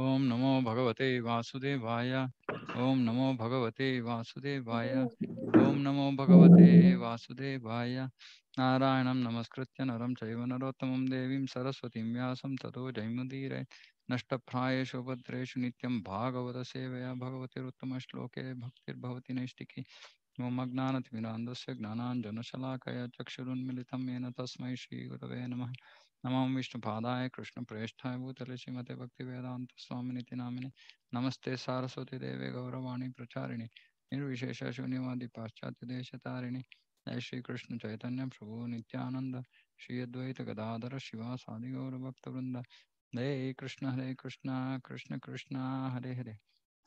ओम नमो भगवते वासुदेवाय ओम नमो भगवते वासुदेवाय ओम नमो भगवते वासुदेवाय नारायण नमस्कृत्य नरम चैव सरस्वती देवीं तथो व्यासं ततो जयमुदीरे नष्टप्रायेषु उपद्रेषु सवया भागवतसेवया भगवतिरुत्तमश्लोके भक्तिर्भवति नैष्टिकी मम ज्ञानाञ्जनशलाकया चक्षुरुन्मिलितं येन तस्म श्रीगुरव नम नमो कृष्ण प्रेष्ठाय भूतले श्रीमते स्वामी नामिने नमस्ते सारस्वती देवे गौरवाणी प्रचारिणि देश तारिणी जय चैतन्य प्रभु नित्यानंद श्री गदाधर शिवा वृंद हरे कृष्ण हरे कृष्ण कृष्ण कृष्ण हरे हरे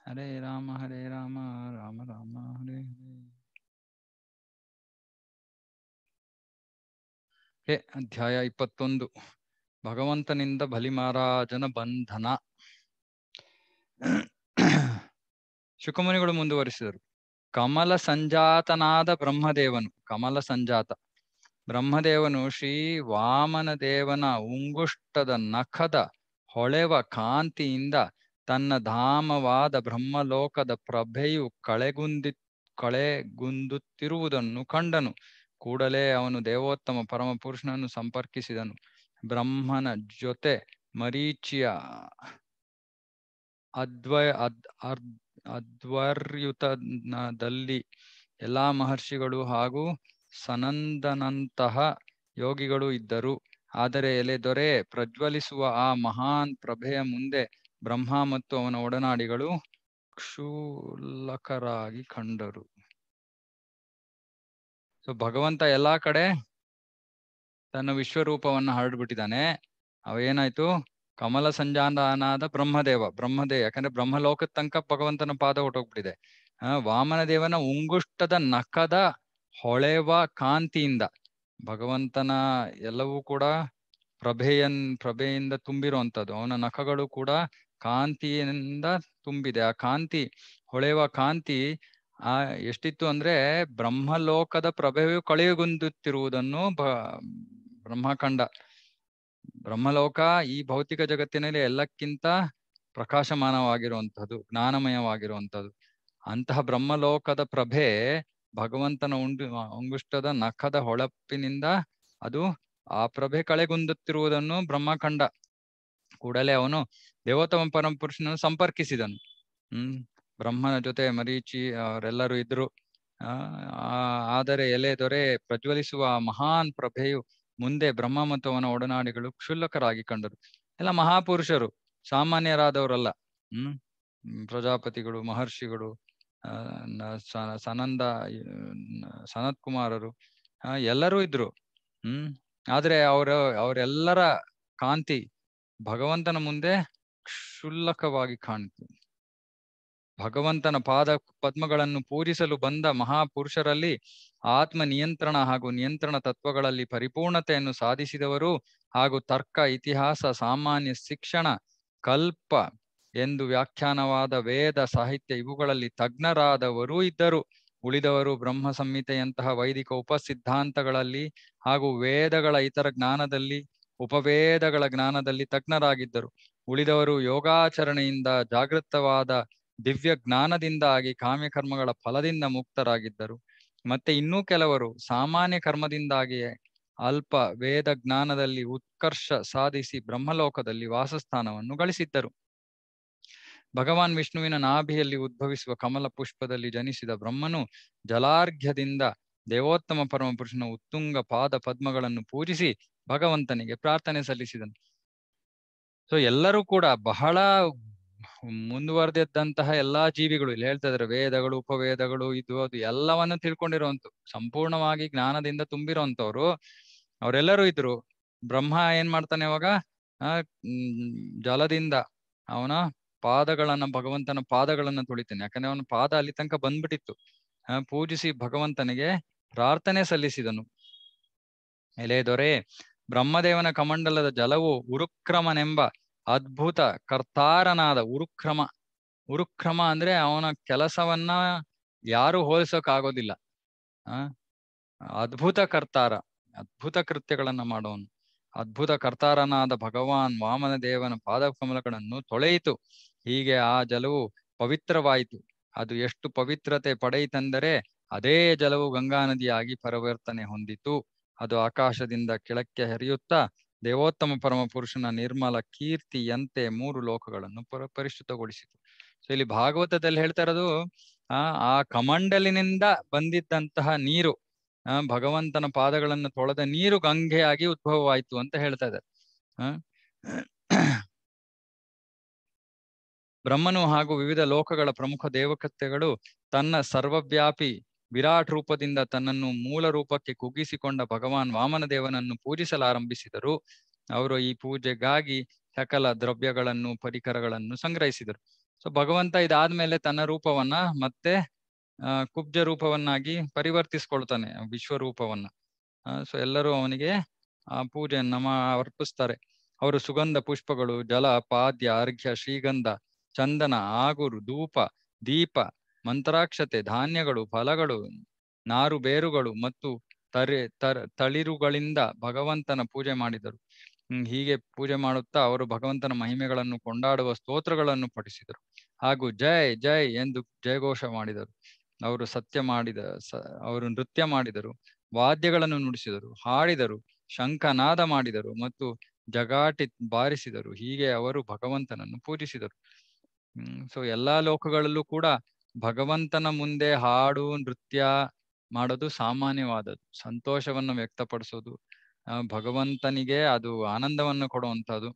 हरे राम हरे राम राम राम हरे हरे ಹೇ ಅಧ್ಯಾಯ ಇಪ್ಪತ್ತೊಂದು ಭಗವಂತನಿಂದ ಬಲಿಮಹಾರಾಜನ ಬಂಧನ ಶುಕಮುನಿಗಳು ಮುಂದುವರಿಸಿದರು ಕಮಲ ಸಂಜಾತನಾದ ಬ್ರಹ್ಮದೇವನು ಕಮಲ ಸಂಜಾತ ಬ್ರಹ್ಮದೇವನು ಶ್ರೀ ವಾಮನ ದೇವನ ಉಂಗುಷ್ಟದ ನಖದ ಹೊಳೆವ ಕಾಂತಿಯಿಂದ ತನ್ನ ಧಾಮವಾದ ಬ್ರಹ್ಮಲೋಕದ ಪ್ರಭೆಯು ಕಳೆಗುಂದಿ ಕಳೆಗುಂದುತ್ತಿರುವುದನ್ನು ಕಂಡನು ಕೂಡಲೇ ಅವನು ದೇವೋತ್ತಮ ಪರಮ ಪುರುಷನನ್ನು ಸಂಪರ್ಕಿಸಿದನು ಬ್ರಹ್ಮನ ಜೊತೆ ಮರೀಚಿಯ ಅದ್ವಯ ಅದ್ ಎಲ್ಲಾ ಮಹರ್ಷಿಗಳು ಹಾಗೂ ಸನಂದನಂತಹ ಯೋಗಿಗಳು ಇದ್ದರು ಆದರೆ ಎಲೆ ದೊರೆ ಪ್ರಜ್ವಲಿಸುವ ಆ ಮಹಾನ್ ಪ್ರಭೆಯ ಮುಂದೆ ಬ್ರಹ್ಮ ಮತ್ತು ಅವನ ಒಡನಾಡಿಗಳು ಕ್ಷೂಲಕರಾಗಿ ಕಂಡರು ಸೊ ಭಗವಂತ ಎಲ್ಲಾ ಕಡೆ ತನ್ನ ವಿಶ್ವರೂಪವನ್ನು ಹರಡ್ಬಿಟ್ಟಿದ್ದಾನೆ ಏನಾಯ್ತು ಕಮಲ ಸಂಜಾನಾದ ಬ್ರಹ್ಮದೇವ ಬ್ರಹ್ಮದೇವ ಯಾಕಂದ್ರೆ ಬ್ರಹ್ಮಲೋಕದ ತನಕ ಭಗವಂತನ ಪಾದ ಹೊಟ್ಟೋಗ್ಬಿಟ್ಟಿದೆ ವಾಮನದೇವನ ಉಂಗುಷ್ಟದ ನಖದ ಹೊಳೆವ ಕಾಂತಿಯಿಂದ ಭಗವಂತನ ಎಲ್ಲವೂ ಕೂಡ ಪ್ರಭೆಯನ್ ಪ್ರಭೆಯಿಂದ ತುಂಬಿರುವಂತದ್ದು ಅವನ ನಖಗಳು ಕೂಡ ಕಾಂತಿಯಿಂದ ತುಂಬಿದೆ ಆ ಕಾಂತಿ ಹೊಳೆವ ಕಾಂತಿ ಆ ಎಷ್ಟಿತ್ತು ಅಂದ್ರೆ ಬ್ರಹ್ಮಲೋಕದ ಪ್ರಭೆಯು ಕಳೆಯುಗುಂದುತ್ತಿರುವುದನ್ನು ಬ್ರಹ್ಮಕಂಡ ಬ್ರಹ್ಮಲೋಕ ಈ ಭೌತಿಕ ಜಗತ್ತಿನಲ್ಲಿ ಎಲ್ಲಕ್ಕಿಂತ ಪ್ರಕಾಶಮಾನವಾಗಿರುವಂತಹದ್ದು ಜ್ಞಾನಮಯವಾಗಿರುವಂತಹದ್ದು ಅಂತಹ ಬ್ರಹ್ಮಲೋಕದ ಪ್ರಭೆ ಭಗವಂತನ ಉಂಡು ಅಂಗುಷ್ಟದ ನಖದ ಹೊಳಪಿನಿಂದ ಅದು ಆ ಪ್ರಭೆ ಕಳೆಗುಂದುತ್ತಿರುವುದನ್ನು ಬ್ರಹ್ಮಕಂಡ ಕೂಡಲೇ ಅವನು ದೇವೋತ್ತಮ ಪರಂಪುರುಷನನ್ನು ಸಂಪರ್ಕಿಸಿದನು ಹ್ಮ್ ಬ್ರಹ್ಮನ ಜೊತೆ ಮರೀಚಿ ಅವರೆಲ್ಲರೂ ಇದ್ರು ಆದರೆ ಎಲೆ ದೊರೆ ಪ್ರಜ್ವಲಿಸುವ ಮಹಾನ್ ಪ್ರಭೆಯು ಮುಂದೆ ಬ್ರಹ್ಮ ಮತ್ತು ಅವನ ಒಡನಾಡಿಗಳು ಕ್ಷುಲ್ಲಕರಾಗಿ ಕಂಡರು ಎಲ್ಲ ಮಹಾಪುರುಷರು ಸಾಮಾನ್ಯರಾದವರಲ್ಲ ಹ್ಮ್ ಪ್ರಜಾಪತಿಗಳು ಮಹರ್ಷಿಗಳು ಸನಂದ ಸನತ್ ಕುಮಾರರು ಎಲ್ಲರೂ ಇದ್ರು ಹ್ಮ್ ಆದ್ರೆ ಅವರ ಅವರೆಲ್ಲರ ಕಾಂತಿ ಭಗವಂತನ ಮುಂದೆ ಕ್ಷುಲ್ಲಕವಾಗಿ ಕಾಣ್ತು ಭಗವಂತನ ಪಾದ ಪದ್ಮಗಳನ್ನು ಪೂರಿಸಲು ಬಂದ ಮಹಾಪುರುಷರಲ್ಲಿ ಆತ್ಮ ನಿಯಂತ್ರಣ ಹಾಗೂ ನಿಯಂತ್ರಣ ತತ್ವಗಳಲ್ಲಿ ಪರಿಪೂರ್ಣತೆಯನ್ನು ಸಾಧಿಸಿದವರು ಹಾಗೂ ತರ್ಕ ಇತಿಹಾಸ ಸಾಮಾನ್ಯ ಶಿಕ್ಷಣ ಕಲ್ಪ ಎಂದು ವ್ಯಾಖ್ಯಾನವಾದ ವೇದ ಸಾಹಿತ್ಯ ಇವುಗಳಲ್ಲಿ ತಜ್ಞರಾದವರೂ ಇದ್ದರು ಉಳಿದವರು ಬ್ರಹ್ಮ ಸಂಹಿತೆಯಂತಹ ವೈದಿಕ ಉಪಸಿದ್ಧಾಂತಗಳಲ್ಲಿ ಹಾಗೂ ವೇದಗಳ ಇತರ ಜ್ಞಾನದಲ್ಲಿ ಉಪವೇದಗಳ ಜ್ಞಾನದಲ್ಲಿ ತಜ್ಞರಾಗಿದ್ದರು ಉಳಿದವರು ಯೋಗಾಚರಣೆಯಿಂದ ಜಾಗೃತವಾದ ದಿವ್ಯ ಜ್ಞಾನದಿಂದಾಗಿ ಕಾಮ್ಯ ಕರ್ಮಗಳ ಫಲದಿಂದ ಮುಕ್ತರಾಗಿದ್ದರು ಮತ್ತೆ ಇನ್ನೂ ಕೆಲವರು ಸಾಮಾನ್ಯ ಕರ್ಮದಿಂದಾಗಿಯೇ ಅಲ್ಪ ವೇದ ಜ್ಞಾನದಲ್ಲಿ ಉತ್ಕರ್ಷ ಸಾಧಿಸಿ ಬ್ರಹ್ಮಲೋಕದಲ್ಲಿ ವಾಸಸ್ಥಾನವನ್ನು ಗಳಿಸಿದ್ದರು ಭಗವಾನ್ ವಿಷ್ಣುವಿನ ನಾಭಿಯಲ್ಲಿ ಉದ್ಭವಿಸುವ ಕಮಲ ಪುಷ್ಪದಲ್ಲಿ ಜನಿಸಿದ ಬ್ರಹ್ಮನು ಜಲಾರ್ಘ್ಯದಿಂದ ದೇವೋತ್ತಮ ಪರಮಪುರುಷನ ಉತ್ತುಂಗ ಪಾದ ಪದ್ಮಗಳನ್ನು ಪೂಜಿಸಿ ಭಗವಂತನಿಗೆ ಪ್ರಾರ್ಥನೆ ಸಲ್ಲಿಸಿದನು ಸೊ ಎಲ್ಲರೂ ಕೂಡ ಬಹಳ ಮುಂದುವರೆದಿದ್ದಂತಹ ಎಲ್ಲಾ ಜೀವಿಗಳು ಇಲ್ಲಿ ಹೇಳ್ತಾ ಇದ್ರೆ ವೇದಗಳು ಉಪವೇದಗಳು ಇದು ಅದು ಎಲ್ಲವನ್ನು ತಿಳ್ಕೊಂಡಿರುವಂತ ಸಂಪೂರ್ಣವಾಗಿ ಜ್ಞಾನದಿಂದ ತುಂಬಿರೋಂಥವ್ರು ಅವರೆಲ್ಲರೂ ಇದ್ರು ಬ್ರಹ್ಮ ಏನ್ ಮಾಡ್ತಾನೆ ಇವಾಗ ಜಲದಿಂದ ಅವನ ಪಾದಗಳನ್ನ ಭಗವಂತನ ಪಾದಗಳನ್ನ ತುಳಿತಾನೆ ಯಾಕಂದ್ರೆ ಅವನ ಪಾದ ಅಲ್ಲಿ ತನಕ ಬಂದ್ಬಿಟ್ಟಿತ್ತು ಪೂಜಿಸಿ ಭಗವಂತನಿಗೆ ಪ್ರಾರ್ಥನೆ ಸಲ್ಲಿಸಿದನು ಎಲೆ ದೊರೆ ಬ್ರಹ್ಮದೇವನ ಕಮಂಡಲದ ಜಲವು ಉರುಕ್ರಮನೆಂಬ ಅದ್ಭುತ ಕರ್ತಾರನಾದ ಉರುಕ್ರಮ ಉರುಕ್ರಮ ಅಂದ್ರೆ ಅವನ ಕೆಲಸವನ್ನ ಯಾರು ಹೋಲಿಸೋಕಾಗೋದಿಲ್ಲ ಆ ಅದ್ಭುತ ಕರ್ತಾರ ಅದ್ಭುತ ಕೃತ್ಯಗಳನ್ನ ಮಾಡೋನು ಅದ್ಭುತ ಕರ್ತಾರನಾದ ಭಗವಾನ್ ವಾಮನ ದೇವನ ಪಾದ ಕಮಲಗಳನ್ನು ತೊಳೆಯಿತು ಹೀಗೆ ಆ ಜಲವು ಪವಿತ್ರವಾಯಿತು ಅದು ಎಷ್ಟು ಪವಿತ್ರತೆ ಪಡೆಯಿತೆಂದರೆ ಅದೇ ಜಲವು ಗಂಗಾ ನದಿಯಾಗಿ ಪರಿವರ್ತನೆ ಹೊಂದಿತು ಅದು ಆಕಾಶದಿಂದ ಕೆಳಕ್ಕೆ ಹರಿಯುತ್ತಾ ದೇವೋತ್ತಮ ಪರಮ ಪುರುಷನ ನಿರ್ಮಲ ಕೀರ್ತಿಯಂತೆ ಮೂರು ಲೋಕಗಳನ್ನು ಪರ ಪರಿಶುದ್ಧಗೊಳಿಸಿತು ಸೊ ಇಲ್ಲಿ ಭಾಗವತದಲ್ಲಿ ಹೇಳ್ತಾ ಇರೋದು ಆ ಕಮಂಡಲಿನಿಂದ ಬಂದಿದ್ದಂತಹ ನೀರು ಭಗವಂತನ ಪಾದಗಳನ್ನು ತೊಳೆದ ನೀರು ಗಂಗೆಯಾಗಿ ಉದ್ಭವವಾಯಿತು ಅಂತ ಹೇಳ್ತಾ ಇದ್ದಾರೆ ಬ್ರಹ್ಮನು ಹಾಗೂ ವಿವಿಧ ಲೋಕಗಳ ಪ್ರಮುಖ ದೇವಕತೆಗಳು ತನ್ನ ಸರ್ವವ್ಯಾಪಿ ವಿರಾಟ್ ರೂಪದಿಂದ ತನ್ನನ್ನು ಮೂಲ ರೂಪಕ್ಕೆ ಕುಗ್ಗಿಸಿಕೊಂಡ ಭಗವಾನ್ ವಾಮನದೇವನನ್ನು ಪೂಜಿಸಲಾರಂಭಿಸಿದರು ಅವರು ಈ ಪೂಜೆಗಾಗಿ ಸಕಲ ದ್ರವ್ಯಗಳನ್ನು ಪರಿಕರಗಳನ್ನು ಸಂಗ್ರಹಿಸಿದರು ಸೊ ಭಗವಂತ ಇದಾದ್ಮೇಲೆ ತನ್ನ ರೂಪವನ್ನ ಮತ್ತೆ ಕುಬ್ಜ ರೂಪವನ್ನಾಗಿ ಪರಿವರ್ತಿಸ್ಕೊಳ್ತಾನೆ ವಿಶ್ವರೂಪವನ್ನ ಸೊ ಎಲ್ಲರೂ ಅವನಿಗೆ ಆ ಪೂಜೆಯನ್ನ ಅರ್ಪಿಸ್ತಾರೆ ಅವರು ಸುಗಂಧ ಪುಷ್ಪಗಳು ಜಲ ಪಾದ್ಯ ಅರ್ಘ್ಯ ಶ್ರೀಗಂಧ ಚಂದನ ಆಗುರು ಧೂಪ ದೀಪ ಮಂತ್ರಾಕ್ಷತೆ ಧಾನ್ಯಗಳು ಫಲಗಳು ನಾರು ಬೇರುಗಳು ಮತ್ತು ತರೆ ತರ ತಳಿರುಗಳಿಂದ ಭಗವಂತನ ಪೂಜೆ ಮಾಡಿದರು ಹೀಗೆ ಪೂಜೆ ಮಾಡುತ್ತಾ ಅವರು ಭಗವಂತನ ಮಹಿಮೆಗಳನ್ನು ಕೊಂಡಾಡುವ ಸ್ತೋತ್ರಗಳನ್ನು ಪಠಿಸಿದರು ಹಾಗೂ ಜೈ ಜೈ ಎಂದು ಜಯಘೋಷ ಮಾಡಿದರು ಅವರು ಸತ್ಯ ಮಾಡಿದ ಅವರು ನೃತ್ಯ ಮಾಡಿದರು ವಾದ್ಯಗಳನ್ನು ನುಡಿಸಿದರು ಹಾಡಿದರು ಶಂಖನಾದ ಮಾಡಿದರು ಮತ್ತು ಜಗಾಟಿ ಬಾರಿಸಿದರು ಹೀಗೆ ಅವರು ಭಗವಂತನನ್ನು ಪೂಜಿಸಿದರು ಸೊ ಎಲ್ಲಾ ಲೋಕಗಳಲ್ಲೂ ಕೂಡ ಭಗವಂತನ ಮುಂದೆ ಹಾಡು ನೃತ್ಯ ಮಾಡೋದು ಸಾಮಾನ್ಯವಾದದ್ದು ಸಂತೋಷವನ್ನು ವ್ಯಕ್ತಪಡಿಸೋದು ಭಗವಂತನಿಗೆ ಅದು ಆನಂದವನ್ನು ಕೊಡುವಂಥದ್ದು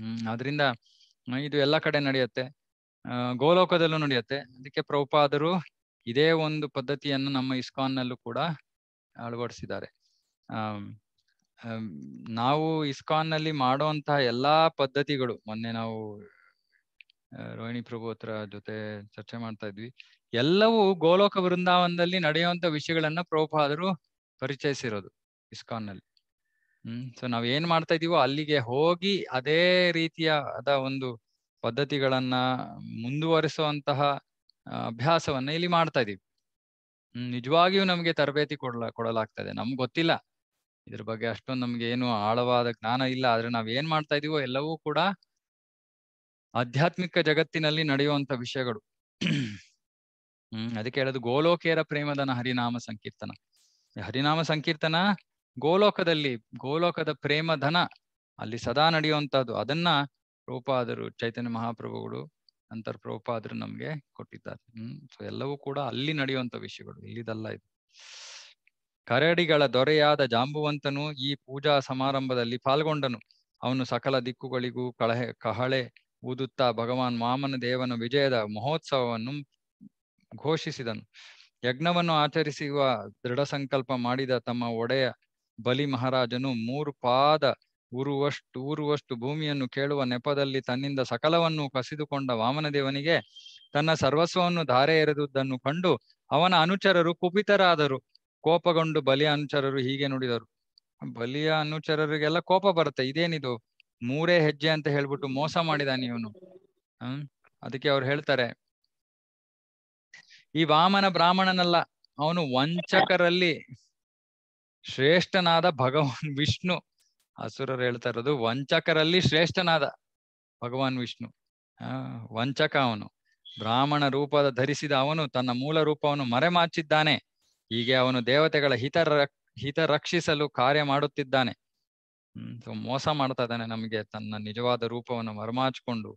ಹ್ಮ್ ಅದರಿಂದ ಇದು ಎಲ್ಲ ಕಡೆ ನಡೆಯುತ್ತೆ ಗೋಲೋಕದಲ್ಲೂ ನಡೆಯುತ್ತೆ ಅದಕ್ಕೆ ಪ್ರೌಪಾದರು ಇದೇ ಒಂದು ಪದ್ಧತಿಯನ್ನು ನಮ್ಮ ಇಸ್ಕಾನ್ ಇಸ್ಕಾನ್ನಲ್ಲೂ ಕೂಡ ಅಳವಡಿಸಿದ್ದಾರೆ ಆ ನಾವು ಇಸ್ಕಾನ್ ಇಸ್ಕಾನ್ನಲ್ಲಿ ಮಾಡುವಂತಹ ಎಲ್ಲಾ ಪದ್ಧತಿಗಳು ಮೊನ್ನೆ ನಾವು ರೋಹಿಣಿ ಪ್ರಭು ಹತ್ರ ಜೊತೆ ಚರ್ಚೆ ಮಾಡ್ತಾ ಇದ್ವಿ ಎಲ್ಲವೂ ಗೋಲೋಕ ಬೃಂದಾವನದಲ್ಲಿ ನಡೆಯುವಂತ ವಿಷಯಗಳನ್ನ ಪ್ರಭುಪಾದರು ಪರಿಚಯಿಸಿರೋದು ಇಸ್ಕಾನ್ ನಲ್ಲಿ ಹ್ಮ್ ಸೊ ನಾವ್ ಏನ್ ಮಾಡ್ತಾ ಇದೀವೋ ಅಲ್ಲಿಗೆ ಹೋಗಿ ಅದೇ ರೀತಿಯಾದ ಒಂದು ಪದ್ಧತಿಗಳನ್ನ ಮುಂದುವರಿಸುವಂತಹ ಅಭ್ಯಾಸವನ್ನ ಇಲ್ಲಿ ಮಾಡ್ತಾ ಇದೀವಿ ಹ್ಮ್ ನಿಜವಾಗಿಯೂ ನಮ್ಗೆ ತರಬೇತಿ ಕೊಡ್ಲ ಕೊಡಲಾಗ್ತದೆ ನಮ್ಗ್ ಗೊತ್ತಿಲ್ಲ ಇದ್ರ ಬಗ್ಗೆ ಅಷ್ಟೊಂದು ನಮ್ಗೆ ಏನು ಆಳವಾದ ಜ್ಞಾನ ಇಲ್ಲ ಆದ್ರೆ ನಾವ್ ಏನ್ ಮಾಡ್ತಾ ಇದೀವೋ ಎಲ್ಲವೂ ಕೂಡ ಆಧ್ಯಾತ್ಮಿಕ ಜಗತ್ತಿನಲ್ಲಿ ನಡೆಯುವಂತ ವಿಷಯಗಳು ಹ್ಮ್ ಅದಕ್ಕೆ ಹೇಳೋದು ಗೋಲೋಕೇರ ಪ್ರೇಮದನ ಹರಿನಾಮ ಸಂಕೀರ್ತನ ಹರಿನಾಮ ಸಂಕೀರ್ತನ ಗೋಲೋಕದಲ್ಲಿ ಗೋಲೋಕದ ಪ್ರೇಮಧನ ಅಲ್ಲಿ ಸದಾ ನಡೆಯುವಂತಹದ್ದು ಅದನ್ನ ಪ್ರೋಪಾದರು ಚೈತನ್ಯ ಮಹಾಪ್ರಭುಗಳು ನಂತರ ಪ್ರೋಪಾದರು ನಮ್ಗೆ ಕೊಟ್ಟಿದ್ದಾರೆ ಹ್ಮ್ ಸೊ ಎಲ್ಲವೂ ಕೂಡ ಅಲ್ಲಿ ನಡೆಯುವಂತ ವಿಷಯಗಳು ಇಲ್ಲಿದಲ್ಲ ಇದು ಕರಡಿಗಳ ದೊರೆಯಾದ ಜಾಂಬುವಂತನು ಈ ಪೂಜಾ ಸಮಾರಂಭದಲ್ಲಿ ಪಾಲ್ಗೊಂಡನು ಅವನು ಸಕಲ ದಿಕ್ಕುಗಳಿಗೂ ಕಳಹೆ ಕಹಳೆ ಊದುತ್ತಾ ಭಗವಾನ್ ವಾಮನ ದೇವನ ವಿಜಯದ ಮಹೋತ್ಸವವನ್ನು ಘೋಷಿಸಿದನು ಯಜ್ಞವನ್ನು ಆಚರಿಸುವ ದೃಢ ಸಂಕಲ್ಪ ಮಾಡಿದ ತಮ್ಮ ಒಡೆಯ ಬಲಿ ಮಹಾರಾಜನು ಮೂರು ಪಾದ ಊರುವಷ್ಟು ಊರುವಷ್ಟು ಭೂಮಿಯನ್ನು ಕೇಳುವ ನೆಪದಲ್ಲಿ ತನ್ನಿಂದ ಸಕಲವನ್ನು ಕಸಿದುಕೊಂಡ ವಾಮನದೇವನಿಗೆ ತನ್ನ ಸರ್ವಸ್ವವನ್ನು ಧಾರೆ ಎರೆದುದನ್ನು ಕಂಡು ಅವನ ಅನುಚರರು ಕುಪಿತರಾದರು ಕೋಪಗೊಂಡು ಬಲಿಯ ಅನುಚರರು ಹೀಗೆ ನುಡಿದರು ಬಲಿಯ ಅನುಚರರಿಗೆಲ್ಲ ಕೋಪ ಬರುತ್ತೆ ಇದೇನಿದು ಮೂರೇ ಹೆಜ್ಜೆ ಅಂತ ಹೇಳ್ಬಿಟ್ಟು ಮೋಸ ಮಾಡಿದಾನಿ ಇವನು ಹ್ಮ್ ಅದಕ್ಕೆ ಅವ್ರು ಹೇಳ್ತಾರೆ ಈ ವಾಮನ ಬ್ರಾಹ್ಮಣನಲ್ಲ ಅವನು ವಂಚಕರಲ್ಲಿ ಶ್ರೇಷ್ಠನಾದ ಭಗವಾನ್ ವಿಷ್ಣು ಅಸುರರು ಹೇಳ್ತಾ ಇರೋದು ವಂಚಕರಲ್ಲಿ ಶ್ರೇಷ್ಠನಾದ ಭಗವಾನ್ ವಿಷ್ಣು ಆ ವಂಚಕ ಅವನು ಬ್ರಾಹ್ಮಣ ರೂಪದ ಧರಿಸಿದ ಅವನು ತನ್ನ ಮೂಲ ರೂಪವನ್ನು ಮರೆಮಾಚಿದ್ದಾನೆ ಹೀಗೆ ಅವನು ದೇವತೆಗಳ ಹಿತ ಹಿತ ರಕ್ಷಿಸಲು ಕಾರ್ಯ ಮಾಡುತ್ತಿದ್ದಾನೆ ಹ್ಮ್ ಸೊ ಮೋಸ ಮಾಡ್ತಾ ಇದ್ದಾನೆ ನಮ್ಗೆ ತನ್ನ ನಿಜವಾದ ರೂಪವನ್ನು ಮರಮಾಚಿಕೊಂಡು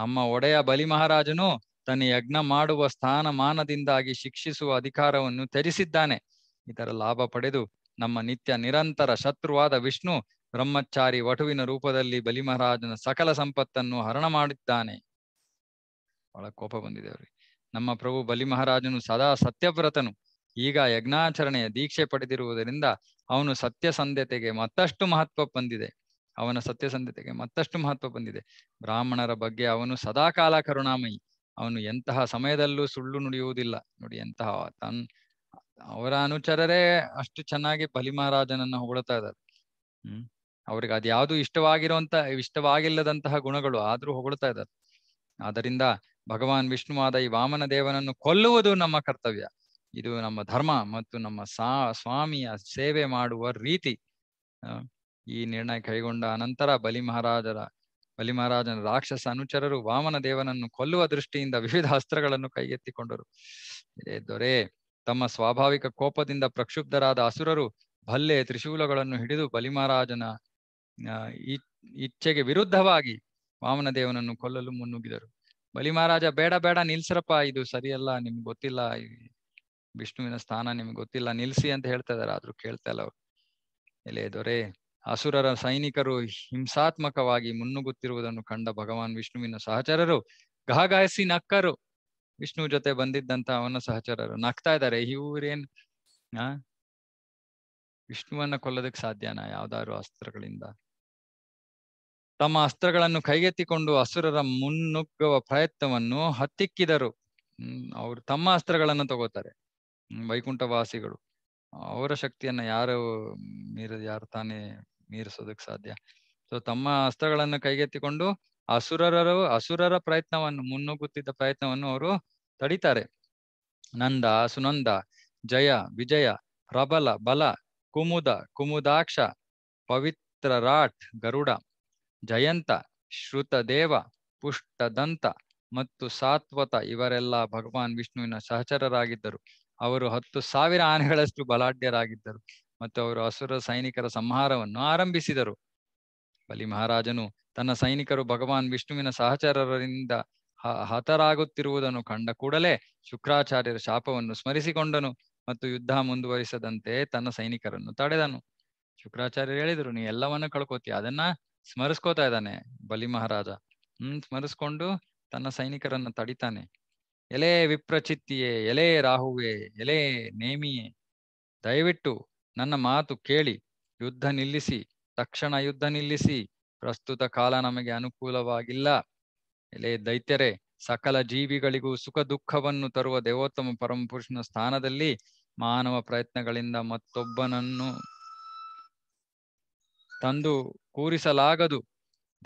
ನಮ್ಮ ಒಡೆಯ ಬಲಿ ಮಹಾರಾಜನು ತನ್ನ ಯಜ್ಞ ಮಾಡುವ ಸ್ಥಾನಮಾನದಿಂದಾಗಿ ಶಿಕ್ಷಿಸುವ ಅಧಿಕಾರವನ್ನು ತ್ಯಜಿಸಿದ್ದಾನೆ ಇದರ ಲಾಭ ಪಡೆದು ನಮ್ಮ ನಿತ್ಯ ನಿರಂತರ ಶತ್ರುವಾದ ವಿಷ್ಣು ಬ್ರಹ್ಮಚಾರಿ ವಟುವಿನ ರೂಪದಲ್ಲಿ ಬಲಿ ಮಹಾರಾಜನ ಸಕಲ ಸಂಪತ್ತನ್ನು ಹರಣ ಮಾಡಿದ್ದಾನೆ ಬಹಳ ಕೋಪ ಬಂದಿದೆ ಅವ್ರಿಗೆ ನಮ್ಮ ಪ್ರಭು ಬಲಿ ಮಹಾರಾಜನು ಸದಾ ಸತ್ಯವ್ರತನು ಈಗ ಯಜ್ಞಾಚರಣೆಯ ದೀಕ್ಷೆ ಪಡೆದಿರುವುದರಿಂದ ಅವನು ಸತ್ಯಸಂಧತೆಗೆ ಮತ್ತಷ್ಟು ಮಹತ್ವ ಬಂದಿದೆ ಅವನ ಸತ್ಯಸಂಧತೆಗೆ ಮತ್ತಷ್ಟು ಮಹತ್ವ ಬಂದಿದೆ ಬ್ರಾಹ್ಮಣರ ಬಗ್ಗೆ ಅವನು ಸದಾಕಾಲ ಕರುಣಾಮಯಿ ಅವನು ಎಂತಹ ಸಮಯದಲ್ಲೂ ಸುಳ್ಳು ನುಡಿಯುವುದಿಲ್ಲ ನೋಡಿ ಎಂತಹ ತನ್ ಅವರ ಅನುಚರರೇ ಅಷ್ಟು ಚೆನ್ನಾಗಿ ಬಲಿ ಮಹಾರಾಜನನ್ನ ಹೊಗಳ್ತಾ ಇದ್ದಾರೆ ಹ್ಮ್ ಅವ್ರಿಗೆ ಅದ್ಯಾವುದು ಇಷ್ಟವಾಗಿರುವಂತ ಇಷ್ಟವಾಗಿಲ್ಲದಂತಹ ಗುಣಗಳು ಆದ್ರೂ ಹೊಗಳ್ತಾ ಇದ್ದಾರೆ ಆದ್ದರಿಂದ ಭಗವಾನ್ ವಿಷ್ಣುವಾದ ಈ ವಾಮನ ದೇವನನ್ನು ಕೊಲ್ಲುವುದು ನಮ್ಮ ಕರ್ತವ್ಯ ಇದು ನಮ್ಮ ಧರ್ಮ ಮತ್ತು ನಮ್ಮ ಸಾ ಸ್ವಾಮಿಯ ಸೇವೆ ಮಾಡುವ ರೀತಿ ಈ ನಿರ್ಣಯ ಕೈಗೊಂಡ ಅನಂತರ ಬಲಿ ಮಹಾರಾಜರ ಬಲಿ ಮಹಾರಾಜನ ರಾಕ್ಷಸ ಅನುಚರರು ವಾಮನ ದೇವನನ್ನು ಕೊಲ್ಲುವ ದೃಷ್ಟಿಯಿಂದ ವಿವಿಧ ಅಸ್ತ್ರಗಳನ್ನು ಕೈಗೆತ್ತಿಕೊಂಡರು ದೊರೆ ತಮ್ಮ ಸ್ವಾಭಾವಿಕ ಕೋಪದಿಂದ ಪ್ರಕ್ಷುಬ್ಧರಾದ ಅಸುರರು ಭಲ್ಲೆ ತ್ರಿಶೂಲಗಳನ್ನು ಹಿಡಿದು ಬಲಿ ಮಹಾರಾಜನ ಇಚ್ಛೆಗೆ ವಿರುದ್ಧವಾಗಿ ವಾಮನ ದೇವನನ್ನು ಕೊಲ್ಲಲು ಮುನ್ನುಗ್ಗಿದರು ಬಲಿ ಮಹಾರಾಜ ಬೇಡ ಬೇಡ ನಿಲ್ಸರಪ್ಪ ಇದು ಸರಿಯಲ್ಲ ನಿಮ್ಗೆ ಗೊತ್ತಿಲ್ಲ ವಿಷ್ಣುವಿನ ಸ್ಥಾನ ನಿಮ್ಗೆ ಗೊತ್ತಿಲ್ಲ ನಿಲ್ಸಿ ಅಂತ ಹೇಳ್ತಾ ಇದಾರೆ ಆದ್ರೂ ಕೇಳ್ತಾ ಇಲ್ಲ ಅವ್ರು ಎಲೆ ದೊರೆ ಅಸುರರ ಸೈನಿಕರು ಹಿಂಸಾತ್ಮಕವಾಗಿ ಮುನ್ನುಗ್ಗುತ್ತಿರುವುದನ್ನು ಕಂಡ ಭಗವಾನ್ ವಿಷ್ಣುವಿನ ಸಹಚರರು ಗಹಗಾಯಿಸಿ ನಕ್ಕರು ವಿಷ್ಣು ಜೊತೆ ಬಂದಿದ್ದಂತ ಅವನ ಸಹಚರರು ನಗ್ತಾ ಇದ್ದಾರೆ ಇವ್ರೇನ್ ಆ ವಿಷ್ಣುವನ್ನ ಕೊಲ್ಲದಕ್ಕೆ ಸಾಧ್ಯನಾ ಯಾವ್ದಾರು ಅಸ್ತ್ರಗಳಿಂದ ತಮ್ಮ ಅಸ್ತ್ರಗಳನ್ನು ಕೈಗೆತ್ತಿಕೊಂಡು ಅಸುರರ ಮುನ್ನುಗ್ಗುವ ಪ್ರಯತ್ನವನ್ನು ಹತ್ತಿಕ್ಕಿದರು ಹ್ಮ್ ಅವ್ರು ತಮ್ಮ ಅಸ್ತ್ರಗಳನ್ನ ತಗೋತಾರೆ ವೈಕುಂಠವಾಸಿಗಳು ಅವರ ಶಕ್ತಿಯನ್ನ ಯಾರು ಮೀರ ಯಾರು ತಾನೇ ಮೀರಿಸೋದಕ್ ಸಾಧ್ಯ ಸೊ ತಮ್ಮ ಅಸ್ತ್ರಗಳನ್ನು ಕೈಗೆತ್ತಿಕೊಂಡು ಅಸುರರರು ಅಸುರರ ಪ್ರಯತ್ನವನ್ನು ಮುನ್ನುಗ್ಗುತ್ತಿದ್ದ ಪ್ರಯತ್ನವನ್ನು ಅವರು ತಡಿತಾರೆ ನಂದ ಸುನಂದ ಜಯ ವಿಜಯ ಪ್ರಬಲ ಬಲ ಕುಮುದ ಕುಮುದಾಕ್ಷ ಪವಿತ್ರ ರಾಟ್ ಗರುಡ ಜಯಂತ ಶ್ರುತದೇವ ಪುಷ್ಟದಂತ ಮತ್ತು ಸಾತ್ವತ ಇವರೆಲ್ಲ ಭಗವಾನ್ ವಿಷ್ಣುವಿನ ಸಹಚರರಾಗಿದ್ದರು ಅವರು ಹತ್ತು ಸಾವಿರ ಆನೆಗಳಷ್ಟು ಬಲಾಢ್ಯರಾಗಿದ್ದರು ಮತ್ತು ಅವರು ಅಸುರ ಸೈನಿಕರ ಸಂಹಾರವನ್ನು ಆರಂಭಿಸಿದರು ಬಲಿ ಮಹಾರಾಜನು ತನ್ನ ಸೈನಿಕರು ಭಗವಾನ್ ವಿಷ್ಣುವಿನ ಸಹಚರರಿಂದ ಹತರಾಗುತ್ತಿರುವುದನ್ನು ಕಂಡ ಕೂಡಲೇ ಶುಕ್ರಾಚಾರ್ಯರ ಶಾಪವನ್ನು ಸ್ಮರಿಸಿಕೊಂಡನು ಮತ್ತು ಯುದ್ಧ ಮುಂದುವರಿಸದಂತೆ ತನ್ನ ಸೈನಿಕರನ್ನು ತಡೆದನು ಶುಕ್ರಾಚಾರ್ಯರು ಹೇಳಿದ್ರು ನೀ ಎಲ್ಲವನ್ನೂ ಕಳ್ಕೊತೀಯ ಅದನ್ನ ಸ್ಮರಿಸ್ಕೋತಾ ಇದ್ದಾನೆ ಬಲಿ ಮಹಾರಾಜ ಹ್ಮ್ ಸ್ಮರಿಸ್ಕೊಂಡು ತನ್ನ ಸೈನಿಕರನ್ನ ತಡಿತಾನೆ ಎಲೆ ವಿಪ್ರಚಿತ್ತಿಯೇ ಎಲೆ ರಾಹುವೆ ಎಲೆ ನೇಮಿಯೇ ದಯವಿಟ್ಟು ನನ್ನ ಮಾತು ಕೇಳಿ ಯುದ್ಧ ನಿಲ್ಲಿಸಿ ತಕ್ಷಣ ಯುದ್ಧ ನಿಲ್ಲಿಸಿ ಪ್ರಸ್ತುತ ಕಾಲ ನಮಗೆ ಅನುಕೂಲವಾಗಿಲ್ಲ ಎಲೆ ದೈತ್ಯರೇ ಸಕಲ ಜೀವಿಗಳಿಗೂ ಸುಖ ದುಃಖವನ್ನು ತರುವ ದೇವೋತ್ತಮ ಪರಮಪುರುಷನ ಸ್ಥಾನದಲ್ಲಿ ಮಾನವ ಪ್ರಯತ್ನಗಳಿಂದ ಮತ್ತೊಬ್ಬನನ್ನು ತಂದು ಕೂರಿಸಲಾಗದು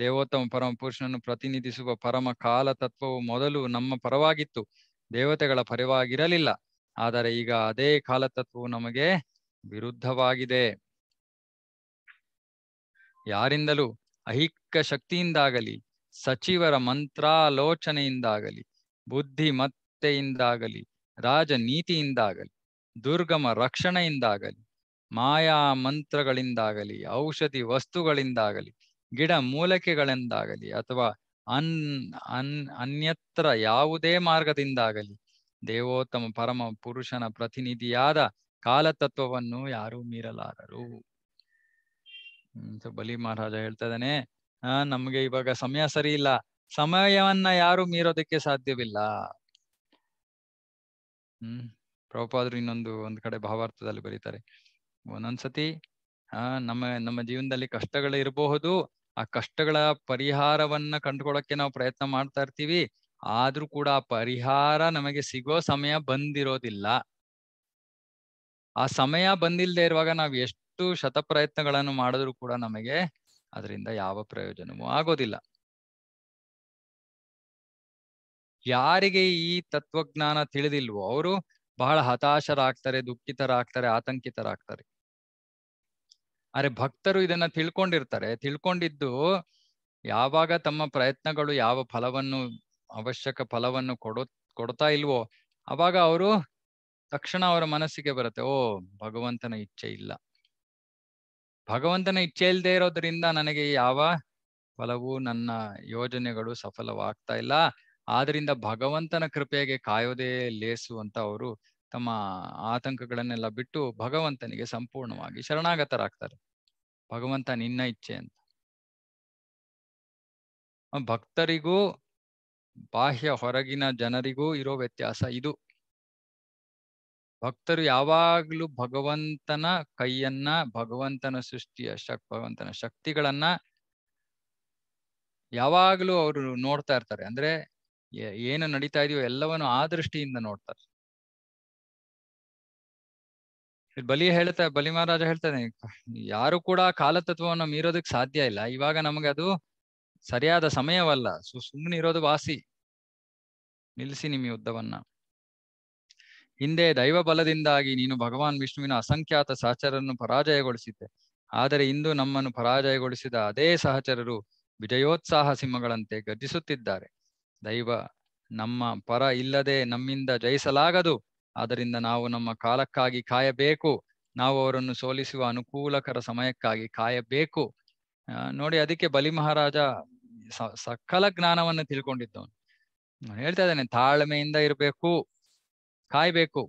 ದೇವೋತ್ತಮ ಪರಮ ಪುರುಷನನ್ನು ಪ್ರತಿನಿಧಿಸುವ ಪರಮ ಕಾಲ ತತ್ವವು ಮೊದಲು ನಮ್ಮ ಪರವಾಗಿತ್ತು ದೇವತೆಗಳ ಪರವಾಗಿರಲಿಲ್ಲ ಆದರೆ ಈಗ ಅದೇ ಕಾಲತತ್ವವು ನಮಗೆ ವಿರುದ್ಧವಾಗಿದೆ ಯಾರಿಂದಲೂ ಅಹಿಕ್ಕ ಶಕ್ತಿಯಿಂದಾಗಲಿ ಸಚಿವರ ಮಂತ್ರಾಲೋಚನೆಯಿಂದಾಗಲಿ ಬುದ್ಧಿಮತ್ತೆಯಿಂದಾಗಲಿ ರಾಜನೀತಿಯಿಂದಾಗಲಿ ದುರ್ಗಮ ರಕ್ಷಣೆಯಿಂದಾಗಲಿ ಮಾಯಾ ಮಂತ್ರಗಳಿಂದಾಗಲಿ ಔಷಧಿ ವಸ್ತುಗಳಿಂದಾಗಲಿ ಗಿಡ ಮೂಲಕೆಗಳೆಂದಾಗಲಿ ಅಥವಾ ಅನ್ ಅನ್ ಅನ್ಯತ್ರ ಯಾವುದೇ ಮಾರ್ಗದಿಂದಾಗಲಿ ದೇವೋತ್ತಮ ಪರಮ ಪುರುಷನ ಪ್ರತಿನಿಧಿಯಾದ ಕಾಲತತ್ವವನ್ನು ಯಾರೂ ಮೀರಲಾರರು ಬಲಿ ಮಹಾರಾಜ ಹೇಳ್ತಾ ಇದ್ದಾನೆ ಆ ನಮ್ಗೆ ಇವಾಗ ಸಮಯ ಸರಿ ಇಲ್ಲ ಸಮಯವನ್ನ ಯಾರು ಮೀರೋದಕ್ಕೆ ಸಾಧ್ಯವಿಲ್ಲ ಹ್ಮ್ ಪ್ರಭುಪಾದ್ರು ಇನ್ನೊಂದು ಒಂದ್ ಕಡೆ ಭಾವಾರ್ಥದಲ್ಲಿ ಬರೀತಾರೆ ಒಂದೊಂದ್ಸತಿ ಆ ನಮ್ಮ ನಮ್ಮ ಜೀವನದಲ್ಲಿ ಕಷ್ಟಗಳು ಇರಬಹುದು ಆ ಕಷ್ಟಗಳ ಪರಿಹಾರವನ್ನ ಕಂಡುಕೊಳ್ಳಕ್ಕೆ ನಾವು ಪ್ರಯತ್ನ ಮಾಡ್ತಾ ಇರ್ತೀವಿ ಆದ್ರೂ ಕೂಡ ಆ ಪರಿಹಾರ ನಮಗೆ ಸಿಗೋ ಸಮಯ ಬಂದಿರೋದಿಲ್ಲ ಆ ಸಮಯ ಬಂದಿಲ್ಲದೆ ಇರುವಾಗ ನಾವು ಎಷ್ಟು ಶತ ಪ್ರಯತ್ನಗಳನ್ನು ಮಾಡಿದ್ರು ಕೂಡ ನಮಗೆ ಅದರಿಂದ ಯಾವ ಪ್ರಯೋಜನವೂ ಆಗೋದಿಲ್ಲ ಯಾರಿಗೆ ಈ ತತ್ವಜ್ಞಾನ ತಿಳಿದಿಲ್ವೋ ಅವರು ಬಹಳ ಹತಾಶರಾಗ್ತಾರೆ ದುಃಖಿತರಾಗ್ತಾರೆ ಆತಂಕಿತರಾಗ್ತಾರೆ ಅರೆ ಭಕ್ತರು ಇದನ್ನ ತಿಳ್ಕೊಂಡಿರ್ತಾರೆ ತಿಳ್ಕೊಂಡಿದ್ದು ಯಾವಾಗ ತಮ್ಮ ಪ್ರಯತ್ನಗಳು ಯಾವ ಫಲವನ್ನು ಅವಶ್ಯಕ ಫಲವನ್ನು ಕೊಡೋ ಕೊಡ್ತಾ ಇಲ್ವೋ ಅವಾಗ ಅವರು ತಕ್ಷಣ ಅವರ ಮನಸ್ಸಿಗೆ ಬರುತ್ತೆ ಓ ಭಗವಂತನ ಇಚ್ಛೆ ಇಲ್ಲ ಭಗವಂತನ ಇಚ್ಛೆ ಇಲ್ಲದೆ ಇರೋದ್ರಿಂದ ನನಗೆ ಯಾವ ಫಲವೂ ನನ್ನ ಯೋಜನೆಗಳು ಸಫಲವಾಗ್ತಾ ಇಲ್ಲ ಆದ್ರಿಂದ ಭಗವಂತನ ಕೃಪೆಗೆ ಕಾಯೋದೇ ಲೇಸು ಅಂತ ಅವರು ತಮ್ಮ ಆತಂಕಗಳನ್ನೆಲ್ಲ ಬಿಟ್ಟು ಭಗವಂತನಿಗೆ ಸಂಪೂರ್ಣವಾಗಿ ಶರಣಾಗತರಾಗ್ತಾರೆ ಭಗವಂತ ನಿನ್ನ ಇಚ್ಛೆ ಅಂತ ಭಕ್ತರಿಗೂ ಬಾಹ್ಯ ಹೊರಗಿನ ಜನರಿಗೂ ಇರೋ ವ್ಯತ್ಯಾಸ ಇದು ಭಕ್ತರು ಯಾವಾಗ್ಲೂ ಭಗವಂತನ ಕೈಯನ್ನ ಭಗವಂತನ ಸೃಷ್ಟಿಯ ಶಕ್ ಭಗವಂತನ ಶಕ್ತಿಗಳನ್ನ ಯಾವಾಗ್ಲೂ ಅವರು ನೋಡ್ತಾ ಇರ್ತಾರೆ ಅಂದ್ರೆ ಏನು ನಡೀತಾ ಇದೆಯೋ ಎಲ್ಲವನ್ನು ಆ ದೃಷ್ಟಿಯಿಂದ ನೋಡ್ತಾರೆ ಬಲಿ ಹೇಳ್ತಾ ಬಲಿ ಮಹಾರಾಜ ಹೇಳ್ತಾನೆ ಯಾರು ಕೂಡ ಕಾಲತತ್ವವನ್ನು ಮೀರೋದಕ್ಕೆ ಸಾಧ್ಯ ಇಲ್ಲ ಇವಾಗ ನಮ್ಗೆ ಅದು ಸರಿಯಾದ ಸಮಯವಲ್ಲ ಸು ಸುಮ್ಮನೆ ಇರೋದು ವಾಸಿ ನಿಲ್ಲಿಸಿ ನಿಮ್ಮ ಯುದ್ಧವನ್ನ ಹಿಂದೆ ದೈವ ಬಲದಿಂದಾಗಿ ನೀನು ಭಗವಾನ್ ವಿಷ್ಣುವಿನ ಅಸಂಖ್ಯಾತ ಸಹಚರನ್ನು ಪರಾಜಯಗೊಳಿಸಿದ್ದೆ ಆದರೆ ಇಂದು ನಮ್ಮನ್ನು ಪರಾಜಯಗೊಳಿಸಿದ ಅದೇ ಸಹಚರರು ವಿಜಯೋತ್ಸಾಹ ಸಿಂಹಗಳಂತೆ ಗರ್ಜಿಸುತ್ತಿದ್ದಾರೆ ದೈವ ನಮ್ಮ ಪರ ಇಲ್ಲದೆ ನಮ್ಮಿಂದ ಜಯಿಸಲಾಗದು ಆದ್ದರಿಂದ ನಾವು ನಮ್ಮ ಕಾಲಕ್ಕಾಗಿ ಕಾಯಬೇಕು ನಾವು ಅವರನ್ನು ಸೋಲಿಸುವ ಅನುಕೂಲಕರ ಸಮಯಕ್ಕಾಗಿ ಕಾಯಬೇಕು ನೋಡಿ ಅದಕ್ಕೆ ಬಲಿ ಮಹಾರಾಜ ಸಕಲ ಜ್ಞಾನವನ್ನು ತಿಳ್ಕೊಂಡಿದ್ದವನು ಹೇಳ್ತಾ ಇದ್ದಾನೆ ತಾಳ್ಮೆಯಿಂದ ಇರಬೇಕು ಕಾಯ್ಬೇಕು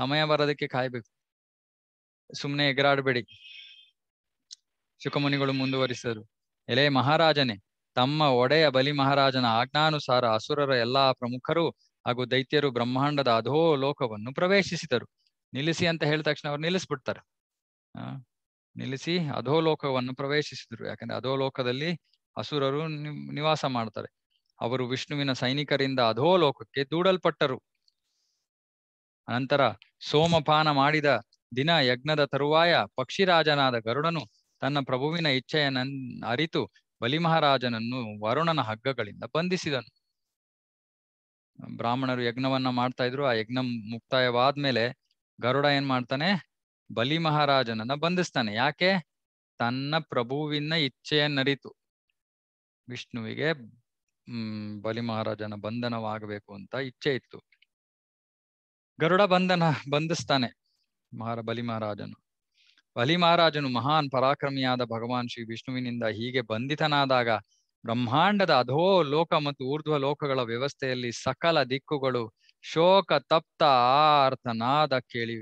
ಸಮಯ ಬರೋದಕ್ಕೆ ಕಾಯ್ಬೇಕು ಸುಮ್ಮನೆ ಎಗರಾಡಬೇಡಿ ಶುಕಮುನಿಗಳು ಮುಂದುವರಿಸಿದರು ಎಲೆ ಮಹಾರಾಜನೇ ತಮ್ಮ ಒಡೆಯ ಬಲಿ ಮಹಾರಾಜನ ಆಜ್ಞಾನುಸಾರ ಅಸುರರ ಎಲ್ಲಾ ಪ್ರಮುಖರು ಹಾಗೂ ದೈತ್ಯರು ಬ್ರಹ್ಮಾಂಡದ ಅಧೋ ಲೋಕವನ್ನು ಪ್ರವೇಶಿಸಿದರು ನಿಲ್ಲಿಸಿ ಅಂತ ಹೇಳಿದ ತಕ್ಷಣ ಅವ್ರು ನಿಲ್ಲಿಸ್ಬಿಡ್ತಾರೆ ಆ ನಿಲ್ಲಿಸಿ ಅಧೋ ಲೋಕವನ್ನು ಪ್ರವೇಶಿಸಿದರು ಯಾಕಂದ್ರೆ ಅಧೋ ಲೋಕದಲ್ಲಿ ಅಸುರರು ನಿವಾಸ ಮಾಡ್ತಾರೆ ಅವರು ವಿಷ್ಣುವಿನ ಸೈನಿಕರಿಂದ ಅಧೋ ಲೋಕಕ್ಕೆ ದೂಡಲ್ಪಟ್ಟರು ನಂತರ ಸೋಮಪಾನ ಮಾಡಿದ ದಿನ ಯಜ್ಞದ ತರುವಾಯ ಪಕ್ಷಿರಾಜನಾದ ಗರುಡನು ತನ್ನ ಪ್ರಭುವಿನ ಇಚ್ಛೆಯನ್ನ ಅರಿತು ಬಲಿಮಹಾರಾಜನನ್ನು ವರುಣನ ಹಗ್ಗಗಳಿಂದ ಬಂಧಿಸಿದನು ಬ್ರಾಹ್ಮಣರು ಯಜ್ಞವನ್ನ ಮಾಡ್ತಾ ಇದ್ರು ಆ ಯಜ್ಞ ಮುಕ್ತಾಯವಾದ್ಮೇಲೆ ಗರುಡ ಏನ್ ಮಾಡ್ತಾನೆ ಬಲಿ ಮಹಾರಾಜನನ್ನ ಬಂಧಿಸ್ತಾನೆ ಯಾಕೆ ತನ್ನ ಪ್ರಭುವಿನ ಇಚ್ಛೆಯನ್ನರಿತು ವಿಷ್ಣುವಿಗೆ ಹ್ಮ್ ಬಲಿ ಮಹಾರಾಜನ ಬಂಧನವಾಗಬೇಕು ಅಂತ ಇಚ್ಛೆ ಇತ್ತು ಗರುಡ ಬಂಧನ ಬಂಧಿಸ್ತಾನೆ ಮಹಾರ ಬಲಿ ಮಹಾರಾಜನು ಬಲಿ ಮಹಾರಾಜನು ಮಹಾನ್ ಪರಾಕ್ರಮಿಯಾದ ಭಗವಾನ್ ಶ್ರೀ ವಿಷ್ಣುವಿನಿಂದ ಹೀಗೆ ಬಂಧಿತನಾದಾಗ ಬ್ರಹ್ಮಾಂಡದ ಅಧೋ ಲೋಕ ಮತ್ತು ಊರ್ಧ್ವ ಲೋಕಗಳ ವ್ಯವಸ್ಥೆಯಲ್ಲಿ ಸಕಲ ದಿಕ್ಕುಗಳು ಶೋಕ ತಪ್ತ ಆರ್ತನಾದ ಕೇಳಿ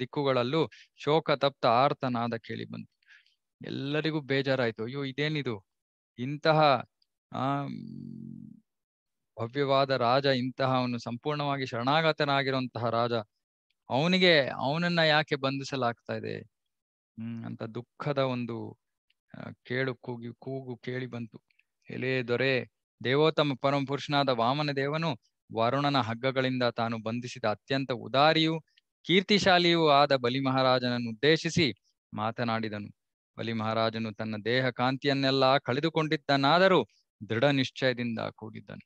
ದಿಕ್ಕುಗಳಲ್ಲೂ ಶೋಕ ತಪ್ತ ಆರ್ತನಾದ ಕೇಳಿ ಬಂತು ಎಲ್ಲರಿಗೂ ಬೇಜಾರಾಯ್ತು ಅಯ್ಯೋ ಇದೇನಿದು ಇಂತಹ ಆ ಭವ್ಯವಾದ ರಾಜ ಇಂತಹ ಅವನು ಸಂಪೂರ್ಣವಾಗಿ ಶರಣಾಗತನಾಗಿರುವಂತಹ ರಾಜ ಅವನಿಗೆ ಅವನನ್ನ ಯಾಕೆ ಬಂಧಿಸಲಾಗ್ತಾ ಇದೆ ಹ್ಮ್ ಅಂತ ದುಃಖದ ಒಂದು ಕೇಳು ಕೂಗಿ ಕೂಗು ಕೇಳಿ ಬಂತು ಎಲೆ ದೊರೆ ದೇವೋತ್ತಮ ಪರಮ ಪುರುಷನಾದ ವಾಮನ ದೇವನು ವರುಣನ ಹಗ್ಗಗಳಿಂದ ತಾನು ಬಂಧಿಸಿದ ಅತ್ಯಂತ ಉದಾರಿಯೂ ಕೀರ್ತಿಶಾಲಿಯೂ ಆದ ಬಲಿ ಮಹಾರಾಜನನ್ನು ಉದ್ದೇಶಿಸಿ ಮಾತನಾಡಿದನು ಬಲಿ ಮಹಾರಾಜನು ತನ್ನ ದೇಹ ಕಾಂತಿಯನ್ನೆಲ್ಲ ಕಳೆದುಕೊಂಡಿದ್ದನಾದರೂ ದೃಢ ನಿಶ್ಚಯದಿಂದ ಕೂಗಿದ್ದನು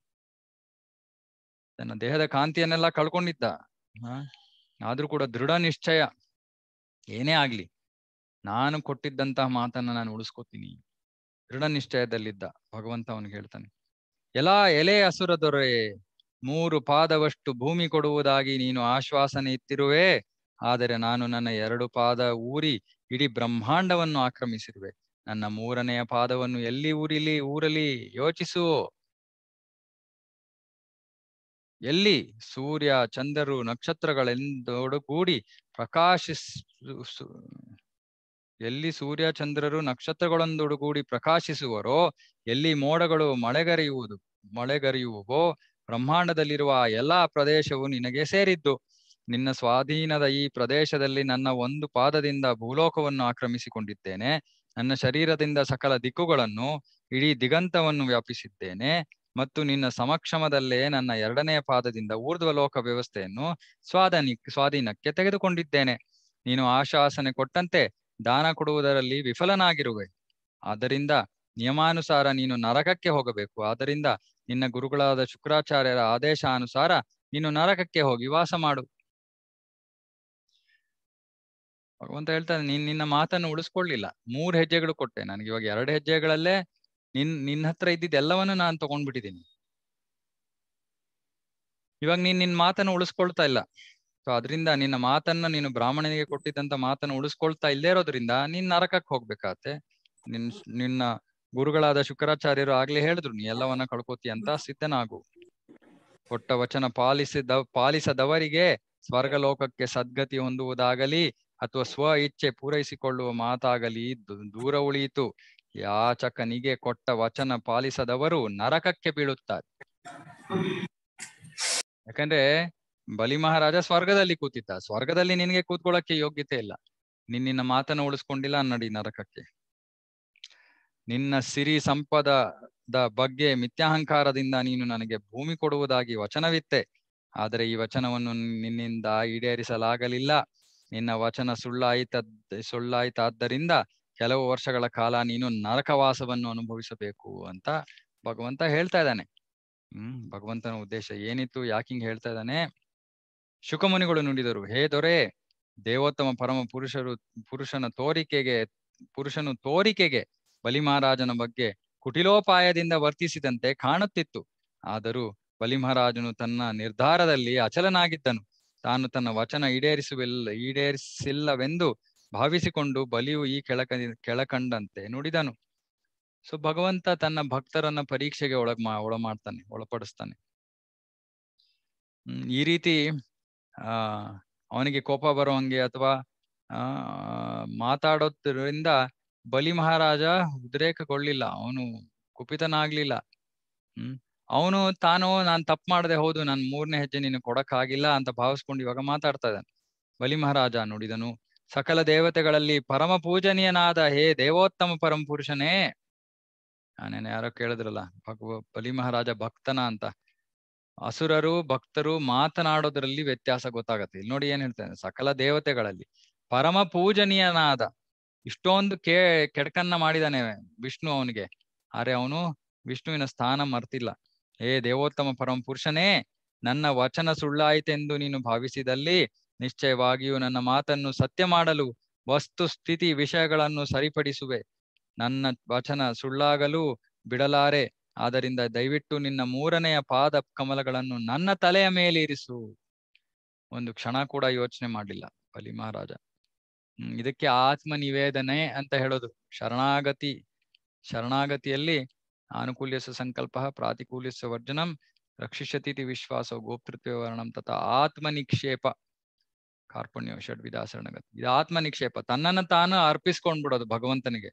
ತನ್ನ ದೇಹದ ಕಾಂತಿಯನ್ನೆಲ್ಲ ಕಳ್ಕೊಂಡಿದ್ದ ಆದ್ರೂ ಕೂಡ ದೃಢ ನಿಶ್ಚಯ ಏನೇ ಆಗ್ಲಿ ನಾನು ಕೊಟ್ಟಿದ್ದಂತಹ ಮಾತನ್ನ ನಾನು ಉಳಿಸ್ಕೊತೀನಿ ದೃಢ ನಿಶ್ಚಯದಲ್ಲಿದ್ದ ಭಗವಂತ ಅವನಿಗೆ ಹೇಳ್ತಾನೆ ಎಲಾ ಎಲೆ ದೊರೆ ಮೂರು ಪಾದವಷ್ಟು ಭೂಮಿ ಕೊಡುವುದಾಗಿ ನೀನು ಆಶ್ವಾಸನೆ ಇತ್ತಿರುವೆ ಆದರೆ ನಾನು ನನ್ನ ಎರಡು ಪಾದ ಊರಿ ಇಡೀ ಬ್ರಹ್ಮಾಂಡವನ್ನು ಆಕ್ರಮಿಸಿರುವೆ ನನ್ನ ಮೂರನೆಯ ಪಾದವನ್ನು ಎಲ್ಲಿ ಊರಿಲಿ ಊರಲಿ ಯೋಚಿಸು ಎಲ್ಲಿ ಸೂರ್ಯ ಚಂದ್ರರು ನಕ್ಷತ್ರಗಳೆಂದೊಡಗೂಡಿ ಪ್ರಕಾಶಿಸ್ ಎಲ್ಲಿ ಸೂರ್ಯ ಚಂದ್ರರು ನಕ್ಷತ್ರಗಳೊಂದೊಡುಗೂಡಿ ಪ್ರಕಾಶಿಸುವರೋ ಎಲ್ಲಿ ಮೋಡಗಳು ಮಳೆಗರೆಯುವುದು ಮಳೆಗರೆಯುವವೋ ಬ್ರಹ್ಮಾಂಡದಲ್ಲಿರುವ ಎಲ್ಲಾ ಪ್ರದೇಶವು ನಿನಗೆ ಸೇರಿದ್ದು ನಿನ್ನ ಸ್ವಾಧೀನದ ಈ ಪ್ರದೇಶದಲ್ಲಿ ನನ್ನ ಒಂದು ಪಾದದಿಂದ ಭೂಲೋಕವನ್ನು ಆಕ್ರಮಿಸಿಕೊಂಡಿದ್ದೇನೆ ನನ್ನ ಶರೀರದಿಂದ ಸಕಲ ದಿಕ್ಕುಗಳನ್ನು ಇಡೀ ದಿಗಂತವನ್ನು ವ್ಯಾಪಿಸಿದ್ದೇನೆ ಮತ್ತು ನಿನ್ನ ಸಮಕ್ಷಮದಲ್ಲೇ ನನ್ನ ಎರಡನೇ ಪಾದದಿಂದ ಊರ್ಧ್ವ ಲೋಕ ವ್ಯವಸ್ಥೆಯನ್ನು ಸ್ವಾಧೀನ ಸ್ವಾಧೀನಕ್ಕೆ ತೆಗೆದುಕೊಂಡಿದ್ದೇನೆ ನೀನು ಆಶಾಸನೆ ಕೊಟ್ಟಂತೆ ದಾನ ಕೊಡುವುದರಲ್ಲಿ ವಿಫಲನಾಗಿರುವೆ ಆದ್ದರಿಂದ ನಿಯಮಾನುಸಾರ ನೀನು ನರಕಕ್ಕೆ ಹೋಗಬೇಕು ಆದ್ದರಿಂದ ನಿನ್ನ ಗುರುಗಳಾದ ಶುಕ್ರಾಚಾರ್ಯರ ಅನುಸಾರ ನೀನು ನರಕಕ್ಕೆ ಹೋಗಿ ವಾಸ ಮಾಡು ಭಗವಂತ ಹೇಳ್ತಾನೆ ನೀನ್ ನಿನ್ನ ಮಾತನ್ನು ಉಳಿಸ್ಕೊಳ್ಳಿಲ್ಲ ಮೂರ್ ಹೆಜ್ಜೆಗಳು ಕೊಟ್ಟೆ ನನಗೆ ಇವಾಗ ಎರಡು ಹೆಜ್ಜೆಗಳಲ್ಲೇ ನಿನ್ ನಿನ್ನ ಹತ್ರ ಇದ್ದಿದ್ದೆಲ್ಲವನ್ನು ನಾನು ತಗೊಂಡ್ಬಿಟ್ಟಿದ್ದೀನಿ ಇವಾಗ ನೀನ್ ನಿನ್ ಮಾತನ್ನು ಉಳಿಸ್ಕೊಳ್ತಾ ಇಲ್ಲ ಸೊ ಅದರಿಂದ ನಿನ್ನ ಮಾತನ್ನ ನೀನು ಬ್ರಾಹ್ಮಣನಿಗೆ ಕೊಟ್ಟಿದ್ದಂತ ಮಾತನ್ನ ಉಳಿಸ್ಕೊಳ್ತಾ ಇಲ್ಲೇ ಇರೋದ್ರಿಂದ ನೀನ್ ನರಕಕ್ಕೆ ಹೋಗ್ಬೇಕಾತೆ ನಿನ್ ನಿನ್ನ ಗುರುಗಳಾದ ಶುಕ್ರಾಚಾರ್ಯರು ಆಗ್ಲೇ ಹೇಳಿದ್ರು ನೀ ಎಲ್ಲವನ್ನ ಕಳ್ಕೊತಿ ಅಂತ ಸಿದ್ಧನಾಗು ಕೊಟ್ಟ ವಚನ ಪಾಲಿಸಿದ ಪಾಲಿಸದವರಿಗೆ ಸ್ವರ್ಗಲೋಕಕ್ಕೆ ಸದ್ಗತಿ ಹೊಂದುವುದಾಗಲಿ ಅಥವಾ ಸ್ವ ಇಚ್ಛೆ ಪೂರೈಸಿಕೊಳ್ಳುವ ಮಾತಾಗಲಿ ದೂರ ಉಳಿಯಿತು ಯಾಚಕನಿಗೆ ಕೊಟ್ಟ ವಚನ ಪಾಲಿಸದವರು ನರಕಕ್ಕೆ ಬೀಳುತ್ತಾರೆ ಯಾಕಂದ್ರೆ ಬಲಿ ಮಹಾರಾಜ ಸ್ವರ್ಗದಲ್ಲಿ ಕೂತಿದ್ದ ಸ್ವರ್ಗದಲ್ಲಿ ನಿನಗೆ ಕೂತ್ಕೊಳ್ಳಕ್ಕೆ ಯೋಗ್ಯತೆ ಇಲ್ಲ ನಿನ್ನ ಮಾತನ್ನು ಉಳಿಸ್ಕೊಂಡಿಲ್ಲ ನಡಿ ನರಕಕ್ಕೆ ನಿನ್ನ ಸಿರಿ ಸಂಪದದ ಬಗ್ಗೆ ಮಿಥ್ಯಾಹಂಕಾರದಿಂದ ನೀನು ನನಗೆ ಭೂಮಿ ಕೊಡುವುದಾಗಿ ವಚನವಿತ್ತೆ ಆದರೆ ಈ ವಚನವನ್ನು ನಿನ್ನಿಂದ ಈಡೇರಿಸಲಾಗಲಿಲ್ಲ ನಿನ್ನ ವಚನ ಸುಳ್ಳಾಯಿತ ಸುಳ್ಳಾಯಿತಾದ್ದರಿಂದ ಕೆಲವು ವರ್ಷಗಳ ಕಾಲ ನೀನು ನರಕವಾಸವನ್ನು ಅನುಭವಿಸಬೇಕು ಅಂತ ಭಗವಂತ ಹೇಳ್ತಾ ಇದ್ದಾನೆ ಹ್ಮ್ ಭಗವಂತನ ಉದ್ದೇಶ ಏನಿತ್ತು ಯಾಕಿಂಗ್ ಹೇಳ್ತಾ ಇದ್ದಾನೆ ಶುಕಮುನಿಗಳು ನುಡಿದರು ಹೇ ದೊರೆ ದೇವೋತ್ತಮ ಪರಮ ಪುರುಷರು ಪುರುಷನ ತೋರಿಕೆಗೆ ಪುರುಷನು ತೋರಿಕೆಗೆ ಬಲಿಮಹಾರಾಜನ ಬಗ್ಗೆ ಕುಟಿಲೋಪಾಯದಿಂದ ವರ್ತಿಸಿದಂತೆ ಕಾಣುತ್ತಿತ್ತು ಆದರೂ ಬಲಿಮಹಾರಾಜನು ತನ್ನ ನಿರ್ಧಾರದಲ್ಲಿ ಅಚಲನಾಗಿದ್ದನು ತಾನು ತನ್ನ ವಚನ ಈಡೇರಿಸುವಿಲ್ಲ ಈಡೇರಿಸಿಲ್ಲವೆಂದು ಭಾವಿಸಿಕೊಂಡು ಬಲಿಯು ಈ ಕೆಳಕ ಕೆಳಕಂಡಂತೆ ನುಡಿದನು ಸೊ ಭಗವಂತ ತನ್ನ ಭಕ್ತರನ್ನ ಪರೀಕ್ಷೆಗೆ ಒಳಗ್ ಮಾ ಒಳ ಮಾಡ್ತಾನೆ ಒಳಪಡಿಸ್ತಾನೆ ಈ ರೀತಿ ಆ ಅವನಿಗೆ ಕೋಪ ಬರುವಂಗೆ ಅಥವಾ ಆ ಮಾತಾಡೋದ್ರಿಂದ ಬಲಿ ಮಹಾರಾಜ ಉದ್ರೇಕಗೊಳ್ಳಿಲ್ಲ ಅವನು ಕುಪಿತನಾಗ್ಲಿಲ್ಲ ಹ್ಮ್ ಅವನು ತಾನು ನಾನ್ ತಪ್ಪು ಮಾಡದೆ ಹೌದು ನಾನು ಮೂರನೇ ಹೆಜ್ಜೆ ನೀನು ಕೊಡಕ್ಕಾಗಿಲ್ಲ ಅಂತ ಭಾವಿಸ್ಕೊಂಡು ಇವಾಗ ಮಾತಾಡ್ತಾ ಇದ್ದಾನೆ ಬಲಿ ಮಹಾರಾಜ ನೋಡಿದನು ಸಕಲ ದೇವತೆಗಳಲ್ಲಿ ಪರಮ ಪೂಜನೀಯನಾದ ಹೇ ದೇವೋತ್ತಮ ಪರಮ ಪುರುಷನೇ ನಾನೇನು ಯಾರೋ ಕೇಳಿದ್ರಲ್ಲ ಬಲಿ ಮಹಾರಾಜ ಭಕ್ತನ ಅಂತ ಅಸುರರು ಭಕ್ತರು ಮಾತನಾಡೋದ್ರಲ್ಲಿ ವ್ಯತ್ಯಾಸ ಗೊತ್ತಾಗತ್ತೆ ಇಲ್ಲಿ ನೋಡಿ ಏನ್ ಹೇಳ್ತಾನೆ ಸಕಲ ದೇವತೆಗಳಲ್ಲಿ ಪರಮ ಪೂಜನೀಯನಾದ ಇಷ್ಟೊಂದು ಕೇ ಕೆಡಕನ್ನ ಮಾಡಿದಾನೆ ವಿಷ್ಣು ಅವನಿಗೆ ಅರೆ ಅವನು ವಿಷ್ಣುವಿನ ಸ್ಥಾನ ಮರ್ತಿಲ್ಲ ಏ ದೇವೋತ್ತಮ ಪರಮ ಪುರುಷನೇ ನನ್ನ ವಚನ ಸುಳ್ಳಾಯಿತೆಂದು ನೀನು ಭಾವಿಸಿದಲ್ಲಿ ನಿಶ್ಚಯವಾಗಿಯೂ ನನ್ನ ಮಾತನ್ನು ಸತ್ಯ ಮಾಡಲು ವಸ್ತು ಸ್ಥಿತಿ ವಿಷಯಗಳನ್ನು ಸರಿಪಡಿಸುವೆ ನನ್ನ ವಚನ ಸುಳ್ಳಾಗಲು ಬಿಡಲಾರೆ ಆದ್ದರಿಂದ ದಯವಿಟ್ಟು ನಿನ್ನ ಮೂರನೆಯ ಪಾದ ಕಮಲಗಳನ್ನು ನನ್ನ ತಲೆಯ ಮೇಲೆ ಇರಿಸು ಒಂದು ಕ್ಷಣ ಕೂಡ ಯೋಚನೆ ಮಾಡಲಿಲ್ಲ ಬಲಿ ಮಹಾರಾಜ ಇದಕ್ಕೆ ಆತ್ಮ ನಿವೇದನೆ ಅಂತ ಹೇಳೋದು ಶರಣಾಗತಿ ಶರಣಾಗತಿಯಲ್ಲಿ ಆನುಕೂಲ್ಯಸ ಸಂಕಲ್ಪ ಪ್ರಾತಿಕೂಲ್ಯಸ ವರ್ಜನಂ ರಕ್ಷಿಷತೀತಿ ವಿಶ್ವಾಸ ಗೋಪ್ತೃತ್ವ ವರ್ಣಂ ತಥಾ ಆತ್ಮ ನಿಕ್ಷೇಪ ಕಾರ್ಪಣ್ಯ ಷಡ್ವಿದಾಸರಣಗತಿ ಇದು ಆತ್ಮ ನಿಕ್ಷೇಪ ತನ್ನನ್ನು ತಾನು ಅರ್ಪಿಸ್ಕೊಂಡ್ಬಿಡೋದು ಭಗವಂತನಿಗೆ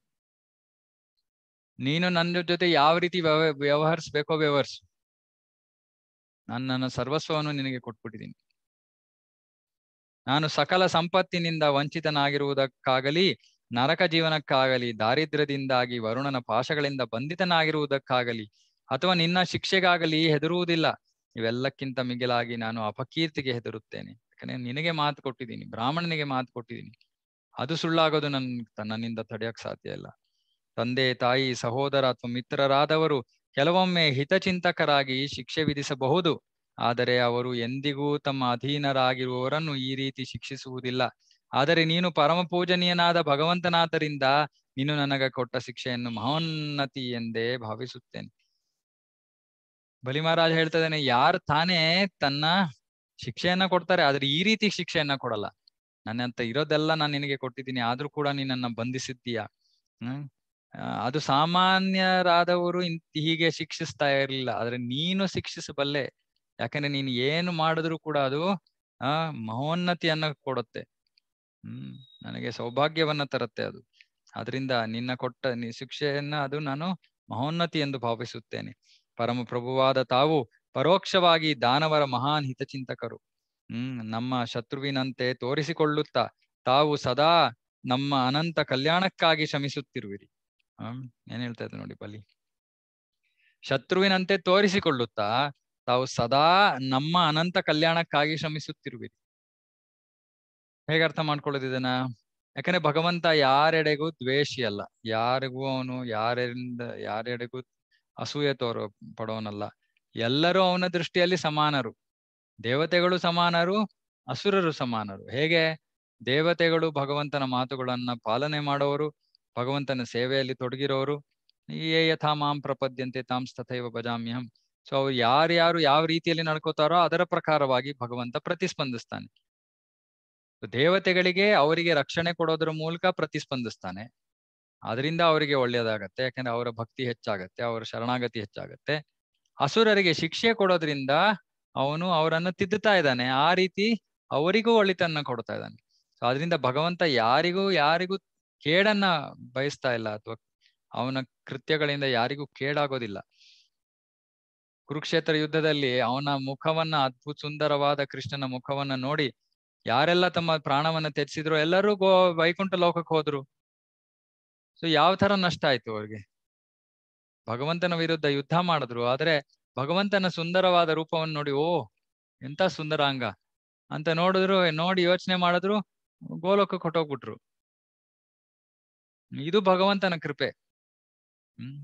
ನೀನು ನನ್ನ ಜೊತೆ ಯಾವ ರೀತಿ ವ್ಯವ ವ್ಯವಹರಿಸ್ಬೇಕೋ ವ್ಯವಹರಿಸು ನಾನು ನನ್ನ ಸರ್ವಸ್ವವನ್ನು ನಿನಗೆ ಕೊಟ್ಬಿಟ್ಟಿದ್ದೀನಿ ನಾನು ಸಕಲ ಸಂಪತ್ತಿನಿಂದ ವಂಚಿತನಾಗಿರುವುದಕ್ಕಾಗಲಿ ನರಕ ಜೀವನಕ್ಕಾಗಲಿ ದಾರಿದ್ರ್ಯದಿಂದಾಗಿ ವರುಣನ ಪಾಶಗಳಿಂದ ಬಂಧಿತನಾಗಿರುವುದಕ್ಕಾಗಲಿ ಅಥವಾ ನಿನ್ನ ಶಿಕ್ಷೆಗಾಗಲಿ ಹೆದರುವುದಿಲ್ಲ ಇವೆಲ್ಲಕ್ಕಿಂತ ಮಿಗಿಲಾಗಿ ನಾನು ಅಪಕೀರ್ತಿಗೆ ಹೆದರುತ್ತೇನೆ ಯಾಕಂದ್ರೆ ನಿನಗೆ ಮಾತು ಕೊಟ್ಟಿದ್ದೀನಿ ಬ್ರಾಹ್ಮಣನಿಗೆ ಮಾತು ಕೊಟ್ಟಿದ್ದೀನಿ ಅದು ಸುಳ್ಳಾಗೋದು ನನ್ ತನ್ನಿಂದ ತಡೆಯಕ್ ಸಾಧ್ಯ ಇಲ್ಲ ತಂದೆ ತಾಯಿ ಸಹೋದರ ಅಥವಾ ಮಿತ್ರರಾದವರು ಕೆಲವೊಮ್ಮೆ ಹಿತಚಿಂತಕರಾಗಿ ಶಿಕ್ಷೆ ವಿಧಿಸಬಹುದು ಆದರೆ ಅವರು ಎಂದಿಗೂ ತಮ್ಮ ಅಧೀನರಾಗಿರುವವರನ್ನು ಈ ರೀತಿ ಶಿಕ್ಷಿಸುವುದಿಲ್ಲ ಆದರೆ ನೀನು ಪರಮ ಪೂಜನೀಯನಾದ ಭಗವಂತನಾದ್ದರಿಂದ ನೀನು ನನಗೆ ಕೊಟ್ಟ ಶಿಕ್ಷೆಯನ್ನು ಮಹೋನ್ನತಿ ಎಂದೇ ಭಾವಿಸುತ್ತೇನೆ ಬಲಿ ಹೇಳ್ತಾ ಇದ್ದಾನೆ ಯಾರು ತಾನೇ ತನ್ನ ಶಿಕ್ಷೆಯನ್ನ ಕೊಡ್ತಾರೆ ಆದ್ರೆ ಈ ರೀತಿ ಶಿಕ್ಷೆಯನ್ನ ಕೊಡಲ್ಲ ನನ್ನಂತ ಇರೋದೆಲ್ಲ ನಾನು ನಿನಗೆ ಕೊಟ್ಟಿದ್ದೀನಿ ಆದ್ರೂ ಕೂಡ ನೀನನ್ನ ಬಂಧಿಸಿದ್ದೀಯಾ ಹ್ಮ್ ಅದು ಸಾಮಾನ್ಯರಾದವರು ಹೀಗೆ ಶಿಕ್ಷಿಸ್ತಾ ಇರಲಿಲ್ಲ ಆದ್ರೆ ನೀನು ಶಿಕ್ಷಿಸಬಲ್ಲೆ ಯಾಕಂದ್ರೆ ನೀನು ಏನು ಮಾಡಿದ್ರು ಕೂಡ ಅದು ಆ ಮಹೋನ್ನತಿಯನ್ನ ಕೊಡುತ್ತೆ ಹ್ಮ್ ನನಗೆ ಸೌಭಾಗ್ಯವನ್ನ ತರುತ್ತೆ ಅದು ಅದರಿಂದ ನಿನ್ನ ಕೊಟ್ಟ ನೀ ಶಿಕ್ಷೆಯನ್ನ ಅದು ನಾನು ಮಹೋನ್ನತಿ ಎಂದು ಭಾವಿಸುತ್ತೇನೆ ಪರಮ ಪ್ರಭುವಾದ ತಾವು ಪರೋಕ್ಷವಾಗಿ ದಾನವರ ಮಹಾನ್ ಹಿತಚಿಂತಕರು ಹ್ಮ್ ನಮ್ಮ ಶತ್ರುವಿನಂತೆ ತೋರಿಸಿಕೊಳ್ಳುತ್ತಾ ತಾವು ಸದಾ ನಮ್ಮ ಅನಂತ ಕಲ್ಯಾಣಕ್ಕಾಗಿ ಶ್ರಮಿಸುತ್ತಿರುವಿರಿ ಹ್ಮ್ ಏನ್ ಹೇಳ್ತಾ ಇದ್ದೆ ನೋಡಿ ಬಲಿ ಶತ್ರುವಿನಂತೆ ತೋರಿಸಿಕೊಳ್ಳುತ್ತಾ ತಾವು ಸದಾ ನಮ್ಮ ಅನಂತ ಕಲ್ಯಾಣಕ್ಕಾಗಿ ಶ್ರಮಿಸುತ್ತಿರುವಿರಿ ಹೇಗೆ ಅರ್ಥ ಮಾಡ್ಕೊಳ್ಳೋದಿದನ ಯಾಕಂದ್ರೆ ಭಗವಂತ ಯಾರೆಡೆಗೂ ದ್ವೇಷಿ ಅಲ್ಲ ಯಾರಿಗೂ ಅವನು ಯಾರಿಂದ ಯಾರೆಡೆಗೂ ಅಸೂಯೆ ತೋರೋ ಪಡೋನಲ್ಲ ಎಲ್ಲರೂ ಅವನ ದೃಷ್ಟಿಯಲ್ಲಿ ಸಮಾನರು ದೇವತೆಗಳು ಸಮಾನರು ಅಸುರರು ಸಮಾನರು ಹೇಗೆ ದೇವತೆಗಳು ಭಗವಂತನ ಮಾತುಗಳನ್ನ ಪಾಲನೆ ಮಾಡೋರು ಭಗವಂತನ ಸೇವೆಯಲ್ಲಿ ತೊಡಗಿರೋರು ಏ ಯಥಾ ಮಾಂ ಪ್ರಪದ್ಯಂತೆ ತಾಮ್ ತಥೈವ ಭಜಾಮ್ಯಹಂ ಸೊ ಅವ್ರು ಯಾರ್ಯಾರು ಯಾವ ರೀತಿಯಲ್ಲಿ ನಡ್ಕೋತಾರೋ ಅದರ ಪ್ರಕಾರವಾಗಿ ಭಗವಂತ ಪ್ರತಿಸ್ಪಂದಿಸ್ತಾನೆ ದೇವತೆಗಳಿಗೆ ಅವರಿಗೆ ರಕ್ಷಣೆ ಕೊಡೋದ್ರ ಮೂಲಕ ಪ್ರತಿಸ್ಪಂದಿಸ್ತಾನೆ ಅದರಿಂದ ಅವರಿಗೆ ಒಳ್ಳೆಯದಾಗತ್ತೆ ಯಾಕಂದ್ರೆ ಅವರ ಭಕ್ತಿ ಹೆಚ್ಚಾಗತ್ತೆ ಅವರ ಶರಣಾಗತಿ ಹೆಚ್ಚಾಗತ್ತೆ ಅಸುರರಿಗೆ ಶಿಕ್ಷೆ ಕೊಡೋದ್ರಿಂದ ಅವನು ಅವರನ್ನು ತಿದ್ದುತ್ತಾ ಇದ್ದಾನೆ ಆ ರೀತಿ ಅವರಿಗೂ ಒಳಿತನ್ನ ಕೊಡ್ತಾ ಇದ್ದಾನೆ ಸೊ ಅದರಿಂದ ಭಗವಂತ ಯಾರಿಗೂ ಯಾರಿಗೂ ಕೇಡನ್ನ ಬಯಸ್ತಾ ಇಲ್ಲ ಅಥವಾ ಅವನ ಕೃತ್ಯಗಳಿಂದ ಯಾರಿಗೂ ಕೇಡಾಗೋದಿಲ್ಲ ಕುರುಕ್ಷೇತ್ರ ಯುದ್ಧದಲ್ಲಿ ಅವನ ಮುಖವನ್ನ ಅದ್ಭುತ ಸುಂದರವಾದ ಕೃಷ್ಣನ ಮುಖವನ್ನ ನೋಡಿ ಯಾರೆಲ್ಲ ತಮ್ಮ ಪ್ರಾಣವನ್ನ ತೆಚ್ಚಿದ್ರು ಎಲ್ಲರೂ ಗೋ ವೈಕುಂಠ ಲೋಕಕ್ಕೆ ಹೋದ್ರು ಸೊ ಯಾವ ತರ ನಷ್ಟ ಆಯ್ತು ಅವ್ರಿಗೆ ಭಗವಂತನ ವಿರುದ್ಧ ಯುದ್ಧ ಮಾಡಿದ್ರು ಆದ್ರೆ ಭಗವಂತನ ಸುಂದರವಾದ ರೂಪವನ್ನು ನೋಡಿ ಓ ಎಂತ ಸುಂದರಾಂಗ ಅಂತ ನೋಡಿದ್ರು ನೋಡಿ ಯೋಚನೆ ಮಾಡಿದ್ರು ಗೋಲೋಕ ಕೊಟ್ಟೋಗ್ಬಿಟ್ರು ಇದು ಭಗವಂತನ ಕೃಪೆ ಹ್ಮ್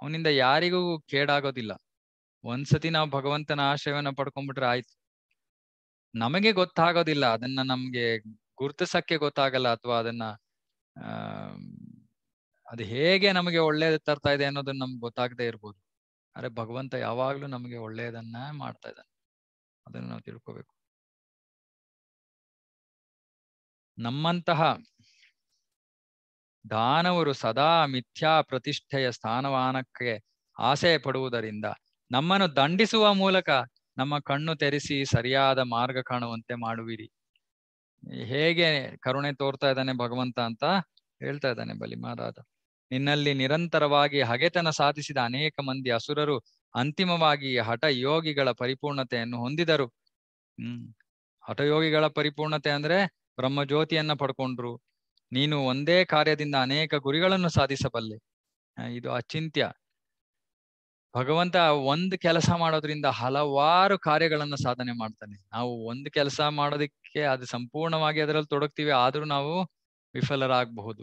ಅವನಿಂದ ಯಾರಿಗೂ ಕೇಡಾಗೋದಿಲ್ಲ ಒಂದ್ಸತಿ ನಾವು ಭಗವಂತನ ಆಶ್ರಯವನ್ನ ಪಡ್ಕೊಂಡ್ಬಿಟ್ರೆ ಆಯ್ತು ನಮಗೆ ಗೊತ್ತಾಗೋದಿಲ್ಲ ಅದನ್ನ ನಮ್ಗೆ ಗುರುತಿಸಕ್ಕೆ ಗೊತ್ತಾಗಲ್ಲ ಅಥವಾ ಅದನ್ನ ಆ ಅದು ಹೇಗೆ ನಮಗೆ ಒಳ್ಳೇದು ತರ್ತಾ ಇದೆ ಅನ್ನೋದನ್ನ ನಮ್ಗೆ ಗೊತ್ತಾಗದೇ ಇರ್ಬೋದು ಆದ್ರೆ ಭಗವಂತ ಯಾವಾಗ್ಲೂ ನಮಗೆ ಒಳ್ಳೆಯದನ್ನ ಮಾಡ್ತಾ ಇದ್ದಾನೆ ಅದನ್ನ ನಾವು ತಿಳ್ಕೋಬೇಕು ನಮ್ಮಂತಹ ದಾನವರು ಸದಾ ಮಿಥ್ಯಾ ಪ್ರತಿಷ್ಠೆಯ ಸ್ಥಾನಮಾನಕ್ಕೆ ಆಸೆ ಪಡುವುದರಿಂದ ನಮ್ಮನ್ನು ದಂಡಿಸುವ ಮೂಲಕ ನಮ್ಮ ಕಣ್ಣು ತೆರೆಸಿ ಸರಿಯಾದ ಮಾರ್ಗ ಕಾಣುವಂತೆ ಮಾಡುವಿರಿ ಹೇಗೆ ಕರುಣೆ ತೋರ್ತಾ ಇದ್ದಾನೆ ಭಗವಂತ ಅಂತ ಹೇಳ್ತಾ ಇದ್ದಾನೆ ಬಲಿ ನಿನ್ನಲ್ಲಿ ನಿರಂತರವಾಗಿ ಹಗೆತನ ಸಾಧಿಸಿದ ಅನೇಕ ಮಂದಿ ಅಸುರರು ಅಂತಿಮವಾಗಿ ಹಠ ಯೋಗಿಗಳ ಪರಿಪೂರ್ಣತೆಯನ್ನು ಹೊಂದಿದರು ಹ್ಮ್ ಹಠಯೋಗಿಗಳ ಪರಿಪೂರ್ಣತೆ ಅಂದ್ರೆ ಬ್ರಹ್ಮ ಜ್ಯೋತಿಯನ್ನ ಪಡ್ಕೊಂಡ್ರು ನೀನು ಒಂದೇ ಕಾರ್ಯದಿಂದ ಅನೇಕ ಗುರಿಗಳನ್ನು ಸಾಧಿಸಬಲ್ಲೆ ಇದು ಅಚಿಂತ್ಯ ಭಗವಂತ ಒಂದು ಕೆಲಸ ಮಾಡೋದ್ರಿಂದ ಹಲವಾರು ಕಾರ್ಯಗಳನ್ನ ಸಾಧನೆ ಮಾಡ್ತಾನೆ ನಾವು ಒಂದು ಕೆಲಸ ಮಾಡೋದಕ್ಕೆ ಅದು ಸಂಪೂರ್ಣವಾಗಿ ಅದರಲ್ಲಿ ತೊಡಗ್ತೀವಿ ಆದ್ರೂ ನಾವು ವಿಫಲರಾಗಬಹುದು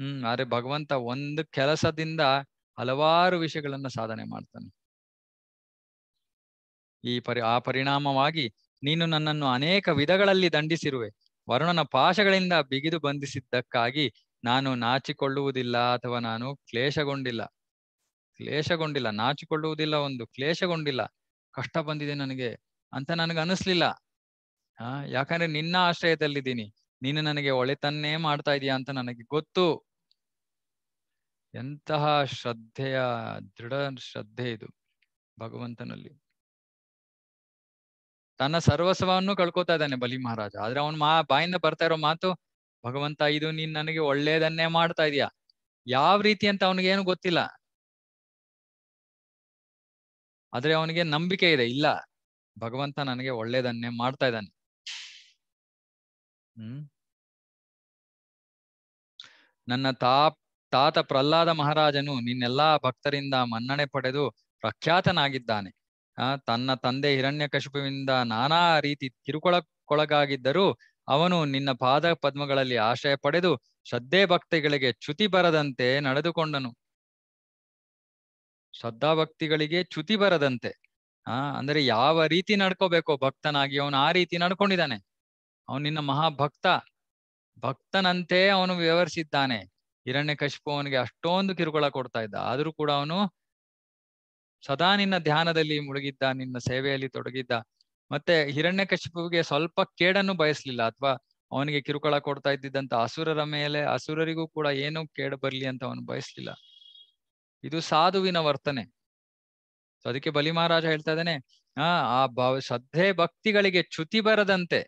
ಹ್ಮ್ ಆದ್ರೆ ಭಗವಂತ ಒಂದು ಕೆಲಸದಿಂದ ಹಲವಾರು ವಿಷಯಗಳನ್ನ ಸಾಧನೆ ಮಾಡ್ತಾನೆ ಈ ಪರಿ ಆ ಪರಿಣಾಮವಾಗಿ ನೀನು ನನ್ನನ್ನು ಅನೇಕ ವಿಧಗಳಲ್ಲಿ ದಂಡಿಸಿರುವೆ ವರುಣನ ಪಾಶಗಳಿಂದ ಬಿಗಿದು ಬಂಧಿಸಿದ್ದಕ್ಕಾಗಿ ನಾನು ನಾಚಿಕೊಳ್ಳುವುದಿಲ್ಲ ಅಥವಾ ನಾನು ಕ್ಲೇಶಗೊಂಡಿಲ್ಲ ಕ್ಲೇಶಗೊಂಡಿಲ್ಲ ನಾಚಿಕೊಳ್ಳುವುದಿಲ್ಲ ಒಂದು ಕ್ಲೇಶಗೊಂಡಿಲ್ಲ ಕಷ್ಟ ಬಂದಿದೆ ನನಗೆ ಅಂತ ನನಗೆ ಅನಿಸ್ಲಿಲ್ಲ ಆ ಯಾಕಂದ್ರೆ ನಿನ್ನ ಆಶ್ರಯದಲ್ಲಿದ್ದೀನಿ ನೀನು ನನಗೆ ಒಳೆತನ್ನೇ ಮಾಡ್ತಾ ಇದೀಯಾ ಅಂತ ನನಗೆ ಗೊತ್ತು ಎಂತಹ ಶ್ರದ್ಧೆಯ ದೃಢ ಶ್ರದ್ಧೆ ಇದು ಭಗವಂತನಲ್ಲಿ ತನ್ನ ಸರ್ವಸ್ವವನ್ನು ಕಳ್ಕೊತಾ ಇದ್ದಾನೆ ಬಲಿ ಮಹಾರಾಜ ಆದ್ರೆ ಅವನ್ ಮಾ ಬಾಯಿಂದ ಬರ್ತಾ ಇರೋ ಮಾತು ಭಗವಂತ ಇದು ನೀನ್ ನನಗೆ ಒಳ್ಳೇದನ್ನೇ ಮಾಡ್ತಾ ಇದೀಯ ಯಾವ ರೀತಿ ಅಂತ ಅವನಿಗೇನು ಗೊತ್ತಿಲ್ಲ ಆದ್ರೆ ಅವನಿಗೆ ನಂಬಿಕೆ ಇದೆ ಇಲ್ಲ ಭಗವಂತ ನನಗೆ ಒಳ್ಳೇದನ್ನೇ ಮಾಡ್ತಾ ಇದ್ದಾನೆ ಹ್ಮ್ ನನ್ನ ತಾ ತಾತ ಪ್ರಹ್ಲಾದ ಮಹಾರಾಜನು ನಿನ್ನೆಲ್ಲಾ ಭಕ್ತರಿಂದ ಮನ್ನಣೆ ಪಡೆದು ಪ್ರಖ್ಯಾತನಾಗಿದ್ದಾನೆ ಆ ತನ್ನ ತಂದೆ ಹಿರಣ್ಯಕಶಿಪುವಿಂದ ನಾನಾ ರೀತಿ ಕಿರುಕುಳಕ್ಕೊಳಗಾಗಿದ್ದರೂ ಅವನು ನಿನ್ನ ಪಾದ ಪದ್ಮಗಳಲ್ಲಿ ಆಶ್ರಯ ಪಡೆದು ಶ್ರದ್ಧೆ ಭಕ್ತಿಗಳಿಗೆ ಚ್ಯುತಿ ಬರದಂತೆ ನಡೆದುಕೊಂಡನು ಶ್ರದ್ಧಾ ಭಕ್ತಿಗಳಿಗೆ ಚ್ಯುತಿ ಬರದಂತೆ ಆ ಅಂದ್ರೆ ಯಾವ ರೀತಿ ನಡ್ಕೋಬೇಕು ಭಕ್ತನಾಗಿ ಅವನು ಆ ರೀತಿ ನಡ್ಕೊಂಡಿದ್ದಾನೆ ಅವನು ನಿನ್ನ ಮಹಾಭಕ್ತ ಭಕ್ತನಂತೆ ಅವನು ವ್ಯವಹರಿಸಿದ್ದಾನೆ ಹಿರಣ್ಯ ಅವನಿಗೆ ಅಷ್ಟೊಂದು ಕಿರುಕುಳ ಕೊಡ್ತಾ ಇದ್ದ ಆದ್ರೂ ಕೂಡ ಅವನು ಸದಾ ನಿನ್ನ ಧ್ಯಾನದಲ್ಲಿ ಮುಳುಗಿದ್ದ ನಿನ್ನ ಸೇವೆಯಲ್ಲಿ ತೊಡಗಿದ್ದ ಮತ್ತೆ ಹಿರಣ್ಯ ಸ್ವಲ್ಪ ಕೇಡನ್ನು ಬಯಸ್ಲಿಲ್ಲ ಅಥವಾ ಅವನಿಗೆ ಕಿರುಕುಳ ಕೊಡ್ತಾ ಇದ್ದಿದ್ದಂತ ಅಸುರರ ಮೇಲೆ ಅಸುರರಿಗೂ ಕೂಡ ಏನೂ ಕೇಡು ಬರ್ಲಿ ಅಂತ ಅವನು ಬಯಸ್ಲಿಲ್ಲ ಇದು ಸಾಧುವಿನ ವರ್ತನೆ ಅದಕ್ಕೆ ಬಲಿ ಮಹಾರಾಜ ಹೇಳ್ತಾ ಇದ್ದಾನೆ ಆ ಆ ಭಾವ ಶ್ರದ್ಧೆ ಭಕ್ತಿಗಳಿಗೆ ಚ್ಯುತಿ ಬರದಂತೆ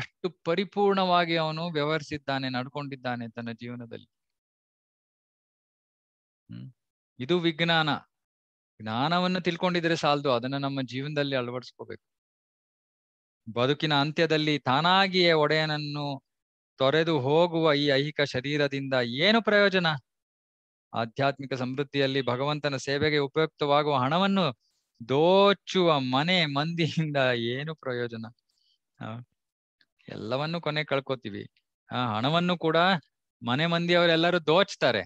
ಅಷ್ಟು ಪರಿಪೂರ್ಣವಾಗಿ ಅವನು ವ್ಯವಹರಿಸಿದ್ದಾನೆ ನಡ್ಕೊಂಡಿದ್ದಾನೆ ತನ್ನ ಜೀವನದಲ್ಲಿ ಹ್ಮ್ ಇದು ವಿಜ್ಞಾನ ಜ್ಞಾನವನ್ನು ತಿಳ್ಕೊಂಡಿದ್ರೆ ಸಾಲದು ಅದನ್ನ ನಮ್ಮ ಜೀವನದಲ್ಲಿ ಅಳವಡಿಸ್ಕೋಬೇಕು ಬದುಕಿನ ಅಂತ್ಯದಲ್ಲಿ ತಾನಾಗಿಯೇ ಒಡೆಯನನ್ನು ತೊರೆದು ಹೋಗುವ ಈ ಐಹಿಕ ಶರೀರದಿಂದ ಏನು ಪ್ರಯೋಜನ ಆಧ್ಯಾತ್ಮಿಕ ಸಮೃದ್ಧಿಯಲ್ಲಿ ಭಗವಂತನ ಸೇವೆಗೆ ಉಪಯುಕ್ತವಾಗುವ ಹಣವನ್ನು ದೋಚುವ ಮನೆ ಮಂದಿಯಿಂದ ಏನು ಪ್ರಯೋಜನ ಎಲ್ಲವನ್ನು ಕೊನೆ ಕಳ್ಕೊತೀವಿ ಆ ಹಣವನ್ನು ಕೂಡ ಮನೆ ಮಂದಿಯವರೆಲ್ಲರೂ ದೋಚ್ತಾರೆ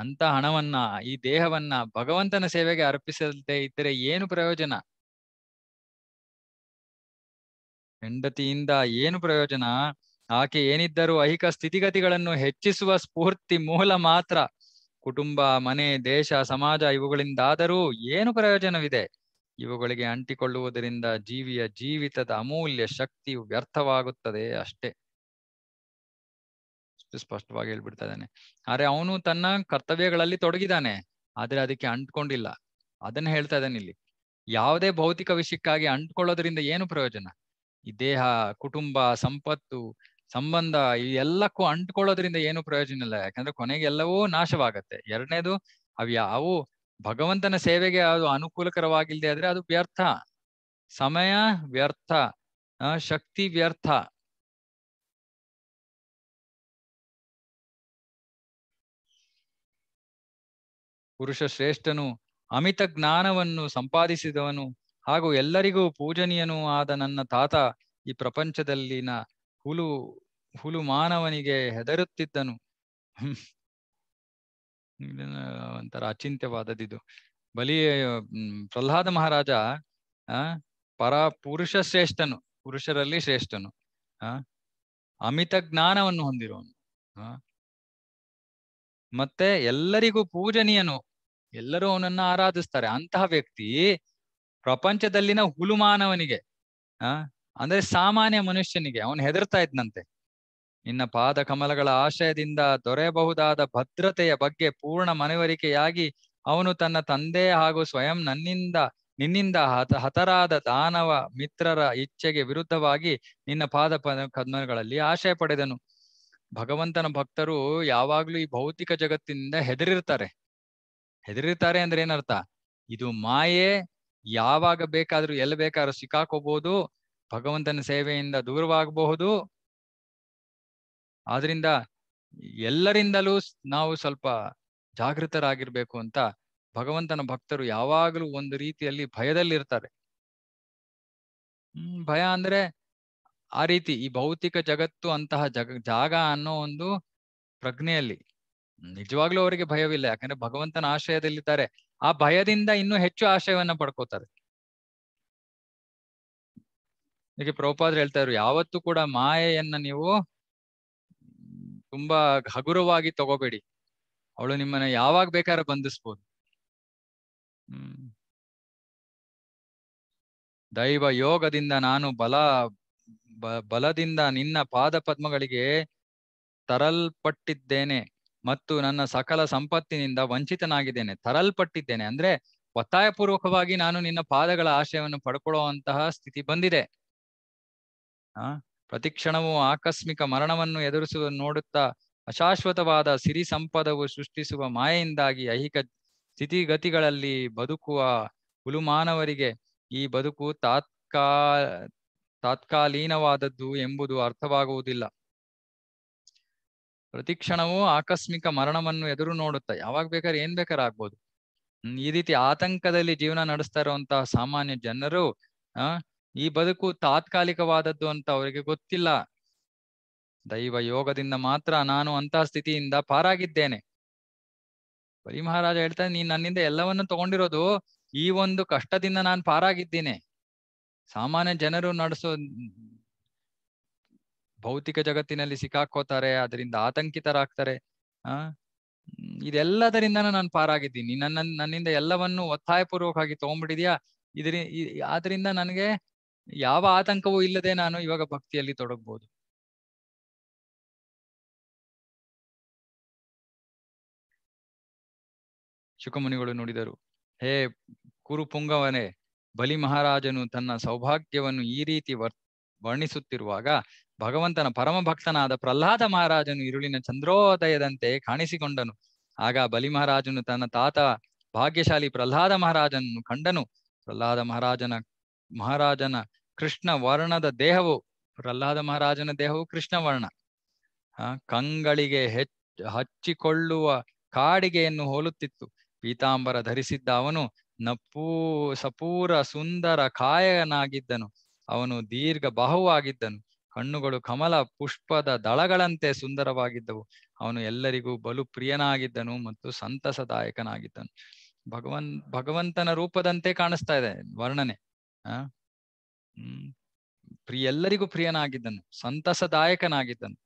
ಅಂತ ಹಣವನ್ನ ಈ ದೇಹವನ್ನ ಭಗವಂತನ ಸೇವೆಗೆ ಅರ್ಪಿಸದೆ ಇದ್ದರೆ ಏನು ಪ್ರಯೋಜನ ಹೆಂಡತಿಯಿಂದ ಏನು ಪ್ರಯೋಜನ ಆಕೆ ಏನಿದ್ದರೂ ಅಹಿಕ ಸ್ಥಿತಿಗತಿಗಳನ್ನು ಹೆಚ್ಚಿಸುವ ಸ್ಫೂರ್ತಿ ಮೂಲ ಮಾತ್ರ ಕುಟುಂಬ ಮನೆ ದೇಶ ಸಮಾಜ ಇವುಗಳಿಂದಾದರೂ ಏನು ಪ್ರಯೋಜನವಿದೆ ಇವುಗಳಿಗೆ ಅಂಟಿಕೊಳ್ಳುವುದರಿಂದ ಜೀವಿಯ ಜೀವಿತದ ಅಮೂಲ್ಯ ಶಕ್ತಿಯು ವ್ಯರ್ಥವಾಗುತ್ತದೆ ಅಷ್ಟೇ ಸ್ಪಷ್ಟವಾಗಿ ಹೇಳ್ಬಿಡ್ತಾ ಇದ್ದಾನೆ ಆದ್ರೆ ಅವನು ತನ್ನ ಕರ್ತವ್ಯಗಳಲ್ಲಿ ತೊಡಗಿದಾನೆ ಆದ್ರೆ ಅದಕ್ಕೆ ಅಂಟ್ಕೊಂಡಿಲ್ಲ ಅದನ್ನ ಹೇಳ್ತಾ ಇದ್ದಾನೆ ಇಲ್ಲಿ ಯಾವುದೇ ಭೌತಿಕ ವಿಷಯಕ್ಕಾಗಿ ಅಂಟ್ಕೊಳ್ಳೋದ್ರಿಂದ ಏನು ಪ್ರಯೋಜನ ಈ ದೇಹ ಕುಟುಂಬ ಸಂಪತ್ತು ಸಂಬಂಧ ಇವೆಲ್ಲಕ್ಕೂ ಅಂಟ್ಕೊಳ್ಳೋದ್ರಿಂದ ಏನು ಪ್ರಯೋಜನ ಇಲ್ಲ ಯಾಕಂದ್ರೆ ಕೊನೆಗೆ ಎಲ್ಲವೂ ನಾಶವಾಗತ್ತೆ ಎರಡನೇದು ಅವು ಭಗವಂತನ ಸೇವೆಗೆ ಅದು ಅನುಕೂಲಕರವಾಗಿಲ್ಲದೆ ಆದ್ರೆ ಅದು ವ್ಯರ್ಥ ಸಮಯ ವ್ಯರ್ಥ ಶಕ್ತಿ ವ್ಯರ್ಥ ಪುರುಷ ಶ್ರೇಷ್ಠನು ಅಮಿತ ಜ್ಞಾನವನ್ನು ಸಂಪಾದಿಸಿದವನು ಹಾಗೂ ಎಲ್ಲರಿಗೂ ಪೂಜನೀಯನೂ ಆದ ನನ್ನ ತಾತ ಈ ಪ್ರಪಂಚದಲ್ಲಿನ ಹುಲು ಹುಲು ಮಾನವನಿಗೆ ಹೆದರುತ್ತಿದ್ದನು ಒಂಥರ ಅಚಿಂತ್ಯವಾದದ್ದು ಬಲಿ ಪ್ರಹ್ಲಾದ ಮಹಾರಾಜ ಆ ಪರ ಪುರುಷ ಶ್ರೇಷ್ಠನು ಪುರುಷರಲ್ಲಿ ಶ್ರೇಷ್ಠನು ಆ ಅಮಿತ ಜ್ಞಾನವನ್ನು ಹೊಂದಿರುವನು ಮತ್ತೆ ಎಲ್ಲರಿಗೂ ಪೂಜನೀಯನು ಎಲ್ಲರೂ ಅವನನ್ನ ಆರಾಧಿಸ್ತಾರೆ ಅಂತಹ ವ್ಯಕ್ತಿ ಪ್ರಪಂಚದಲ್ಲಿನ ಹುಲುಮಾನವನಿಗೆ ಆ ಅಂದ್ರೆ ಸಾಮಾನ್ಯ ಮನುಷ್ಯನಿಗೆ ಅವನು ಹೆದರ್ತಾ ಇದ್ನಂತೆ ನಿನ್ನ ಪಾದ ಕಮಲಗಳ ಆಶಯದಿಂದ ದೊರೆಯಬಹುದಾದ ಭದ್ರತೆಯ ಬಗ್ಗೆ ಪೂರ್ಣ ಮನವರಿಕೆಯಾಗಿ ಅವನು ತನ್ನ ತಂದೆ ಹಾಗೂ ಸ್ವಯಂ ನನ್ನಿಂದ ನಿನ್ನಿಂದ ಹತ ಹತರಾದ ದಾನವ ಮಿತ್ರರ ಇಚ್ಛೆಗೆ ವಿರುದ್ಧವಾಗಿ ನಿನ್ನ ಪಾದ ಪದ ಆಶಯ ಪಡೆದನು ಭಗವಂತನ ಭಕ್ತರು ಯಾವಾಗ್ಲೂ ಈ ಭೌತಿಕ ಜಗತ್ತಿನಿಂದ ಹೆದರಿರ್ತಾರೆ ಹೆದರಿರ್ತಾರೆ ಅಂದ್ರೆ ಏನರ್ಥ ಇದು ಮಾಯೆ ಯಾವಾಗ ಬೇಕಾದ್ರೂ ಎಲ್ಲಿ ಬೇಕಾದ್ರೂ ಸಿಕ್ಕಾಕೋಬಹುದು ಭಗವಂತನ ಸೇವೆಯಿಂದ ದೂರವಾಗಬಹುದು ಆದ್ರಿಂದ ಎಲ್ಲರಿಂದಲೂ ನಾವು ಸ್ವಲ್ಪ ಜಾಗೃತರಾಗಿರ್ಬೇಕು ಅಂತ ಭಗವಂತನ ಭಕ್ತರು ಯಾವಾಗಲೂ ಒಂದು ರೀತಿಯಲ್ಲಿ ಭಯದಲ್ಲಿರ್ತಾರೆ ಹ್ಮ್ ಭಯ ಅಂದ್ರೆ ಆ ರೀತಿ ಈ ಭೌತಿಕ ಜಗತ್ತು ಅಂತಹ ಜಗ ಜಾಗ ಅನ್ನೋ ಒಂದು ಪ್ರಜ್ಞೆಯಲ್ಲಿ ನಿಜವಾಗ್ಲೂ ಅವರಿಗೆ ಭಯವಿಲ್ಲ ಯಾಕಂದ್ರೆ ಭಗವಂತನ ಆಶ್ರಯದಲ್ಲಿದ್ದಾರೆ ಆ ಭಯದಿಂದ ಇನ್ನೂ ಹೆಚ್ಚು ಆಶ್ರಯವನ್ನ ಪಡ್ಕೋತಾರೆ ಹೀಗೆ ಪ್ರೋಪಾದ್ರು ಹೇಳ್ತಾ ಇದ್ರು ಯಾವತ್ತೂ ಕೂಡ ಮಾಯೆಯನ್ನ ನೀವು ತುಂಬಾ ಹಗುರವಾಗಿ ತಗೋಬೇಡಿ ಅವಳು ನಿಮ್ಮನ್ನ ಯಾವಾಗ ಬೇಕಾದ್ರೆ ಬಂಧಿಸ್ಬೋದು ದೈವ ಯೋಗದಿಂದ ನಾನು ಬಲ ಬಲದಿಂದ ನಿನ್ನ ಪಾದ ಪದ್ಮಗಳಿಗೆ ತರಲ್ಪಟ್ಟಿದ್ದೇನೆ ಮತ್ತು ನನ್ನ ಸಕಲ ಸಂಪತ್ತಿನಿಂದ ವಂಚಿತನಾಗಿದ್ದೇನೆ ತರಲ್ಪಟ್ಟಿದ್ದೇನೆ ಅಂದ್ರೆ ಒತ್ತಾಯಪೂರ್ವಕವಾಗಿ ನಾನು ನಿನ್ನ ಪಾದಗಳ ಆಶಯವನ್ನು ಪಡ್ಕೊಳ್ಳುವಂತಹ ಸ್ಥಿತಿ ಬಂದಿದೆ ಆ ಪ್ರತಿಕ್ಷಣವು ಆಕಸ್ಮಿಕ ಮರಣವನ್ನು ಎದುರಿಸುವ ನೋಡುತ್ತಾ ಅಶಾಶ್ವತವಾದ ಸಿರಿ ಸಂಪದವು ಸೃಷ್ಟಿಸುವ ಮಾಯೆಯಿಂದಾಗಿ ಐಹಿಕ ಸ್ಥಿತಿಗತಿಗಳಲ್ಲಿ ಬದುಕುವ ಹುಲುಮಾನವರಿಗೆ ಈ ಬದುಕು ತಾತ್ಕಾ ತಾತ್ಕಾಲೀನವಾದದ್ದು ಎಂಬುದು ಅರ್ಥವಾಗುವುದಿಲ್ಲ ಪ್ರತಿಕ್ಷಣವೂ ಆಕಸ್ಮಿಕ ಮರಣವನ್ನು ಎದುರು ನೋಡುತ್ತಾ ಯಾವಾಗ ಬೇಕಾದ್ರೆ ಏನ್ ಬೇಕಾದ್ರೆ ಆಗ್ಬೋದು ಈ ರೀತಿ ಆತಂಕದಲ್ಲಿ ಜೀವನ ನಡೆಸ್ತಾ ಇರುವಂತಹ ಸಾಮಾನ್ಯ ಜನರು ಆ ಈ ಬದುಕು ತಾತ್ಕಾಲಿಕವಾದದ್ದು ಅಂತ ಅವರಿಗೆ ಗೊತ್ತಿಲ್ಲ ದೈವ ಯೋಗದಿಂದ ಮಾತ್ರ ನಾನು ಅಂತಹ ಸ್ಥಿತಿಯಿಂದ ಪಾರಾಗಿದ್ದೇನೆ ಬಲಿ ಮಹಾರಾಜ ಹೇಳ್ತಾರೆ ನೀನ್ ನನ್ನಿಂದ ಎಲ್ಲವನ್ನೂ ತಗೊಂಡಿರೋದು ಈ ಒಂದು ಕಷ್ಟದಿಂದ ನಾನು ಪಾರಾಗಿದ್ದೀನಿ ಸಾಮಾನ್ಯ ಜನರು ನಡೆಸೋ ಭೌತಿಕ ಜಗತ್ತಿನಲ್ಲಿ ಸಿಕ್ಕಾಕೋತಾರೆ ಅದರಿಂದ ಆತಂಕಿತರಾಗ್ತಾರೆ ಆ ಇದೆಲ್ಲದರಿಂದ ನಾನು ಪಾರಾಗಿದ್ದೀನಿ ನನ್ನ ನನ್ನಿಂದ ಎಲ್ಲವನ್ನು ಒತ್ತಾಯ ಪೂರ್ವಕವಾಗಿ ತಗೊಂಡ್ಬಿಟ್ಟಿದ್ಯಾ ಇದರಿ ಆದ್ರಿಂದ ನನಗೆ ಯಾವ ಆತಂಕವೂ ಇಲ್ಲದೆ ನಾನು ಇವಾಗ ಭಕ್ತಿಯಲ್ಲಿ ತೊಡಗಬಹುದು ಶುಕಮುನಿಗಳು ನುಡಿದರು ಹೇ ಪುಂಗವನೇ ಬಲಿ ಮಹಾರಾಜನು ತನ್ನ ಸೌಭಾಗ್ಯವನ್ನು ಈ ರೀತಿ ವರ್ ವರ್ಣಿಸುತ್ತಿರುವಾಗ ಭಗವಂತನ ಪರಮ ಭಕ್ತನಾದ ಪ್ರಹ್ಲಾದ ಮಹಾರಾಜನು ಇರುಳಿನ ಚಂದ್ರೋದಯದಂತೆ ಕಾಣಿಸಿಕೊಂಡನು ಆಗ ಬಲಿ ಮಹಾರಾಜನು ತನ್ನ ತಾತ ಭಾಗ್ಯಶಾಲಿ ಪ್ರಹ್ಲಾದ ಮಹಾರಾಜನನ್ನು ಕಂಡನು ಪ್ರಹ್ಲಾದ ಮಹಾರಾಜನ ಮಹಾರಾಜನ ಕೃಷ್ಣ ವರ್ಣದ ದೇಹವು ಪ್ರಹ್ಲಾದ ಮಹಾರಾಜನ ದೇಹವು ಕೃಷ್ಣವರ್ಣ ಕಂಗಳಿಗೆ ಹೆಚ್ ಹಚ್ಚಿಕೊಳ್ಳುವ ಕಾಡಿಗೆಯನ್ನು ಹೋಲುತ್ತಿತ್ತು ಪೀತಾಂಬರ ಧರಿಸಿದ್ದ ಅವನು ನಪೂ ಸಪೂರ ಸುಂದರ ಕಾಯನಾಗಿದ್ದನು ಅವನು ದೀರ್ಘ ಬಾಹುವಾಗಿದ್ದನು ಕಣ್ಣುಗಳು ಕಮಲ ಪುಷ್ಪದ ದಳಗಳಂತೆ ಸುಂದರವಾಗಿದ್ದವು ಅವನು ಎಲ್ಲರಿಗೂ ಬಲು ಪ್ರಿಯನಾಗಿದ್ದನು ಮತ್ತು ಸಂತಸದಾಯಕನಾಗಿದ್ದನು ಭಗವನ್ ಭಗವಂತನ ರೂಪದಂತೆ ಕಾಣಿಸ್ತಾ ಇದೆ ವರ್ಣನೆ ಆ ಹ್ಮ್ ಪ್ರಿಯ ಎಲ್ಲರಿಗೂ ಪ್ರಿಯನಾಗಿದ್ದನು ಸಂತಸದಾಯಕನಾಗಿದ್ದನು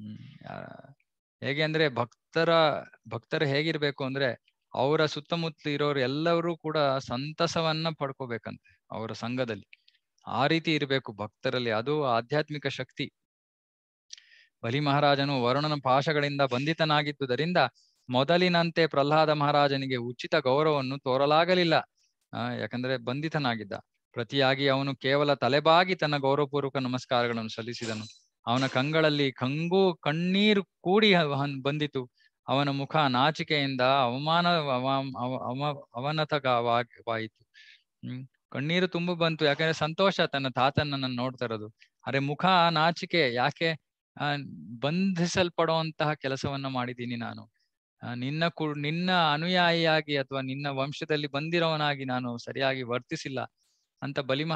ಹ್ಮ್ ಹೇಗೆ ಅಂದ್ರೆ ಭಕ್ತರ ಭಕ್ತರು ಹೇಗಿರ್ಬೇಕು ಅಂದ್ರೆ ಅವರ ಸುತ್ತಮುತ್ತ ಇರೋರು ಎಲ್ಲರೂ ಕೂಡ ಸಂತಸವನ್ನ ಪಡ್ಕೋಬೇಕಂತೆ ಅವರ ಸಂಘದಲ್ಲಿ ಆ ರೀತಿ ಇರಬೇಕು ಭಕ್ತರಲ್ಲಿ ಅದು ಆಧ್ಯಾತ್ಮಿಕ ಶಕ್ತಿ ಬಲಿ ಮಹಾರಾಜನು ವರುಣನ ಪಾಶಗಳಿಂದ ಬಂಧಿತನಾಗಿದ್ದುದರಿಂದ ಮೊದಲಿನಂತೆ ಪ್ರಹ್ಲಾದ ಮಹಾರಾಜನಿಗೆ ಉಚಿತ ಗೌರವವನ್ನು ತೋರಲಾಗಲಿಲ್ಲ ಯಾಕಂದ್ರೆ ಬಂಧಿತನಾಗಿದ್ದ ಪ್ರತಿಯಾಗಿ ಅವನು ಕೇವಲ ತಲೆಬಾಗಿ ತನ್ನ ಗೌರವಪೂರ್ವಕ ನಮಸ್ಕಾರಗಳನ್ನು ಸಲ್ಲಿಸಿದನು ಅವನ ಕಂಗಳಲ್ಲಿ ಕಂಗು ಕಣ್ಣೀರು ಕೂಡಿ ಬಂದಿತು ಅವನ ಮುಖ ನಾಚಿಕೆಯಿಂದ ಅವಮಾನ ಅವನತವಾಯಿತು ಹ್ಮ್ ಕಣ್ಣೀರು ತುಂಬು ಬಂತು ಯಾಕಂದ್ರೆ ಸಂತೋಷ ತನ್ನ ತಾತನನ್ನ ನೋಡ್ತಾ ಇರೋದು ಅರೆ ಮುಖ ನಾಚಿಕೆ ಯಾಕೆ ಬಂಧಿಸಲ್ಪಡುವಂತಹ ಕೆಲಸವನ್ನ ಮಾಡಿದ್ದೀನಿ ನಾನು ನಿನ್ನ ಕು ನಿನ್ನ ಅನುಯಾಯಿಯಾಗಿ ಅಥವಾ ನಿನ್ನ ವಂಶದಲ್ಲಿ ಬಂದಿರೋವನಾಗಿ ನಾನು ಸರಿಯಾಗಿ ವರ್ತಿಸಿಲ್ಲ ಅಂತ ಬಲಿ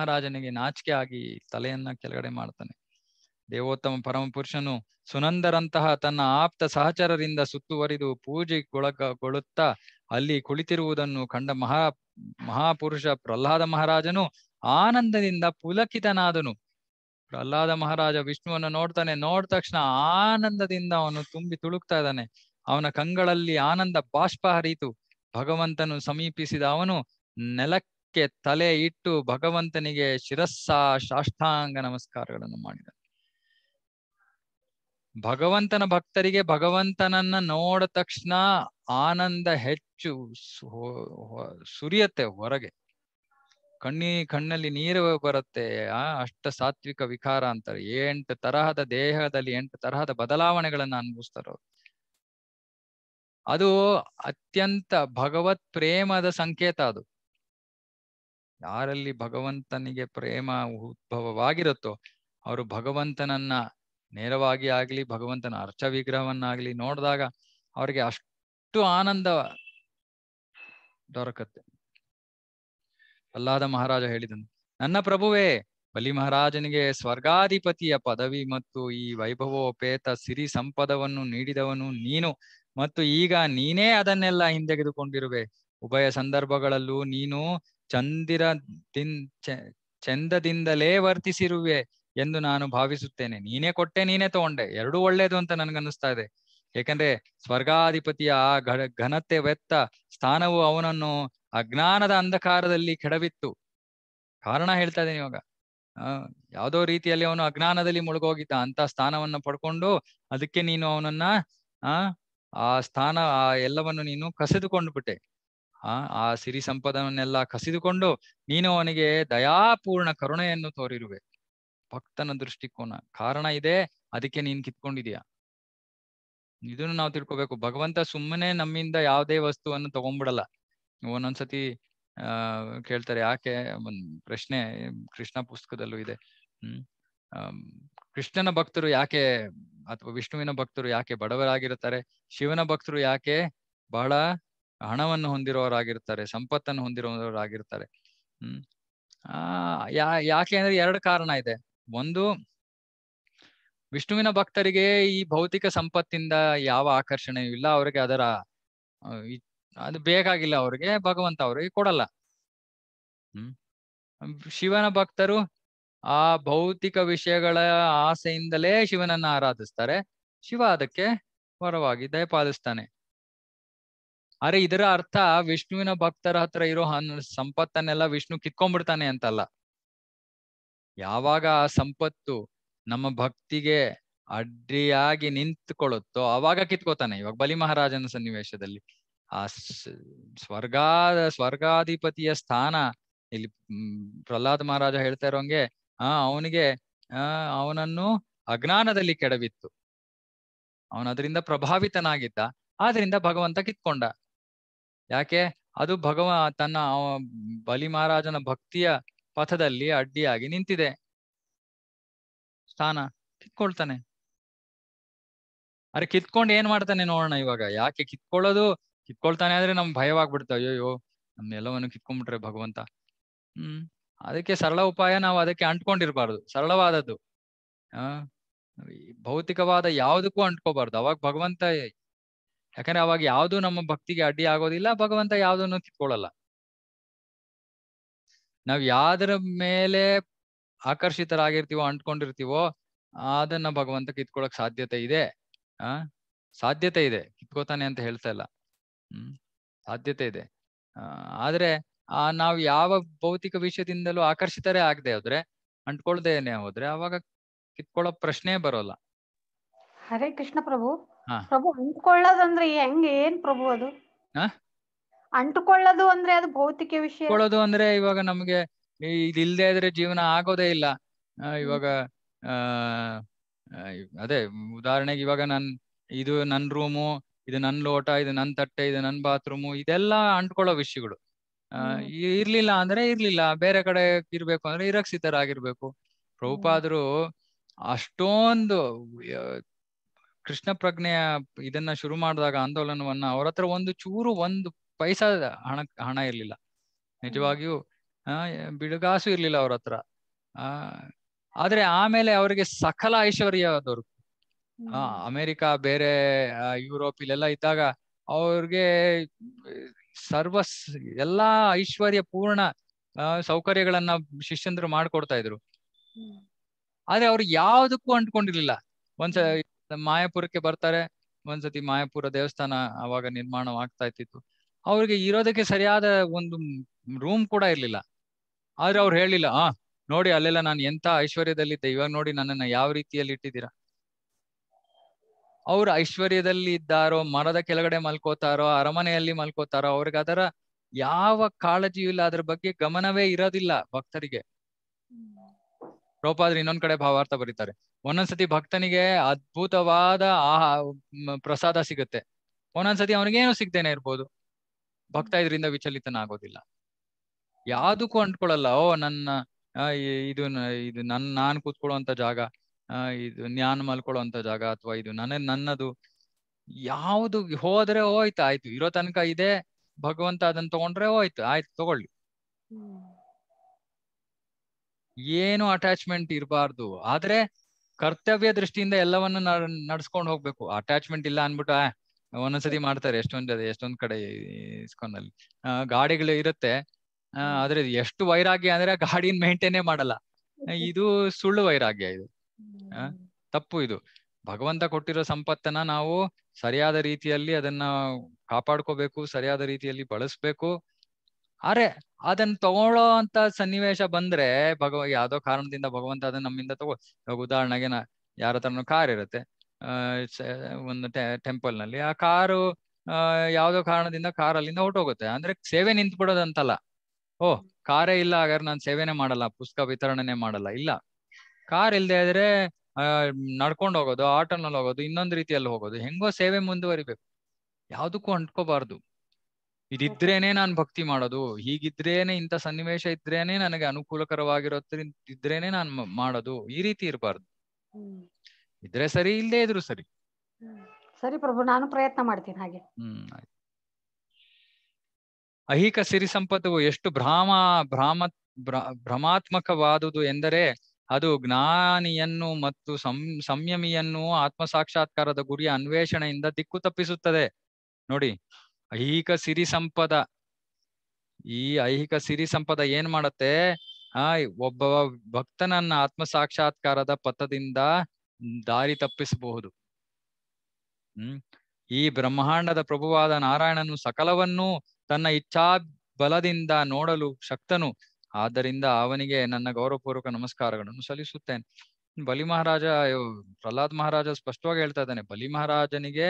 ನಾಚಿಕೆ ಆಗಿ ತಲೆಯನ್ನ ಕೆಳಗಡೆ ಮಾಡ್ತಾನೆ ದೇವೋತ್ತಮ ಪರಮ ಪುರುಷನು ಸುನಂದರಂತಹ ತನ್ನ ಆಪ್ತ ಸಹಚರರಿಂದ ಸುತ್ತುವರಿದು ಪೂಜೆಗೊಳಗೊಳ್ಳುತ್ತಾ ಅಲ್ಲಿ ಕುಳಿತಿರುವುದನ್ನು ಕಂಡ ಮಹಾ ಮಹಾಪುರುಷ ಪ್ರಹ್ಲಾದ ಮಹಾರಾಜನು ಆನಂದದಿಂದ ಪುಲಕಿತನಾದನು ಪ್ರಹ್ಲಾದ ಮಹಾರಾಜ ವಿಷ್ಣುವನ್ನು ನೋಡ್ತಾನೆ ನೋಡ್ ತಕ್ಷಣ ಆನಂದದಿಂದ ಅವನು ತುಂಬಿ ತುಳುಕ್ತಾ ಇದ್ದಾನೆ ಅವನ ಕಂಗಳಲ್ಲಿ ಆನಂದ ಬಾಷ್ಪ ಹರಿಯಿತು ಭಗವಂತನು ಸಮೀಪಿಸಿದ ಅವನು ನೆಲಕ್ಕೆ ತಲೆ ಇಟ್ಟು ಭಗವಂತನಿಗೆ ಶಿರಸ್ಸಾ ಸಾಷ್ಟಾಂಗ ನಮಸ್ಕಾರಗಳನ್ನು ಮಾಡಿದನು ಭಗವಂತನ ಭಕ್ತರಿಗೆ ಭಗವಂತನನ್ನ ನೋಡ ತಕ್ಷಣ ಆನಂದ ಹೆಚ್ಚು ಸುರಿಯತ್ತೆ ಹೊರಗೆ ಕಣ್ಣಿ ಕಣ್ಣಲ್ಲಿ ನೀರು ಬರುತ್ತೆ ಆ ಅಷ್ಟ ಸಾತ್ವಿಕ ವಿಕಾರ ಅಂತಾರೆ ಎಂಟು ತರಹದ ದೇಹದಲ್ಲಿ ಎಂಟು ತರಹದ ಬದಲಾವಣೆಗಳನ್ನ ಅನುಭವಿಸ್ತಾರ ಅದು ಅತ್ಯಂತ ಭಗವತ್ ಪ್ರೇಮದ ಸಂಕೇತ ಅದು ಯಾರಲ್ಲಿ ಭಗವಂತನಿಗೆ ಪ್ರೇಮ ಉದ್ಭವವಾಗಿರುತ್ತೋ ಅವರು ಭಗವಂತನನ್ನ ನೇರವಾಗಿ ಆಗ್ಲಿ ಭಗವಂತನ ಅರ್ಚ ವಿಗ್ರಹವನ್ನಾಗ್ಲಿ ನೋಡಿದಾಗ ಅವರಿಗೆ ಅಷ್ಟು ಆನಂದ ದೊರಕತ್ತೆ ಅಲ್ಲಾದ ಮಹಾರಾಜ ಹೇಳಿದನು ನನ್ನ ಪ್ರಭುವೇ ಬಲಿ ಮಹಾರಾಜನಿಗೆ ಸ್ವರ್ಗಾಧಿಪತಿಯ ಪದವಿ ಮತ್ತು ಈ ವೈಭವೋಪೇತ ಸಿರಿ ಸಂಪದವನ್ನು ನೀಡಿದವನು ನೀನು ಮತ್ತು ಈಗ ನೀನೇ ಅದನ್ನೆಲ್ಲ ಹಿಂದೆಗೆದುಕೊಂಡಿರುವೆ ಉಭಯ ಸಂದರ್ಭಗಳಲ್ಲೂ ನೀನು ಚಂದಿರ ದಿನ್ ಚಂದದಿಂದಲೇ ವರ್ತಿಸಿರುವೆ ಎಂದು ನಾನು ಭಾವಿಸುತ್ತೇನೆ ನೀನೇ ಕೊಟ್ಟೆ ನೀನೇ ತಗೊಂಡೆ ಎರಡೂ ಒಳ್ಳೇದು ಅಂತ ನನಗನ್ನಿಸ್ತಾ ಇದೆ ಏಕೆಂದ್ರೆ ಸ್ವರ್ಗಾಧಿಪತಿಯ ಆ ಘನತೆ ವೆತ್ತ ಸ್ಥಾನವು ಅವನನ್ನು ಅಜ್ಞಾನದ ಅಂಧಕಾರದಲ್ಲಿ ಕೆಡವಿತ್ತು ಕಾರಣ ಹೇಳ್ತಾ ಇದ್ದೀನಿ ಇವಾಗ ಯಾವುದೋ ರೀತಿಯಲ್ಲಿ ಅವನು ಅಜ್ಞಾನದಲ್ಲಿ ಮುಳುಗೋಗಿದ್ದ ಅಂತ ಸ್ಥಾನವನ್ನ ಪಡ್ಕೊಂಡು ಅದಕ್ಕೆ ನೀನು ಅವನನ್ನ ಆ ಆ ಸ್ಥಾನ ಆ ಎಲ್ಲವನ್ನು ನೀನು ಕಸಿದುಕೊಂಡು ಬಿಟ್ಟೆ ಆ ಆ ಸಿರಿ ಸಂಪದವನ್ನೆಲ್ಲ ಕಸಿದುಕೊಂಡು ನೀನು ಅವನಿಗೆ ದಯಾಪೂರ್ಣ ಕರುಣೆಯನ್ನು ತೋರಿರುವೆ ಭಕ್ತನ ದೃಷ್ಟಿಕೋನ ಕಾರಣ ಇದೆ ಅದಕ್ಕೆ ನೀನ್ ಕಿತ್ಕೊಂಡಿದ್ಯಾ ಇದನ್ನು ನಾವು ತಿಳ್ಕೊಬೇಕು ಭಗವಂತ ಸುಮ್ಮನೆ ನಮ್ಮಿಂದ ಯಾವುದೇ ವಸ್ತುವನ್ನು ತಗೊಂಡ್ಬಿಡಲ್ಲ ಒಂದೊಂದ್ಸತಿ ಆ ಕೇಳ್ತಾರೆ ಯಾಕೆ ಒಂದ್ ಪ್ರಶ್ನೆ ಕೃಷ್ಣ ಪುಸ್ತಕದಲ್ಲೂ ಇದೆ ಹ್ಮ್ ಕೃಷ್ಣನ ಭಕ್ತರು ಯಾಕೆ ಅಥವಾ ವಿಷ್ಣುವಿನ ಭಕ್ತರು ಯಾಕೆ ಬಡವರಾಗಿರ್ತಾರೆ ಶಿವನ ಭಕ್ತರು ಯಾಕೆ ಬಹಳ ಹಣವನ್ನು ಹೊಂದಿರೋರಾಗಿರ್ತಾರೆ ಸಂಪತ್ತನ್ನು ಹೊಂದಿರೋರಾಗಿರ್ತಾರೆ ಹ್ಮ್ ಆ ಯಾ ಯಾಕೆ ಅಂದ್ರೆ ಎರಡು ಕಾರಣ ಇದೆ ಒಂದು ವಿಷ್ಣುವಿನ ಭಕ್ತರಿಗೆ ಈ ಭೌತಿಕ ಸಂಪತ್ತಿಂದ ಯಾವ ಆಕರ್ಷಣೆಯೂ ಇಲ್ಲ ಅವರಿಗೆ ಅದರ ಅದು ಬೇಕಾಗಿಲ್ಲ ಅವ್ರಿಗೆ ಭಗವಂತ ಅವ್ರಿಗೆ ಕೊಡಲ್ಲ ಹ್ಮ್ ಶಿವನ ಭಕ್ತರು ಆ ಭೌತಿಕ ವಿಷಯಗಳ ಆಸೆಯಿಂದಲೇ ಶಿವನನ್ನ ಆರಾಧಿಸ್ತಾರೆ ಶಿವ ಅದಕ್ಕೆ ಪರವಾಗಿ ದಯಪಾಲಿಸ್ತಾನೆ ಅರೆ ಇದರ ಅರ್ಥ ವಿಷ್ಣುವಿನ ಭಕ್ತರ ಹತ್ರ ಇರೋ ಸಂಪತ್ತನ್ನೆಲ್ಲ ವಿಷ್ಣು ಕಿತ್ಕೊಂಡ್ಬಿಡ್ತಾನೆ ಅಂತಲ್ಲ ಯಾವಾಗ ಆ ಸಂಪತ್ತು ನಮ್ಮ ಭಕ್ತಿಗೆ ಅಡ್ಡಿಯಾಗಿ ನಿಂತ್ಕೊಳ್ಳುತ್ತೋ ಆವಾಗ ಕಿತ್ಕೋತಾನೆ ಇವಾಗ ಬಲಿ ಮಹಾರಾಜನ ಸನ್ನಿವೇಶದಲ್ಲಿ ಆ ಸ್ವರ್ಗ ಸ್ವರ್ಗಾಧಿಪತಿಯ ಸ್ಥಾನ ಇಲ್ಲಿ ಪ್ರಹ್ಲಾದ್ ಮಹಾರಾಜ ಹೇಳ್ತಾ ಇರೋಂಗೆ ಆ ಅವನಿಗೆ ಆ ಅವನನ್ನು ಅಜ್ಞಾನದಲ್ಲಿ ಕೆಡವಿತ್ತು ಅವನ ಅದರಿಂದ ಪ್ರಭಾವಿತನಾಗಿದ್ದ ಆದ್ರಿಂದ ಭಗವಂತ ಕಿತ್ಕೊಂಡ ಯಾಕೆ ಅದು ಭಗವ ತನ್ನ ಬಲಿ ಮಹಾರಾಜನ ಭಕ್ತಿಯ ಪಥದಲ್ಲಿ ಅಡ್ಡಿಯಾಗಿ ನಿಂತಿದೆ ಸ್ಥಾನ ಕಿತ್ಕೊಳ್ತಾನೆ ಅರೆ ಕಿತ್ಕೊಂಡು ಏನ್ ಮಾಡ್ತಾನೆ ನೋಡೋಣ ಇವಾಗ ಯಾಕೆ ಕಿತ್ಕೊಳ್ಳೋದು ಕಿತ್ಕೊಳ್ತಾನೆ ಆದ್ರೆ ನಮ್ ಭಯವಾಗ್ಬಿಡ್ತಾವ ಅಯ್ಯೋಯ್ಯೋ ನಮ್ನೆಲ್ಲವನ್ನು ಕಿತ್ಕೊಂಡ್ಬಿಟ್ರೆ ಭಗವಂತ ಹ್ಮ್ ಅದಕ್ಕೆ ಸರಳ ಉಪಾಯ ನಾವು ಅದಕ್ಕೆ ಅಂಟ್ಕೊಂಡಿರ್ಬಾರ್ದು ಸರಳವಾದದ್ದು ಆ ಭೌತಿಕವಾದ ಯಾವುದಕ್ಕೂ ಅಂಟ್ಕೋಬಾರ್ದು ಅವಾಗ ಭಗವಂತ ಯಾಕಂದ್ರೆ ಅವಾಗ ಯಾವುದು ನಮ್ಮ ಭಕ್ತಿಗೆ ಅಡ್ಡಿ ಆಗೋದಿಲ್ಲ ಭಗವಂತ ಯಾವುದನ್ನು ಕಿತ್ಕೊಳ್ಳಲ್ಲ ನಾವ್ ಯಾವ್ದರ ಮೇಲೆ ಆಕರ್ಷಿತರಾಗಿರ್ತೀವೋ ಅಂಟ್ಕೊಂಡಿರ್ತೀವೋ ಅದನ್ನ ಭಗವಂತ ಕಿತ್ಕೊಳಕ್ ಸಾಧ್ಯತೆ ಇದೆ ಆ ಸಾಧ್ಯತೆ ಇದೆ ಕಿತ್ಕೋತಾನೆ ಅಂತ ಹೇಳ್ತಾ ಇಲ್ಲ ಹ್ಮ್ ಸಾಧ್ಯತೆ ಇದೆ ಆದ್ರೆ ಆ ನಾವ್ ಯಾವ ಭೌತಿಕ ವಿಷಯದಿಂದಲೂ ಆಕರ್ಷಿತರೇ ಆಗದೆ ಹೋದ್ರೆ ಅಂಟ್ಕೊಳ್ದೇನೆ ಹೋದ್ರೆ ಅವಾಗ ಕಿತ್ಕೊಳ್ಳೋ ಪ್ರಶ್ನೆ ಬರೋಲ್ಲ ಹರೇ ಕೃಷ್ಣ ಪ್ರಭು ಪ್ರಭು ಅಂಟ್ಕೊಳ್ಳೋದಂದ್ರೆ ಹೆಂಗ್ ಏನ್ ಪ್ರಭು ಅದು ಅಂಟುಕೊಳ್ಳೋದು ಅಂದ್ರೆ ಅದು ಭೌತಿಕ ವಿಷಯ ಅಂದ್ರೆ ಇವಾಗ ನಮ್ಗೆ ಇದಿಲ್ದೇ ಇದ್ರೆ ಜೀವನ ಆಗೋದೇ ಇಲ್ಲ ಇವಾಗ ಅದೇ ಉದಾಹರಣೆಗೆ ಇವಾಗ ನನ್ ಇದು ನನ್ ರೂಮು ಇದು ನನ್ ಲೋಟ ಇದು ನನ್ ತಟ್ಟೆ ಇದು ನನ್ ಬಾತ್ರೂಮು ಇದೆಲ್ಲ ಅಂಟ್ಕೊಳ್ಳೋ ವಿಷಯಗಳು ಇರ್ಲಿಲ್ಲ ಅಂದ್ರೆ ಇರ್ಲಿಲ್ಲ ಬೇರೆ ಕಡೆ ಇರ್ಬೇಕು ಅಂದ್ರೆ ಇರಕ್ಷಿತರಾಗಿರ್ಬೇಕು ಪ್ರಭುಪಾದರು ಅಷ್ಟೊಂದು ಕೃಷ್ಣ ಪ್ರಜ್ಞೆಯ ಇದನ್ನ ಶುರು ಮಾಡಿದಾಗ ಆಂದೋಲನವನ್ನ ಅವ್ರ ಹತ್ರ ಒಂದು ಚೂರು ಒಂದು ಪೈಸಾ ಹಣ ಹಣ ಇರ್ಲಿಲ್ಲ ನಿಜವಾಗಿಯೂ ಆ ಬಿಡುಗಾಸು ಇರ್ಲಿಲ್ಲ ಅವ್ರ ಹತ್ರ ಆ ಆದ್ರೆ ಆಮೇಲೆ ಅವರಿಗೆ ಸಕಲ ಐಶ್ವರ್ಯ ದೊರಕು ಆ ಅಮೆರಿಕ ಬೇರೆ ಯುರೋಪ್ ಇಲ್ಲೆಲ್ಲ ಇದ್ದಾಗ ಅವ್ರಿಗೆ ಸರ್ವ ಎಲ್ಲಾ ಐಶ್ವರ್ಯ ಪೂರ್ಣ ಸೌಕರ್ಯಗಳನ್ನ ಶಿಷ್ಯಂದ್ರು ಮಾಡ್ಕೊಡ್ತಾ ಇದ್ರು ಆದ್ರೆ ಅವ್ರು ಯಾವ್ದಕ್ಕೂ ಅಂಟ್ಕೊಂಡಿರ್ಲಿಲ್ಲ ಒಂದ್ಸ ಮಾಯಾಪುರಕ್ಕೆ ಬರ್ತಾರೆ ಒಂದ್ಸತಿ ಮಾಯಾಪುರ ದೇವಸ್ಥಾನ ಅವಾಗ ನಿರ್ಮಾಣ ಆಗ್ತಾ ಅವ್ರಿಗೆ ಇರೋದಕ್ಕೆ ಸರಿಯಾದ ಒಂದು ರೂಮ್ ಕೂಡ ಇರ್ಲಿಲ್ಲ ಆದ್ರೆ ಅವ್ರು ಹೇಳಿಲ್ಲ ಆ ನೋಡಿ ಅಲ್ಲೆಲ್ಲ ನಾನು ಎಂತ ಐಶ್ವರ್ಯದಲ್ಲಿದ್ದೆ ಇವಾಗ ನೋಡಿ ನನ್ನನ್ನ ಯಾವ ರೀತಿಯಲ್ಲಿ ಇಟ್ಟಿದ್ದೀರಾ ಅವ್ರ ಐಶ್ವರ್ಯದಲ್ಲಿ ಇದ್ದಾರೋ ಮರದ ಕೆಳಗಡೆ ಮಲ್ಕೋತಾರೋ ಅರಮನೆಯಲ್ಲಿ ಮಲ್ಕೋತಾರೋ ಅವ್ರಿಗೆ ಅದರ ಯಾವ ಕಾಳಜಿಯೂ ಇಲ್ಲ ಅದ್ರ ಬಗ್ಗೆ ಗಮನವೇ ಇರೋದಿಲ್ಲ ಭಕ್ತರಿಗೆ ರೋಪಾದ್ರೆ ಇನ್ನೊಂದ್ ಕಡೆ ಭಾವಾರ್ಥ ಬರೀತಾರೆ ಒಂದೊಂದ್ಸತಿ ಭಕ್ತನಿಗೆ ಅದ್ಭುತವಾದ ಆಹಾ ಪ್ರಸಾದ ಸಿಗುತ್ತೆ ಒಂದೊಂದ್ಸತಿ ಅವನಿಗೇನು ಸಿಗ್ತೇನೆ ಇರ್ಬೋದು ಭಕ್ತ ಇದರಿಂದ ವಿಚಲಿತನ ಆಗೋದಿಲ್ಲ ಯಾವುದಕ್ಕೂ ಅಂಟ್ಕೊಳಲ್ಲ ಓ ನನ್ನ ಇದು ಇದು ನನ್ನ ನಾನ್ ಕೂತ್ಕೊಳ್ಳುವಂತ ಜಾಗ ಇದು ನ್ಯಾನ್ ಮಲ್ಕೊಳ್ಳುವಂತ ಜಾಗ ಅಥವಾ ಇದು ನನ್ನ ನನ್ನದು ಯಾವ್ದು ಹೋದ್ರೆ ಹೋಯ್ತು ಆಯ್ತು ಇರೋ ತನಕ ಇದೆ ಭಗವಂತ ಅದನ್ನ ತಗೊಂಡ್ರೆ ಹೋಯ್ತು ಆಯ್ತು ತಗೊಳ್ಳಿ ಏನು ಅಟ್ಯಾಚ್ಮೆಂಟ್ ಇರಬಾರ್ದು ಆದ್ರೆ ಕರ್ತವ್ಯ ದೃಷ್ಟಿಯಿಂದ ಎಲ್ಲವನ್ನ ನಡ್ಸ್ಕೊಂಡು ಹೋಗ್ಬೇಕು ಅಟ್ಯಾಚ್ಮೆಂಟ್ ಇಲ್ಲ ಅನ್ಬಿಟ್ಟು ಒಂದೊಂದ್ಸತಿ ಮಾಡ್ತಾರೆ ಎಷ್ಟೊಂದ್ ಎಷ್ಟೊಂದ್ ಕಡೆ ಇಸ್ಕೊಂಡ್ ಅಲ್ಲಿ ಗಾಡಿಗಳು ಇರುತ್ತೆ ಆದ್ರೆ ಎಷ್ಟು ವೈರಾಗ್ಯ ಅಂದ್ರೆ ಗಾಡಿನ ಮೇಂಟೈನೇ ಮಾಡಲ್ಲ ಇದು ಸುಳ್ಳು ವೈರಾಗ್ಯ ಇದು ತಪ್ಪು ಇದು ಭಗವಂತ ಕೊಟ್ಟಿರೋ ಸಂಪತ್ತನ್ನ ನಾವು ಸರಿಯಾದ ರೀತಿಯಲ್ಲಿ ಅದನ್ನ ಕಾಪಾಡ್ಕೋಬೇಕು ಸರಿಯಾದ ರೀತಿಯಲ್ಲಿ ಬಳಸ್ಬೇಕು ಆದ್ರೆ ಅದನ್ನ ತಗೊಳ್ಳೋ ಅಂತ ಸನ್ನಿವೇಶ ಬಂದ್ರೆ ಭಗವ ಯಾವ್ದೋ ಕಾರಣದಿಂದ ಭಗವಂತ ಅದನ್ನ ನಮ್ಮಿಂದ ತಗೋ ಉದಾಹರಣೆಗೆ ನಾ ಯಾರ ಹತ್ರನು ಕಾರ್ ಇರುತ್ತೆ ಇಟ್ಸ್ ಒಂದು ಟೆಂಪಲ್ ನಲ್ಲಿ ಆ ಕಾರು ಯಾವುದೋ ಕಾರಣದಿಂದ ಕಾರ್ ಅಲ್ಲಿಂದ ಹೋಗುತ್ತೆ ಅಂದ್ರೆ ಸೇವೆ ನಿಂತು ಬಿಡೋದಂತಲ್ಲ ಓ ಕಾರೇ ಇಲ್ಲ ಹಾಗಾದ್ರೆ ನಾನು ಸೇವೆನೆ ಮಾಡಲ್ಲ ಪುಸ್ತಕ ವಿತರಣೆನೇ ಮಾಡಲ್ಲ ಇಲ್ಲ ಕಾರ್ ಇಲ್ದೇ ಆದ್ರೆ ನಡ್ಕೊಂಡು ಹೋಗೋದು ಆಟೋನಲ್ಲಿ ಹೋಗೋದು ಇನ್ನೊಂದ್ ರೀತಿಯಲ್ಲಿ ಹೋಗೋದು ಹೆಂಗೋ ಸೇವೆ ಮುಂದುವರಿಬೇಕು ಯಾವ್ದಕ್ಕೂ ಅಂಟ್ಕೋಬಾರ್ದು ಇದಿದ್ರೇನೆ ನಾನು ಭಕ್ತಿ ಮಾಡೋದು ಹೀಗಿದ್ರೇನೆ ಇಂಥ ಸನ್ನಿವೇಶ ಇದ್ರೇನೆ ನನಗೆ ಅನುಕೂಲಕರವಾಗಿರೋದ್ರಿಂದ ಇದ್ರೇನೆ ನಾನು ಮಾಡೋದು ಈ ರೀತಿ ಇರಬಾರ್ದು ಇದ್ರೆ ಸರಿ ಇಲ್ಲದೆ ಇದ್ರು ಸರಿ ಸರಿ ಪ್ರಭು ನಾನು ಪ್ರಯತ್ನ ಮಾಡ್ತೀನಿ ಹಾಗೆ ಅಹಿಕ ಸಿರಿ ಸಂಪದವು ಎಷ್ಟು ಭ್ರಾಮ ಭ್ರಾಮ ಭ್ರಮಾತ್ಮಕವಾದುದು ಎಂದರೆ ಅದು ಜ್ಞಾನಿಯನ್ನು ಮತ್ತು ಸಂಯಮಿಯನ್ನು ಆತ್ಮ ಸಾಕ್ಷಾತ್ಕಾರದ ಗುರಿಯ ಅನ್ವೇಷಣೆಯಿಂದ ದಿಕ್ಕು ತಪ್ಪಿಸುತ್ತದೆ ನೋಡಿ ಐಹಿಕ ಸಿರಿ ಸಂಪದ ಈ ಐಹಿಕ ಸಿರಿ ಸಂಪದ ಏನ್ ಮಾಡತ್ತೆ ಆ ಒಬ್ಬ ಭಕ್ತನನ್ನ ಆತ್ಮ ಸಾಕ್ಷಾತ್ಕಾರದ ಪಥದಿಂದ ದಾರಿ ತಪ್ಪಿಸಬಹುದು ಹ್ಮ್ ಈ ಬ್ರಹ್ಮಾಂಡದ ಪ್ರಭುವಾದ ನಾರಾಯಣನು ಸಕಲವನ್ನೂ ತನ್ನ ಇಚ್ಛಾ ಬಲದಿಂದ ನೋಡಲು ಶಕ್ತನು ಆದ್ದರಿಂದ ಅವನಿಗೆ ನನ್ನ ಗೌರವಪೂರ್ವಕ ನಮಸ್ಕಾರಗಳನ್ನು ಸಲ್ಲಿಸುತ್ತೇನೆ ಬಲಿ ಮಹಾರಾಜ ಪ್ರಹ್ಲಾದ್ ಮಹಾರಾಜ ಸ್ಪಷ್ಟವಾಗಿ ಹೇಳ್ತಾ ಇದ್ದಾನೆ ಬಲಿ ಮಹಾರಾಜನಿಗೆ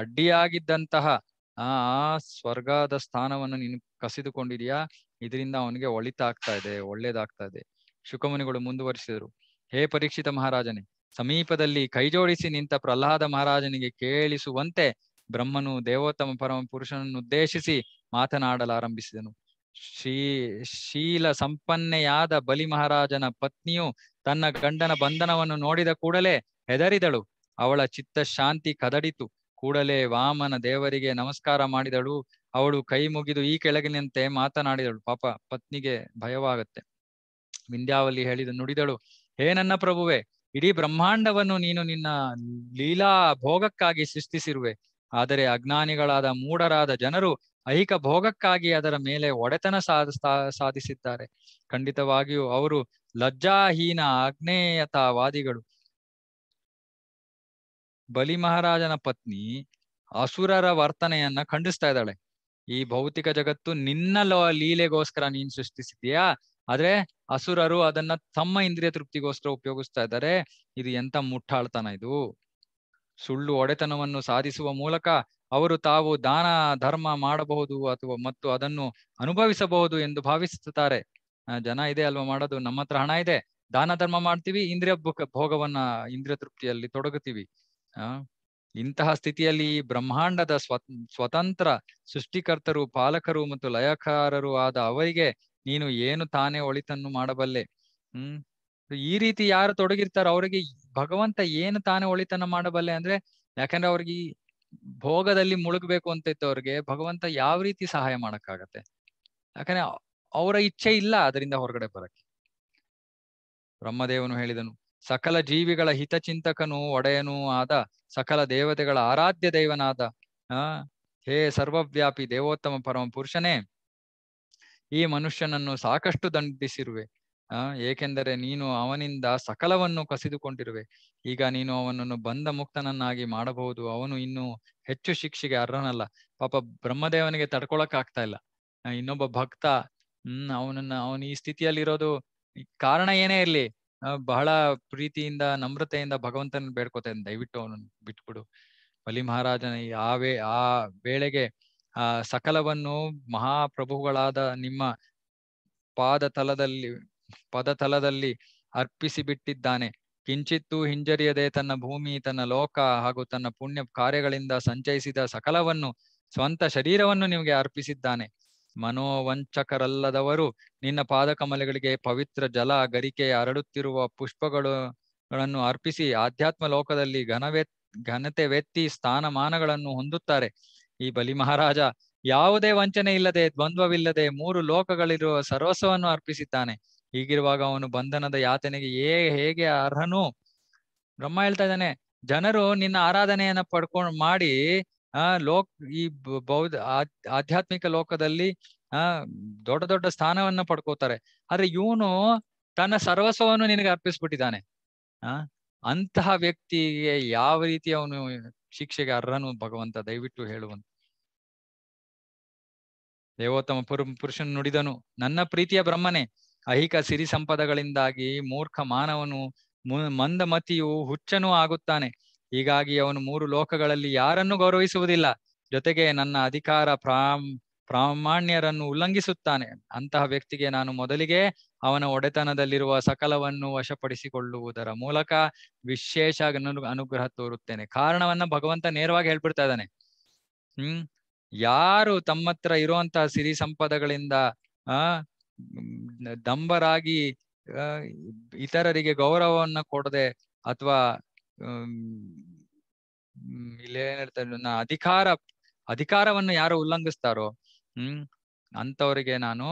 ಅಡ್ಡಿಯಾಗಿದ್ದಂತಹ ಆ ಸ್ವರ್ಗದ ಸ್ಥಾನವನ್ನು ನೀನು ಕಸಿದುಕೊಂಡಿದ್ಯಾ ಇದರಿಂದ ಅವನಿಗೆ ಒಳಿತಾಗ್ತಾ ಇದೆ ಒಳ್ಳೇದಾಗ್ತಾ ಇದೆ ಶುಕಮುನಿಗಳು ಮುಂದುವರಿಸಿದರು ಹೇ ಪರೀಕ್ಷಿತ ಮಹಾರಾಜನೇ ಸಮೀಪದಲ್ಲಿ ಕೈಜೋಡಿಸಿ ನಿಂತ ಪ್ರಹ್ಲಾದ ಮಹಾರಾಜನಿಗೆ ಕೇಳಿಸುವಂತೆ ಬ್ರಹ್ಮನು ದೇವೋತ್ತಮ ಪರಮ ಪುರುಷನನ್ನುದ್ದೇಶಿಸಿ ಮಾತನಾಡಲಾರಂಭಿಸಿದನು ಶ್ರೀ ಶೀಲ ಸಂಪನ್ನೆಯಾದ ಬಲಿ ಮಹಾರಾಜನ ಪತ್ನಿಯು ತನ್ನ ಗಂಡನ ಬಂಧನವನ್ನು ನೋಡಿದ ಕೂಡಲೇ ಹೆದರಿದಳು ಅವಳ ಚಿತ್ತ ಶಾಂತಿ ಕದಡಿತು ಕೂಡಲೇ ವಾಮನ ದೇವರಿಗೆ ನಮಸ್ಕಾರ ಮಾಡಿದಳು ಅವಳು ಕೈ ಮುಗಿದು ಈ ಕೆಳಗಿನಂತೆ ಮಾತನಾಡಿದಳು ಪಾಪ ಪತ್ನಿಗೆ ಭಯವಾಗತ್ತೆ ವಿಂಧ್ಯಾವಲ್ಲಿ ಹೇಳಿದ ನುಡಿದಳು ಹೇ ನನ್ನ ಪ್ರಭುವೆ ಇಡೀ ಬ್ರಹ್ಮಾಂಡವನ್ನು ನೀನು ನಿನ್ನ ಲೀಲಾ ಭೋಗಕ್ಕಾಗಿ ಸೃಷ್ಟಿಸಿರುವೆ ಆದರೆ ಅಜ್ಞಾನಿಗಳಾದ ಮೂಢರಾದ ಜನರು ಐಹಿಕ ಭೋಗಕ್ಕಾಗಿ ಅದರ ಮೇಲೆ ಒಡೆತನ ಸಾಧಿಸ್ತಾ ಸಾಧಿಸಿದ್ದಾರೆ ಖಂಡಿತವಾಗಿಯೂ ಅವರು ಲಜ್ಜಾಹೀನ ಆಗ್ನೇಯತಾವಾದಿಗಳು ಬಲಿ ಮಹಾರಾಜನ ಪತ್ನಿ ಅಸುರರ ವರ್ತನೆಯನ್ನ ಖಂಡಿಸ್ತಾ ಇದ್ದಾಳೆ ಈ ಭೌತಿಕ ಜಗತ್ತು ನಿನ್ನ ಲೀಲೆಗೋಸ್ಕರ ನೀನ್ ಸೃಷ್ಟಿಸಿದ್ಯಾ ಆದ್ರೆ ಅಸುರರು ಅದನ್ನ ತಮ್ಮ ಇಂದ್ರಿಯ ತೃಪ್ತಿಗೋಸ್ಕರ ಉಪಯೋಗಿಸ್ತಾ ಇದ್ದಾರೆ ಇದು ಎಂತ ಮುಟ್ಟಾಳ್ತನ ಇದು ಸುಳ್ಳು ಒಡೆತನವನ್ನು ಸಾಧಿಸುವ ಮೂಲಕ ಅವರು ತಾವು ದಾನ ಧರ್ಮ ಮಾಡಬಹುದು ಅಥವಾ ಮತ್ತು ಅದನ್ನು ಅನುಭವಿಸಬಹುದು ಎಂದು ಭಾವಿಸುತ್ತಾರೆ ಜನ ಇದೆ ಅಲ್ವಾ ಮಾಡೋದು ನಮ್ಮ ಹತ್ರ ಹಣ ಇದೆ ದಾನ ಧರ್ಮ ಮಾಡ್ತೀವಿ ಇಂದ್ರಿಯ ಭೋಗವನ್ನ ಇಂದ್ರಿಯ ತೃಪ್ತಿಯಲ್ಲಿ ತೊಡಗುತ್ತೀವಿ ಆ ಇಂತಹ ಸ್ಥಿತಿಯಲ್ಲಿ ಬ್ರಹ್ಮಾಂಡದ ಸ್ವತಂತ್ರ ಸೃಷ್ಟಿಕರ್ತರು ಪಾಲಕರು ಮತ್ತು ಲಯಕಾರರು ಆದ ಅವರಿಗೆ ನೀನು ಏನು ತಾನೇ ಒಳಿತನ್ನು ಮಾಡಬಲ್ಲೆ ಹ್ಮ್ ಈ ರೀತಿ ಯಾರು ತೊಡಗಿರ್ತಾರೋ ಅವರಿಗೆ ಭಗವಂತ ಏನು ತಾನೇ ಒಳಿತನ್ನು ಮಾಡಬಲ್ಲೆ ಅಂದ್ರೆ ಯಾಕಂದ್ರೆ ಅವ್ರಿಗೆ ಭೋಗದಲ್ಲಿ ಮುಳುಗ್ಬೇಕು ಅಂತ ಇತ್ತು ಅವ್ರಿಗೆ ಭಗವಂತ ಯಾವ ರೀತಿ ಸಹಾಯ ಮಾಡಕ್ಕಾಗತ್ತೆ ಯಾಕಂದ್ರೆ ಅವರ ಇಚ್ಛೆ ಇಲ್ಲ ಅದರಿಂದ ಹೊರಗಡೆ ಬರಕ್ಕೆ ಬ್ರಹ್ಮದೇವನು ಹೇಳಿದನು ಸಕಲ ಜೀವಿಗಳ ಹಿತಚಿಂತಕನೂ ಒಡೆಯನೂ ಆದ ಸಕಲ ದೇವತೆಗಳ ಆರಾಧ್ಯ ದೈವನಾದ ಹೇ ಸರ್ವವ್ಯಾಪಿ ದೇವೋತ್ತಮ ಪರಮ ಪುರುಷನೇ ಈ ಮನುಷ್ಯನನ್ನು ಸಾಕಷ್ಟು ದಂಡಿಸಿರುವೆ ಆ ಏಕೆಂದರೆ ನೀನು ಅವನಿಂದ ಸಕಲವನ್ನು ಕಸಿದುಕೊಂಡಿರುವೆ ಈಗ ನೀನು ಅವನನ್ನು ಬಂದ ಮುಕ್ತನನ್ನಾಗಿ ಮಾಡಬಹುದು ಅವನು ಇನ್ನು ಹೆಚ್ಚು ಶಿಕ್ಷೆಗೆ ಅರ್ಹನಲ್ಲ ಪಾಪ ಬ್ರಹ್ಮದೇವನಿಗೆ ತಡ್ಕೊಳಕ್ ಆಗ್ತಾ ಇಲ್ಲ ಇನ್ನೊಬ್ಬ ಭಕ್ತ ಹ್ಮ್ ಅವನನ್ನ ಅವನ ಈ ಸ್ಥಿತಿಯಲ್ಲಿರೋದು ಕಾರಣ ಏನೇ ಇರ್ಲಿ ಬಹಳ ಪ್ರೀತಿಯಿಂದ ನಮ್ರತೆಯಿಂದ ಭಗವಂತನ ಬೇಡ್ಕೋತೇನೆ ದಯವಿಟ್ಟು ಅವನನ್ನು ಬಿಟ್ಬಿಡು ಬಲಿ ಮಹಾರಾಜನ ಆ ವೇ ಆ ವೇಳೆಗೆ ಆ ಸಕಲವನ್ನು ಮಹಾಪ್ರಭುಗಳಾದ ನಿಮ್ಮ ಪಾದ ಪದ ತಲದಲ್ಲಿ ಅರ್ಪಿಸಿ ಬಿಟ್ಟಿದ್ದಾನೆ ಕಿಂಚಿತ್ತೂ ಹಿಂಜರಿಯದೆ ತನ್ನ ಭೂಮಿ ತನ್ನ ಲೋಕ ಹಾಗೂ ತನ್ನ ಪುಣ್ಯ ಕಾರ್ಯಗಳಿಂದ ಸಂಚಯಿಸಿದ ಸಕಲವನ್ನು ಸ್ವಂತ ಶರೀರವನ್ನು ನಿಮಗೆ ಅರ್ಪಿಸಿದ್ದಾನೆ ಮನೋವಂಚಕರಲ್ಲದವರು ನಿನ್ನ ಪಾದಕಮಲಗಳಿಗೆ ಪವಿತ್ರ ಜಲ ಗರಿಕೆ ಅರಳುತ್ತಿರುವ ಪುಷ್ಪಗಳು ಅರ್ಪಿಸಿ ಆಧ್ಯಾತ್ಮ ಲೋಕದಲ್ಲಿ ಘನವೆ ಘನತೆ ವೆತ್ತಿ ಸ್ಥಾನಮಾನಗಳನ್ನು ಹೊಂದುತ್ತಾರೆ ಈ ಬಲಿ ಮಹಾರಾಜ ಯಾವುದೇ ವಂಚನೆ ಇಲ್ಲದೆ ದ್ವಂದ್ವವಿಲ್ಲದೆ ಮೂರು ಲೋಕಗಳಿರುವ ಸರ್ವಸ್ವವನ್ನು ಅರ್ಪಿಸಿದ್ದಾನೆ ಹೀಗಿರುವಾಗ ಅವನು ಬಂಧನದ ಯಾತನೆಗೆ ಏ ಹೇಗೆ ಅರ್ಹನು ಬ್ರಹ್ಮ ಹೇಳ್ತಾ ಇದ್ದಾನೆ ಜನರು ನಿನ್ನ ಆರಾಧನೆಯನ್ನ ಪಡ್ಕೊಂಡು ಮಾಡಿ ಆ ಲೋಕ್ ಈ ಬೌದ್ಧ ಆಧ್ಯಾತ್ಮಿಕ ಲೋಕದಲ್ಲಿ ಆ ದೊಡ್ಡ ದೊಡ್ಡ ಸ್ಥಾನವನ್ನ ಪಡ್ಕೋತಾರೆ ಆದ್ರೆ ಇವನು ತನ್ನ ಸರ್ವಸ್ವವನ್ನು ನಿನಗೆ ಅರ್ಪಿಸ್ಬಿಟ್ಟಿದ್ದಾನೆ ಆ ಅಂತಹ ವ್ಯಕ್ತಿಗೆ ಯಾವ ರೀತಿ ಅವನು ಶಿಕ್ಷೆಗೆ ಅರ್ಹನು ಭಗವಂತ ದಯವಿಟ್ಟು ಹೇಳುವಂತ ದೇವೋತ್ತಮ ಪುರು ಪುರುಷನು ನುಡಿದನು ನನ್ನ ಪ್ರೀತಿಯ ಬ್ರಹ್ಮನೇ ಅಹಿಕ ಸಿರಿ ಸಂಪದಗಳಿಂದಾಗಿ ಮೂರ್ಖ ಮಾನವನು ಮಂದಮತಿಯು ಹುಚ್ಚನೂ ಆಗುತ್ತಾನೆ ಹೀಗಾಗಿ ಅವನು ಮೂರು ಲೋಕಗಳಲ್ಲಿ ಯಾರನ್ನು ಗೌರವಿಸುವುದಿಲ್ಲ ಜೊತೆಗೆ ನನ್ನ ಅಧಿಕಾರ ಪ್ರಾಮ್ ಪ್ರಾಮಾಣ್ಯರನ್ನು ಉಲ್ಲಂಘಿಸುತ್ತಾನೆ ಅಂತಹ ವ್ಯಕ್ತಿಗೆ ನಾನು ಮೊದಲಿಗೆ ಅವನ ಒಡೆತನದಲ್ಲಿರುವ ಸಕಲವನ್ನು ವಶಪಡಿಸಿಕೊಳ್ಳುವುದರ ಮೂಲಕ ವಿಶೇಷ ಅನುಗ್ರಹ ತೋರುತ್ತೇನೆ ಕಾರಣವನ್ನ ಭಗವಂತ ನೇರವಾಗಿ ಹೇಳ್ಬಿಡ್ತಾ ಇದ್ದಾನೆ ಹ್ಮ್ ಯಾರು ತಮ್ಮತ್ರ ಇರುವಂತಹ ಸಿರಿ ಸಂಪದಗಳಿಂದ ಆ ದಂಬರಾಗಿ ಇತರರಿಗೆ ಗೌರವವನ್ನ ಕೊಡದೆ ಅಥವಾ ಇಲ್ಲೇನಿರ್ತಾರೆ ಅಧಿಕಾರ ಅಧಿಕಾರವನ್ನು ಯಾರು ಉಲ್ಲಂಘಿಸ್ತಾರೋ ಹ್ಮ್ ಅಂತವರಿಗೆ ನಾನು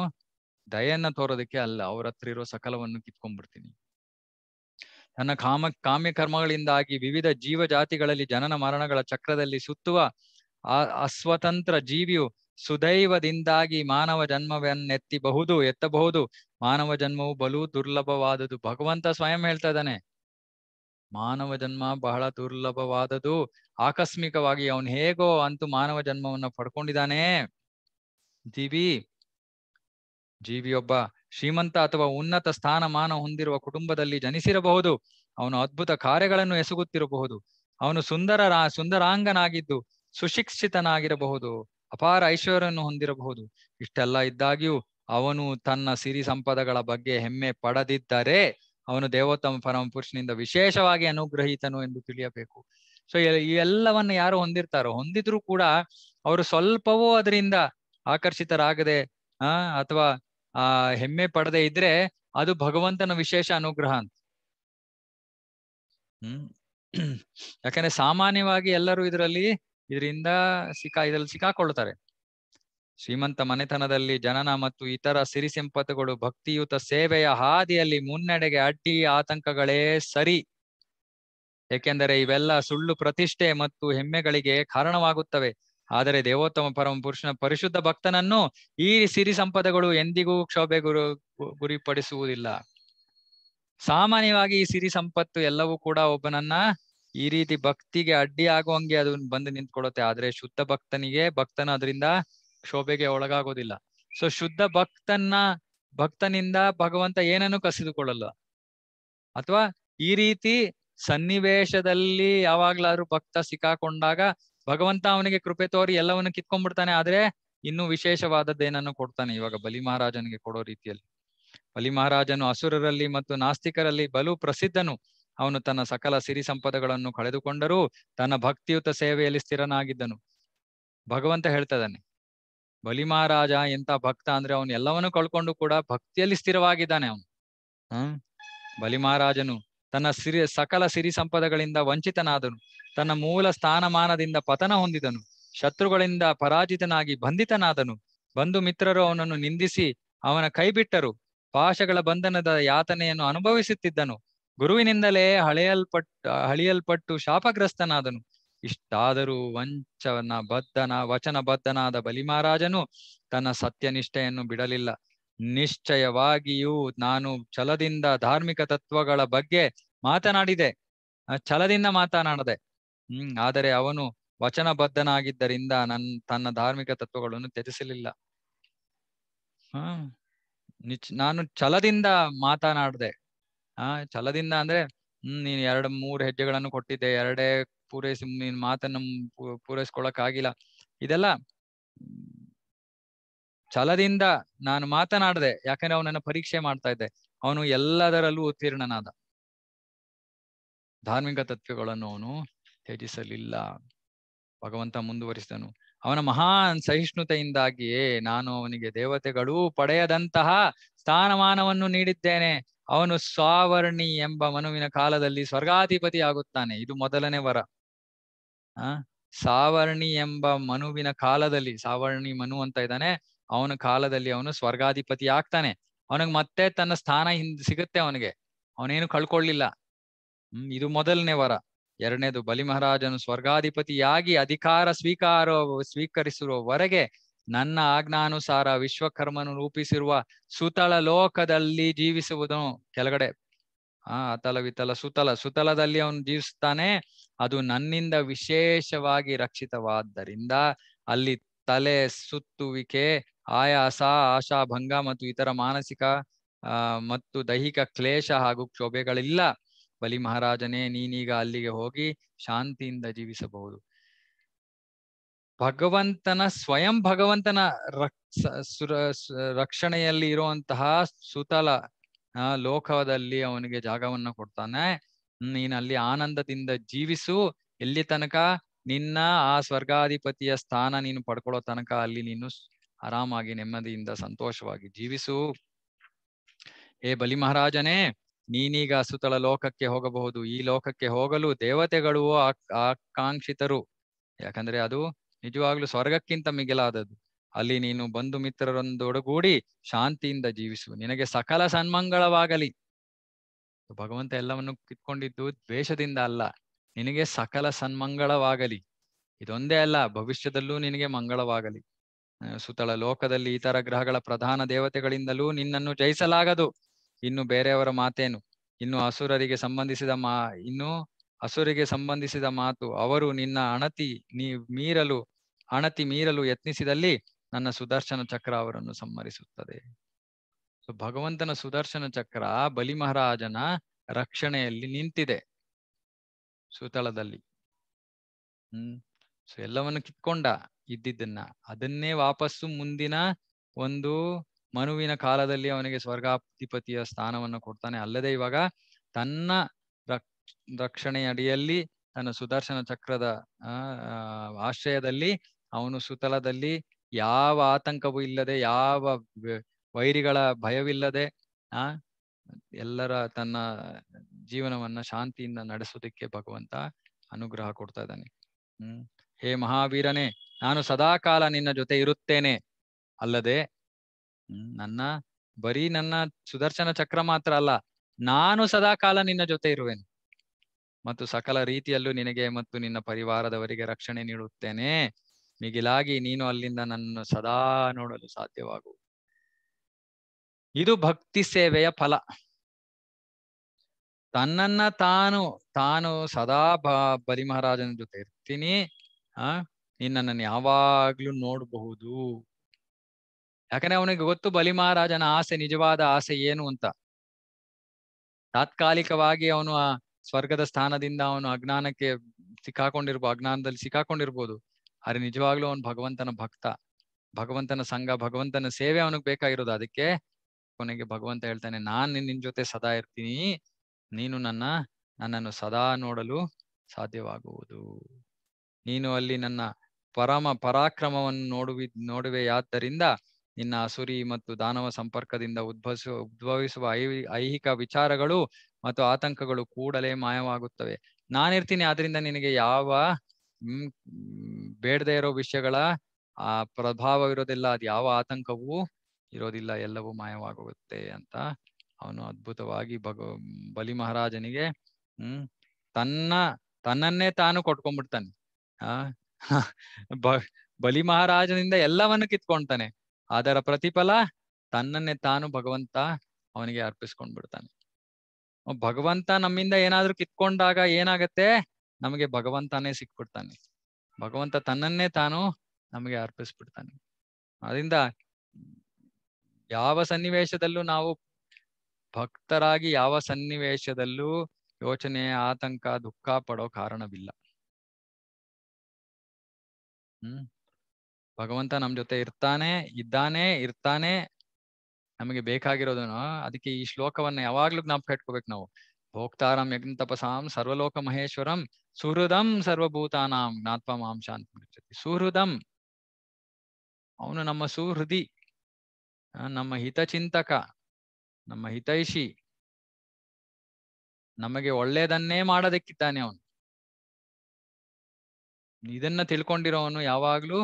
ದಯೆಯನ್ನ ತೋರೋದಕ್ಕೆ ಅಲ್ಲ ಅವ್ರ ಹತ್ರ ಇರೋ ಸಕಲವನ್ನು ಕಿತ್ಕೊಂಡ್ಬಿಡ್ತೀನಿ ನನ್ನ ಕಾಮ ಕಾಮ್ಯ ಕರ್ಮಗಳಿಂದಾಗಿ ವಿವಿಧ ಜೀವ ಜಾತಿಗಳಲ್ಲಿ ಜನನ ಮರಣಗಳ ಚಕ್ರದಲ್ಲಿ ಸುತ್ತುವ ಆ ಅಸ್ವತಂತ್ರ ಜೀವಿಯು ಸುದೈವದಿಂದಾಗಿ ಮಾನವ ಜನ್ಮವನ್ನೆತ್ತಿಬಹುದು ಎತ್ತಬಹುದು ಮಾನವ ಜನ್ಮವು ಬಲು ದುರ್ಲಭವಾದುದು ಭಗವಂತ ಸ್ವಯಂ ಹೇಳ್ತಾ ಇದ್ದಾನೆ ಮಾನವ ಜನ್ಮ ಬಹಳ ದುರ್ಲಭವಾದದು ಆಕಸ್ಮಿಕವಾಗಿ ಅವನು ಹೇಗೋ ಅಂತೂ ಮಾನವ ಜನ್ಮವನ್ನು ಪಡ್ಕೊಂಡಿದ್ದಾನೆ ಜೀವಿ ಜೀವಿಯೊಬ್ಬ ಶ್ರೀಮಂತ ಅಥವಾ ಉನ್ನತ ಸ್ಥಾನಮಾನ ಹೊಂದಿರುವ ಕುಟುಂಬದಲ್ಲಿ ಜನಿಸಿರಬಹುದು ಅವನು ಅದ್ಭುತ ಕಾರ್ಯಗಳನ್ನು ಎಸಗುತ್ತಿರಬಹುದು ಅವನು ಸುಂದರ ಸುಂದರಾಂಗನಾಗಿದ್ದು ಸುಶಿಕ್ಷಿತನಾಗಿರಬಹುದು ಅಪಾರ ಐಶ್ವರ್ಯವನ್ನು ಹೊಂದಿರಬಹುದು ಇಷ್ಟೆಲ್ಲ ಇದ್ದಾಗ್ಯೂ ಅವನು ತನ್ನ ಸಿರಿ ಸಂಪದಗಳ ಬಗ್ಗೆ ಹೆಮ್ಮೆ ಪಡೆದಿದ್ದರೆ ಅವನು ದೇವೋತ್ತಮ ಪುರುಷನಿಂದ ವಿಶೇಷವಾಗಿ ಅನುಗ್ರಹಿತನು ಎಂದು ತಿಳಿಯಬೇಕು ಸೊ ಈ ಎಲ್ಲವನ್ನ ಯಾರು ಹೊಂದಿರ್ತಾರೋ ಹೊಂದಿದ್ರು ಕೂಡ ಅವರು ಸ್ವಲ್ಪವೂ ಅದರಿಂದ ಆಕರ್ಷಿತರಾಗದೆ ಆ ಅಥವಾ ಆ ಹೆಮ್ಮೆ ಪಡದೆ ಇದ್ರೆ ಅದು ಭಗವಂತನ ವಿಶೇಷ ಅನುಗ್ರಹ ಅಂತ ಹ್ಮ್ ಯಾಕಂದ್ರೆ ಸಾಮಾನ್ಯವಾಗಿ ಎಲ್ಲರೂ ಇದರಲ್ಲಿ ಇದರಿಂದ ಸಿಕ್ಕಾ ಇದರಲ್ಲಿ ಸಿಕ್ಕಾಕೊಳ್ತಾರೆ ಶ್ರೀಮಂತ ಮನೆತನದಲ್ಲಿ ಜನನ ಮತ್ತು ಇತರ ಸಿರಿ ಸಂಪತ್ತುಗಳು ಭಕ್ತಿಯುತ ಸೇವೆಯ ಹಾದಿಯಲ್ಲಿ ಮುನ್ನಡೆಗೆ ಅಡ್ಡಿ ಆತಂಕಗಳೇ ಸರಿ ಏಕೆಂದರೆ ಇವೆಲ್ಲ ಸುಳ್ಳು ಪ್ರತಿಷ್ಠೆ ಮತ್ತು ಹೆಮ್ಮೆಗಳಿಗೆ ಕಾರಣವಾಗುತ್ತವೆ ಆದರೆ ದೇವೋತ್ತಮ ಪರಮ ಪುರುಷನ ಪರಿಶುದ್ಧ ಭಕ್ತನನ್ನು ಈ ಸಿರಿ ಸಂಪದಗಳು ಎಂದಿಗೂ ಕ್ಷೋಭೆ ಗುರು ಗುರಿಪಡಿಸುವುದಿಲ್ಲ ಸಾಮಾನ್ಯವಾಗಿ ಈ ಸಿರಿ ಸಂಪತ್ತು ಎಲ್ಲವೂ ಕೂಡ ಒಬ್ಬನನ್ನ ಈ ರೀತಿ ಭಕ್ತಿಗೆ ಅಡ್ಡಿ ಆಗುವಂಗೆ ಅದು ಬಂದು ನಿಂತ್ಕೊಡತ್ತೆ ಆದ್ರೆ ಶುದ್ಧ ಭಕ್ತನಿಗೆ ಭಕ್ತನ ಅದರಿಂದ ಶೋಭೆಗೆ ಒಳಗಾಗೋದಿಲ್ಲ ಸೊ ಶುದ್ಧ ಭಕ್ತನ್ನ ಭಕ್ತನಿಂದ ಭಗವಂತ ಏನನ್ನು ಕಸಿದುಕೊಳ್ಳಲ್ಲ ಅಥವಾ ಈ ರೀತಿ ಸನ್ನಿವೇಶದಲ್ಲಿ ಯಾವಾಗ್ಲಾದ್ರೂ ಭಕ್ತ ಸಿಕ್ಕಾಕೊಂಡಾಗ ಭಗವಂತ ಅವನಿಗೆ ಕೃಪೆ ತೋರಿ ಎಲ್ಲವನ್ನು ಕಿತ್ಕೊಂಡ್ಬಿಡ್ತಾನೆ ಆದ್ರೆ ಇನ್ನು ವಿಶೇಷವಾದದ್ದೇನನ್ನು ಕೊಡ್ತಾನೆ ಇವಾಗ ಬಲಿ ಮಹಾರಾಜನಿಗೆ ಕೊಡೋ ರೀತಿಯಲ್ಲಿ ಬಲಿ ಮಹಾರಾಜನು ಅಸುರರಲ್ಲಿ ಮತ್ತು ನಾಸ್ತಿಕರಲ್ಲಿ ಬಲು ಪ್ರಸಿದ್ಧನು ಅವನು ತನ್ನ ಸಕಲ ಸಿರಿ ಸಂಪದಗಳನ್ನು ಕಳೆದುಕೊಂಡರೂ ತನ್ನ ಭಕ್ತಿಯುತ ಸೇವೆಯಲ್ಲಿ ಸ್ಥಿರನಾಗಿದ್ದನು ಭಗವಂತ ಹೇಳ್ತದಾನೆ ಬಲಿ ಬಲಿಮಹಾರಾಜ ಎಂತ ಭಕ್ತ ಅಂದ್ರೆ ಅವನು ಎಲ್ಲವನ್ನೂ ಕಳ್ಕೊಂಡು ಕೂಡ ಭಕ್ತಿಯಲ್ಲಿ ಸ್ಥಿರವಾಗಿದ್ದಾನೆ ಅವನು ಹ್ಮ್ ಬಲಿಮಹಾರಾಜನು ತನ್ನ ಸಿರಿ ಸಕಲ ಸಿರಿ ಸಂಪದಗಳಿಂದ ವಂಚಿತನಾದನು ತನ್ನ ಮೂಲ ಸ್ಥಾನಮಾನದಿಂದ ಪತನ ಹೊಂದಿದನು ಶತ್ರುಗಳಿಂದ ಪರಾಜಿತನಾಗಿ ಬಂಧಿತನಾದನು ಬಂಧು ಮಿತ್ರರು ಅವನನ್ನು ನಿಂದಿಸಿ ಅವನ ಕೈಬಿಟ್ಟರು ಪಾಶಗಳ ಬಂಧನದ ಯಾತನೆಯನ್ನು ಅನುಭವಿಸುತ್ತಿದ್ದನು ಗುರುವಿನಿಂದಲೇ ಹಳೆಯಲ್ಪಟ್ಟ ಹಳಿಯಲ್ಪಟ್ಟು ಶಾಪಗ್ರಸ್ತನಾದನು ಇಷ್ಟಾದರೂ ವಂಚನ ಬದ್ಧನ ವಚನ ಬದ್ಧನಾದ ಮಹಾರಾಜನು ತನ್ನ ಸತ್ಯನಿಷ್ಠೆಯನ್ನು ಬಿಡಲಿಲ್ಲ ನಿಶ್ಚಯವಾಗಿಯೂ ನಾನು ಛಲದಿಂದ ಧಾರ್ಮಿಕ ತತ್ವಗಳ ಬಗ್ಗೆ ಮಾತನಾಡಿದೆ ಛಲದಿಂದ ಮಾತನಾಡದೆ ಹ್ಮ್ ಆದರೆ ಅವನು ವಚನಬದ್ಧನಾಗಿದ್ದರಿಂದ ನನ್ ತನ್ನ ಧಾರ್ಮಿಕ ತತ್ವಗಳನ್ನು ತ್ಯಜಿಸಲಿಲ್ಲ ಹ್ಮ್ ನಾನು ಛಲದಿಂದ ಮಾತನಾಡದೆ ಆ ಛಲದಿಂದ ಅಂದ್ರೆ ಹ್ಮ್ ನೀನ್ ಎರಡ್ ಮೂರು ಹೆಜ್ಜೆಗಳನ್ನು ಕೊಟ್ಟಿದ್ದೆ ಎರಡೇ ಪೂರೈಸಿ ನಿನ್ ಮಾತನ್ನು ಪೂರೈಸ್ಕೊಳಕ್ ಆಗಿಲ್ಲ ಇದೆಲ್ಲ ಛಲದಿಂದ ನಾನು ಮಾತನಾಡದೆ ಯಾಕಂದ್ರೆ ಅವನನ್ನ ಪರೀಕ್ಷೆ ಮಾಡ್ತಾ ಇದ್ದೆ ಅವನು ಎಲ್ಲದರಲ್ಲೂ ಉತ್ತೀರ್ಣನಾದ ಧಾರ್ಮಿಕ ತತ್ವಗಳನ್ನು ಅವನು ತ್ಯಜಿಸಲಿಲ್ಲ ಭಗವಂತ ಮುಂದುವರಿಸಿದನು ಅವನ ಮಹಾನ್ ಸಹಿಷ್ಣುತೆಯಿಂದಾಗಿಯೇ ನಾನು ಅವನಿಗೆ ದೇವತೆಗಳು ಪಡೆಯದಂತಹ ಸ್ಥಾನಮಾನವನ್ನು ನೀಡಿದ್ದೇನೆ ಅವನು ಸಾವರ್ಣಿ ಎಂಬ ಮನುವಿನ ಕಾಲದಲ್ಲಿ ಸ್ವರ್ಗಾಧಿಪತಿ ಆಗುತ್ತಾನೆ ಇದು ಮೊದಲನೇ ವರ ಆ ಸಾವರ್ಣಿ ಎಂಬ ಮನುವಿನ ಕಾಲದಲ್ಲಿ ಸಾವರ್ಣಿ ಮನು ಅಂತ ಇದ್ದಾನೆ ಅವನ ಕಾಲದಲ್ಲಿ ಅವನು ಸ್ವರ್ಗಾಧಿಪತಿ ಆಗ್ತಾನೆ ಅವನಿಗೆ ಮತ್ತೆ ತನ್ನ ಸ್ಥಾನ ಹಿಂದ್ ಸಿಗುತ್ತೆ ಅವನಿಗೆ ಅವನೇನು ಕಳ್ಕೊಳ್ಳಿಲ್ಲ ಹ್ಮ್ ಇದು ಮೊದಲನೇ ವರ ಎರಡನೇದು ಬಲಿ ಸ್ವರ್ಗಾಧಿಪತಿಯಾಗಿ ಅಧಿಕಾರ ಸ್ವೀಕಾರ ಸ್ವೀಕರಿಸಿರುವವರೆಗೆ ನನ್ನ ಆಜ್ಞಾನುಸಾರ ವಿಶ್ವಕರ್ಮನು ರೂಪಿಸಿರುವ ಸುತಳ ಲೋಕದಲ್ಲಿ ಜೀವಿಸುವುದು ಕೆಳಗಡೆ ಆ ಅತಲ ವಿತಲ ಸುತಲ ಸುತಲದಲ್ಲಿ ಅವನು ಜೀವಿಸ್ತಾನೆ ಅದು ನನ್ನಿಂದ ವಿಶೇಷವಾಗಿ ರಕ್ಷಿತವಾದ್ದರಿಂದ ಅಲ್ಲಿ ತಲೆ ಸುತ್ತುವಿಕೆ ಆಯಾಸ ಆಶಾಭಂಗ ಮತ್ತು ಇತರ ಮಾನಸಿಕ ಮತ್ತು ದೈಹಿಕ ಕ್ಲೇಶ ಹಾಗೂ ಕ್ಷೋಭೆಗಳಿಲ್ಲ ಬಲಿ ಮಹಾರಾಜನೇ ನೀನೀಗ ಅಲ್ಲಿಗೆ ಹೋಗಿ ಶಾಂತಿಯಿಂದ ಜೀವಿಸಬಹುದು ಭಗವಂತನ ಸ್ವಯಂ ಭಗವಂತನ ರಕ್ಷಣೆಯಲ್ಲಿ ಇರುವಂತಹ ಸುತಲ ಲೋಕದಲ್ಲಿ ಅವನಿಗೆ ಜಾಗವನ್ನ ಕೊಡ್ತಾನೆ ನೀನ್ ಅಲ್ಲಿ ಆನಂದದಿಂದ ಜೀವಿಸು ಎಲ್ಲಿ ತನಕ ನಿನ್ನ ಆ ಸ್ವರ್ಗಾಧಿಪತಿಯ ಸ್ಥಾನ ನೀನು ಪಡ್ಕೊಳ್ಳೋ ತನಕ ಅಲ್ಲಿ ನೀನು ಆರಾಮಾಗಿ ನೆಮ್ಮದಿಯಿಂದ ಸಂತೋಷವಾಗಿ ಜೀವಿಸು ಏ ಬಲಿ ಮಹಾರಾಜನೇ ನೀನೀಗ ಸುತಲ ಲೋಕಕ್ಕೆ ಹೋಗಬಹುದು ಈ ಲೋಕಕ್ಕೆ ಹೋಗಲು ದೇವತೆಗಳು ಆಕಾಂಕ್ಷಿತರು ಯಾಕಂದ್ರೆ ಅದು ನಿಜವಾಗ್ಲೂ ಸ್ವರ್ಗಕ್ಕಿಂತ ಮಿಗಿಲಾದದ್ದು ಅಲ್ಲಿ ನೀನು ಬಂಧು ಮಿತ್ರರೊಂದೊಡಗೂಡಿ ಶಾಂತಿಯಿಂದ ಜೀವಿಸು ನಿನಗೆ ಸಕಲ ಸನ್ಮಂಗಳವಾಗಲಿ ಭಗವಂತ ಎಲ್ಲವನ್ನು ಕಿತ್ಕೊಂಡಿದ್ದು ದ್ವೇಷದಿಂದ ಅಲ್ಲ ನಿನಗೆ ಸಕಲ ಸನ್ಮಂಗಳವಾಗಲಿ ಇದೊಂದೇ ಅಲ್ಲ ಭವಿಷ್ಯದಲ್ಲೂ ನಿನಗೆ ಮಂಗಳವಾಗಲಿ ಸುತಳ ಲೋಕದಲ್ಲಿ ಇತರ ಗ್ರಹಗಳ ಪ್ರಧಾನ ದೇವತೆಗಳಿಂದಲೂ ನಿನ್ನನ್ನು ಜಯಿಸಲಾಗದು ಇನ್ನು ಬೇರೆಯವರ ಮಾತೇನು ಇನ್ನು ಅಸುರರಿಗೆ ಸಂಬಂಧಿಸಿದ ಮಾ ಇನ್ನು ಹಸುರಿಗೆ ಸಂಬಂಧಿಸಿದ ಮಾತು ಅವರು ನಿನ್ನ ಅಣತಿ ನೀ ಮೀರಲು ಅಣತಿ ಮೀರಲು ಯತ್ನಿಸಿದಲ್ಲಿ ನನ್ನ ಸುದರ್ಶನ ಚಕ್ರ ಅವರನ್ನು ಸಂಹರಿಸುತ್ತದೆ ಸೊ ಭಗವಂತನ ಸುದರ್ಶನ ಚಕ್ರ ಬಲಿ ಮಹಾರಾಜನ ರಕ್ಷಣೆಯಲ್ಲಿ ನಿಂತಿದೆ ಸುತಳದಲ್ಲಿ ಹ್ಮ್ ಸೊ ಎಲ್ಲವನ್ನು ಕಿತ್ಕೊಂಡ ಇದ್ದಿದ್ದನ್ನ ಅದನ್ನೇ ವಾಪಸ್ಸು ಮುಂದಿನ ಒಂದು ಮನುವಿನ ಕಾಲದಲ್ಲಿ ಅವನಿಗೆ ಸ್ವರ್ಗಾಧಿಪತಿಯ ಸ್ಥಾನವನ್ನು ಕೊಡ್ತಾನೆ ಅಲ್ಲದೆ ಇವಾಗ ತನ್ನ ರಕ್ಷಣೆಯ ಅಡಿಯಲ್ಲಿ ತನ್ನ ಸುದರ್ಶನ ಚಕ್ರದ ಆಶ್ರಯದಲ್ಲಿ ಅವನು ಸುತಲದಲ್ಲಿ ಯಾವ ಆತಂಕವೂ ಇಲ್ಲದೆ ಯಾವ ವೈರಿಗಳ ಭಯವಿಲ್ಲದೆ ಆ ಎಲ್ಲರ ತನ್ನ ಜೀವನವನ್ನ ಶಾಂತಿಯಿಂದ ನಡೆಸೋದಕ್ಕೆ ಭಗವಂತ ಅನುಗ್ರಹ ಕೊಡ್ತಾ ಇದ್ದಾನೆ ಹ್ಮ್ ಹೇ ಮಹಾವೀರನೇ ನಾನು ಸದಾಕಾಲ ನಿನ್ನ ಜೊತೆ ಇರುತ್ತೇನೆ ಅಲ್ಲದೆ ನನ್ನ ಬರೀ ನನ್ನ ಸುದರ್ಶನ ಚಕ್ರ ಮಾತ್ರ ಅಲ್ಲ ನಾನು ಸದಾ ಕಾಲ ನಿನ್ನ ಜೊತೆ ಇರುವೆನು ಮತ್ತು ಸಕಲ ರೀತಿಯಲ್ಲೂ ನಿನಗೆ ಮತ್ತು ನಿನ್ನ ಪರಿವಾರದವರಿಗೆ ರಕ್ಷಣೆ ನೀಡುತ್ತೇನೆ ಮಿಗಿಲಾಗಿ ನೀನು ಅಲ್ಲಿಂದ ನನ್ನನ್ನು ಸದಾ ನೋಡಲು ಸಾಧ್ಯವಾಗು ಇದು ಭಕ್ತಿ ಸೇವೆಯ ಫಲ ತನ್ನನ್ನ ತಾನು ತಾನು ಸದಾ ಬಲಿ ಮಹಾರಾಜನ ಜೊತೆ ಇರ್ತೀನಿ ಆ ನಿನ್ನನ್ನು ಯಾವಾಗ್ಲೂ ನೋಡಬಹುದು ಯಾಕಂದ್ರೆ ಅವನಿಗೆ ಗೊತ್ತು ಬಲಿ ಆಸೆ ನಿಜವಾದ ಆಸೆ ಏನು ಅಂತ ತಾತ್ಕಾಲಿಕವಾಗಿ ಅವನು ಆ ಸ್ವರ್ಗದ ಸ್ಥಾನದಿಂದ ಅವನು ಅಜ್ಞಾನಕ್ಕೆ ಸಿಕ್ಕಾಕೊಂಡಿರ್ಬೋದು ಅಜ್ಞಾನದಲ್ಲಿ ಸಿಕ್ಕಾಕೊಂಡಿರ್ಬೋದು ಆದ್ರೆ ನಿಜವಾಗ್ಲೂ ಅವನು ಭಗವಂತನ ಭಕ್ತ ಭಗವಂತನ ಸಂಘ ಭಗವಂತನ ಸೇವೆ ಅವನಿಗೆ ಬೇಕಾಗಿರೋದು ಅದಕ್ಕೆ ಕೊನೆಗೆ ಭಗವಂತ ಹೇಳ್ತಾನೆ ನಾನ್ ನಿನ್ ಜೊತೆ ಸದಾ ಇರ್ತೀನಿ ನೀನು ನನ್ನ ನನ್ನನ್ನು ಸದಾ ನೋಡಲು ಸಾಧ್ಯವಾಗುವುದು ನೀನು ಅಲ್ಲಿ ನನ್ನ ಪರಮ ಪರಾಕ್ರಮವನ್ನು ನೋಡುವಿ ನೋಡುವೆಯಾದ್ದರಿಂದ ನಿನ್ನ ಅಸುರಿ ಮತ್ತು ದಾನವ ಸಂಪರ್ಕದಿಂದ ಉದ್ಭವಿಸುವ ಉದ್ಭವಿಸುವ ಐಹಿಕ ವಿಚಾರಗಳು ಮತ್ತು ಆತಂಕಗಳು ಕೂಡಲೇ ಮಾಯವಾಗುತ್ತವೆ ನಾನಿರ್ತೀನಿ ಆದ್ರಿಂದ ನಿನಗೆ ಯಾವ ಬೇಡದೆ ಇರೋ ವಿಷಯಗಳ ಆ ಪ್ರಭಾವ ಇರೋದಿಲ್ಲ ಅದು ಯಾವ ಆತಂಕವೂ ಇರೋದಿಲ್ಲ ಎಲ್ಲವೂ ಮಾಯವಾಗುತ್ತೆ ಅಂತ ಅವನು ಅದ್ಭುತವಾಗಿ ಭಗ ಬಲಿ ಮಹಾರಾಜನಿಗೆ ಹ್ಮ್ ತನ್ನ ತನ್ನನ್ನೇ ತಾನು ಕೊಟ್ಕೊಂಡ್ಬಿಡ್ತಾನೆ ಆ ಬಲಿ ಮಹಾರಾಜನಿಂದ ಎಲ್ಲವನ್ನು ಕಿತ್ಕೊಂಡ್ತಾನೆ ಅದರ ಪ್ರತಿಫಲ ತನ್ನನ್ನೇ ತಾನು ಭಗವಂತ ಅವನಿಗೆ ಅರ್ಪಿಸ್ಕೊಂಡ್ಬಿಡ್ತಾನೆ ಭಗವಂತ ನಮ್ಮಿಂದ ಏನಾದ್ರೂ ಕಿತ್ಕೊಂಡಾಗ ಏನಾಗತ್ತೆ ನಮಗೆ ಭಗವಂತನೇ ಸಿಕ್ಬಿಡ್ತಾನೆ ಭಗವಂತ ತನ್ನನ್ನೇ ತಾನು ನಮಗೆ ಅರ್ಪಿಸ್ಬಿಡ್ತಾನೆ ಅದರಿಂದ ಯಾವ ಸನ್ನಿವೇಶದಲ್ಲೂ ನಾವು ಭಕ್ತರಾಗಿ ಯಾವ ಸನ್ನಿವೇಶದಲ್ಲೂ ಯೋಚನೆ ಆತಂಕ ದುಃಖ ಪಡೋ ಕಾರಣವಿಲ್ಲ ಹ್ಮ್ ಭಗವಂತ ನಮ್ ಜೊತೆ ಇರ್ತಾನೆ ಇದ್ದಾನೆ ಇರ್ತಾನೆ ನಮಗೆ ಬೇಕಾಗಿರೋದನ್ನ ಅದಕ್ಕೆ ಈ ಶ್ಲೋಕವನ್ನ ಯಾವಾಗ್ಲೂ ಜ್ಞಾಪಕ ಇಟ್ಕೋಬೇಕು ನಾವು ಭೋಕ್ತಾರಂ ಯಜ್ಞ ತಪಸಾಂ ಸರ್ವಲೋಕ ಮಹೇಶ್ವರಂ ಸುಹೃದಂ ಸರ್ವಭೂತಾನಾಂ ಜ್ಞಾತ್ವ ಶಾಂತಿ ಅಂತ ಸುಹೃದಂ ಅವನು ನಮ್ಮ ಸುಹೃದಿ ನಮ್ಮ ಹಿತಚಿಂತಕ ನಮ್ಮ ಹಿತೈಷಿ ನಮಗೆ ಒಳ್ಳೆಯದನ್ನೇ ಮಾಡೋದಕ್ಕಿದ್ದಾನೆ ಅವನು ಇದನ್ನ ತಿಳ್ಕೊಂಡಿರೋವನು ಯಾವಾಗ್ಲೂ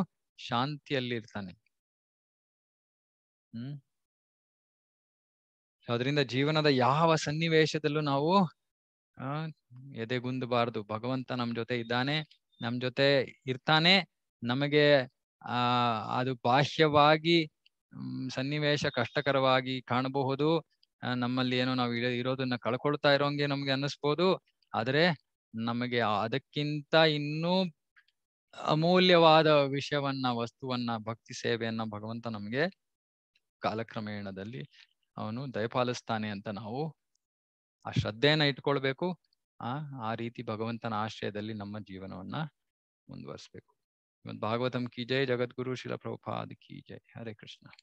ಶಾಂತಿಯಲ್ಲಿರ್ತಾನೆ ಹ್ಮ್ ಅದರಿಂದ ಜೀವನದ ಯಾವ ಸನ್ನಿವೇಶದಲ್ಲೂ ನಾವು ಆ ಎದೆಗುಂದಬಾರ್ದು ಭಗವಂತ ನಮ್ ಜೊತೆ ಇದ್ದಾನೆ ನಮ್ ಜೊತೆ ಇರ್ತಾನೆ ನಮಗೆ ಆ ಅದು ಬಾಹ್ಯವಾಗಿ ಸನ್ನಿವೇಶ ಕಷ್ಟಕರವಾಗಿ ಕಾಣಬಹುದು ನಮ್ಮಲ್ಲಿ ಏನೋ ನಾವು ಇರೋದನ್ನ ಕಳ್ಕೊಳ್ತಾ ಇರೋಂಗೆ ನಮ್ಗೆ ಅನ್ನಿಸ್ಬೋದು ಆದರೆ ನಮಗೆ ಅದಕ್ಕಿಂತ ಇನ್ನೂ ಅಮೂಲ್ಯವಾದ ವಿಷಯವನ್ನ ವಸ್ತುವನ್ನ ಭಕ್ತಿ ಸೇವೆಯನ್ನ ಭಗವಂತ ನಮ್ಗೆ ಕಾಲಕ್ರಮೇಣದಲ್ಲಿ ಅವನು ದಯಪಾಲಿಸ್ತಾನೆ ಅಂತ ನಾವು ಆ ಶ್ರದ್ಧೆಯನ್ನ ಇಟ್ಕೊಳ್ಬೇಕು ಆ ಆ ರೀತಿ ಭಗವಂತನ ಆಶ್ರಯದಲ್ಲಿ ನಮ್ಮ ಜೀವನವನ್ನ ಮುಂದುವರಿಸ್ಬೇಕು ಇವತ್ತು ಭಾಗವತಂ ಕಿ ಜಯ ಜಗದ್ಗುರು ಶಿಲಪ್ರಭುಪಾದ ಕಿ ಜಯ ಹರೇ ಕೃಷ್ಣ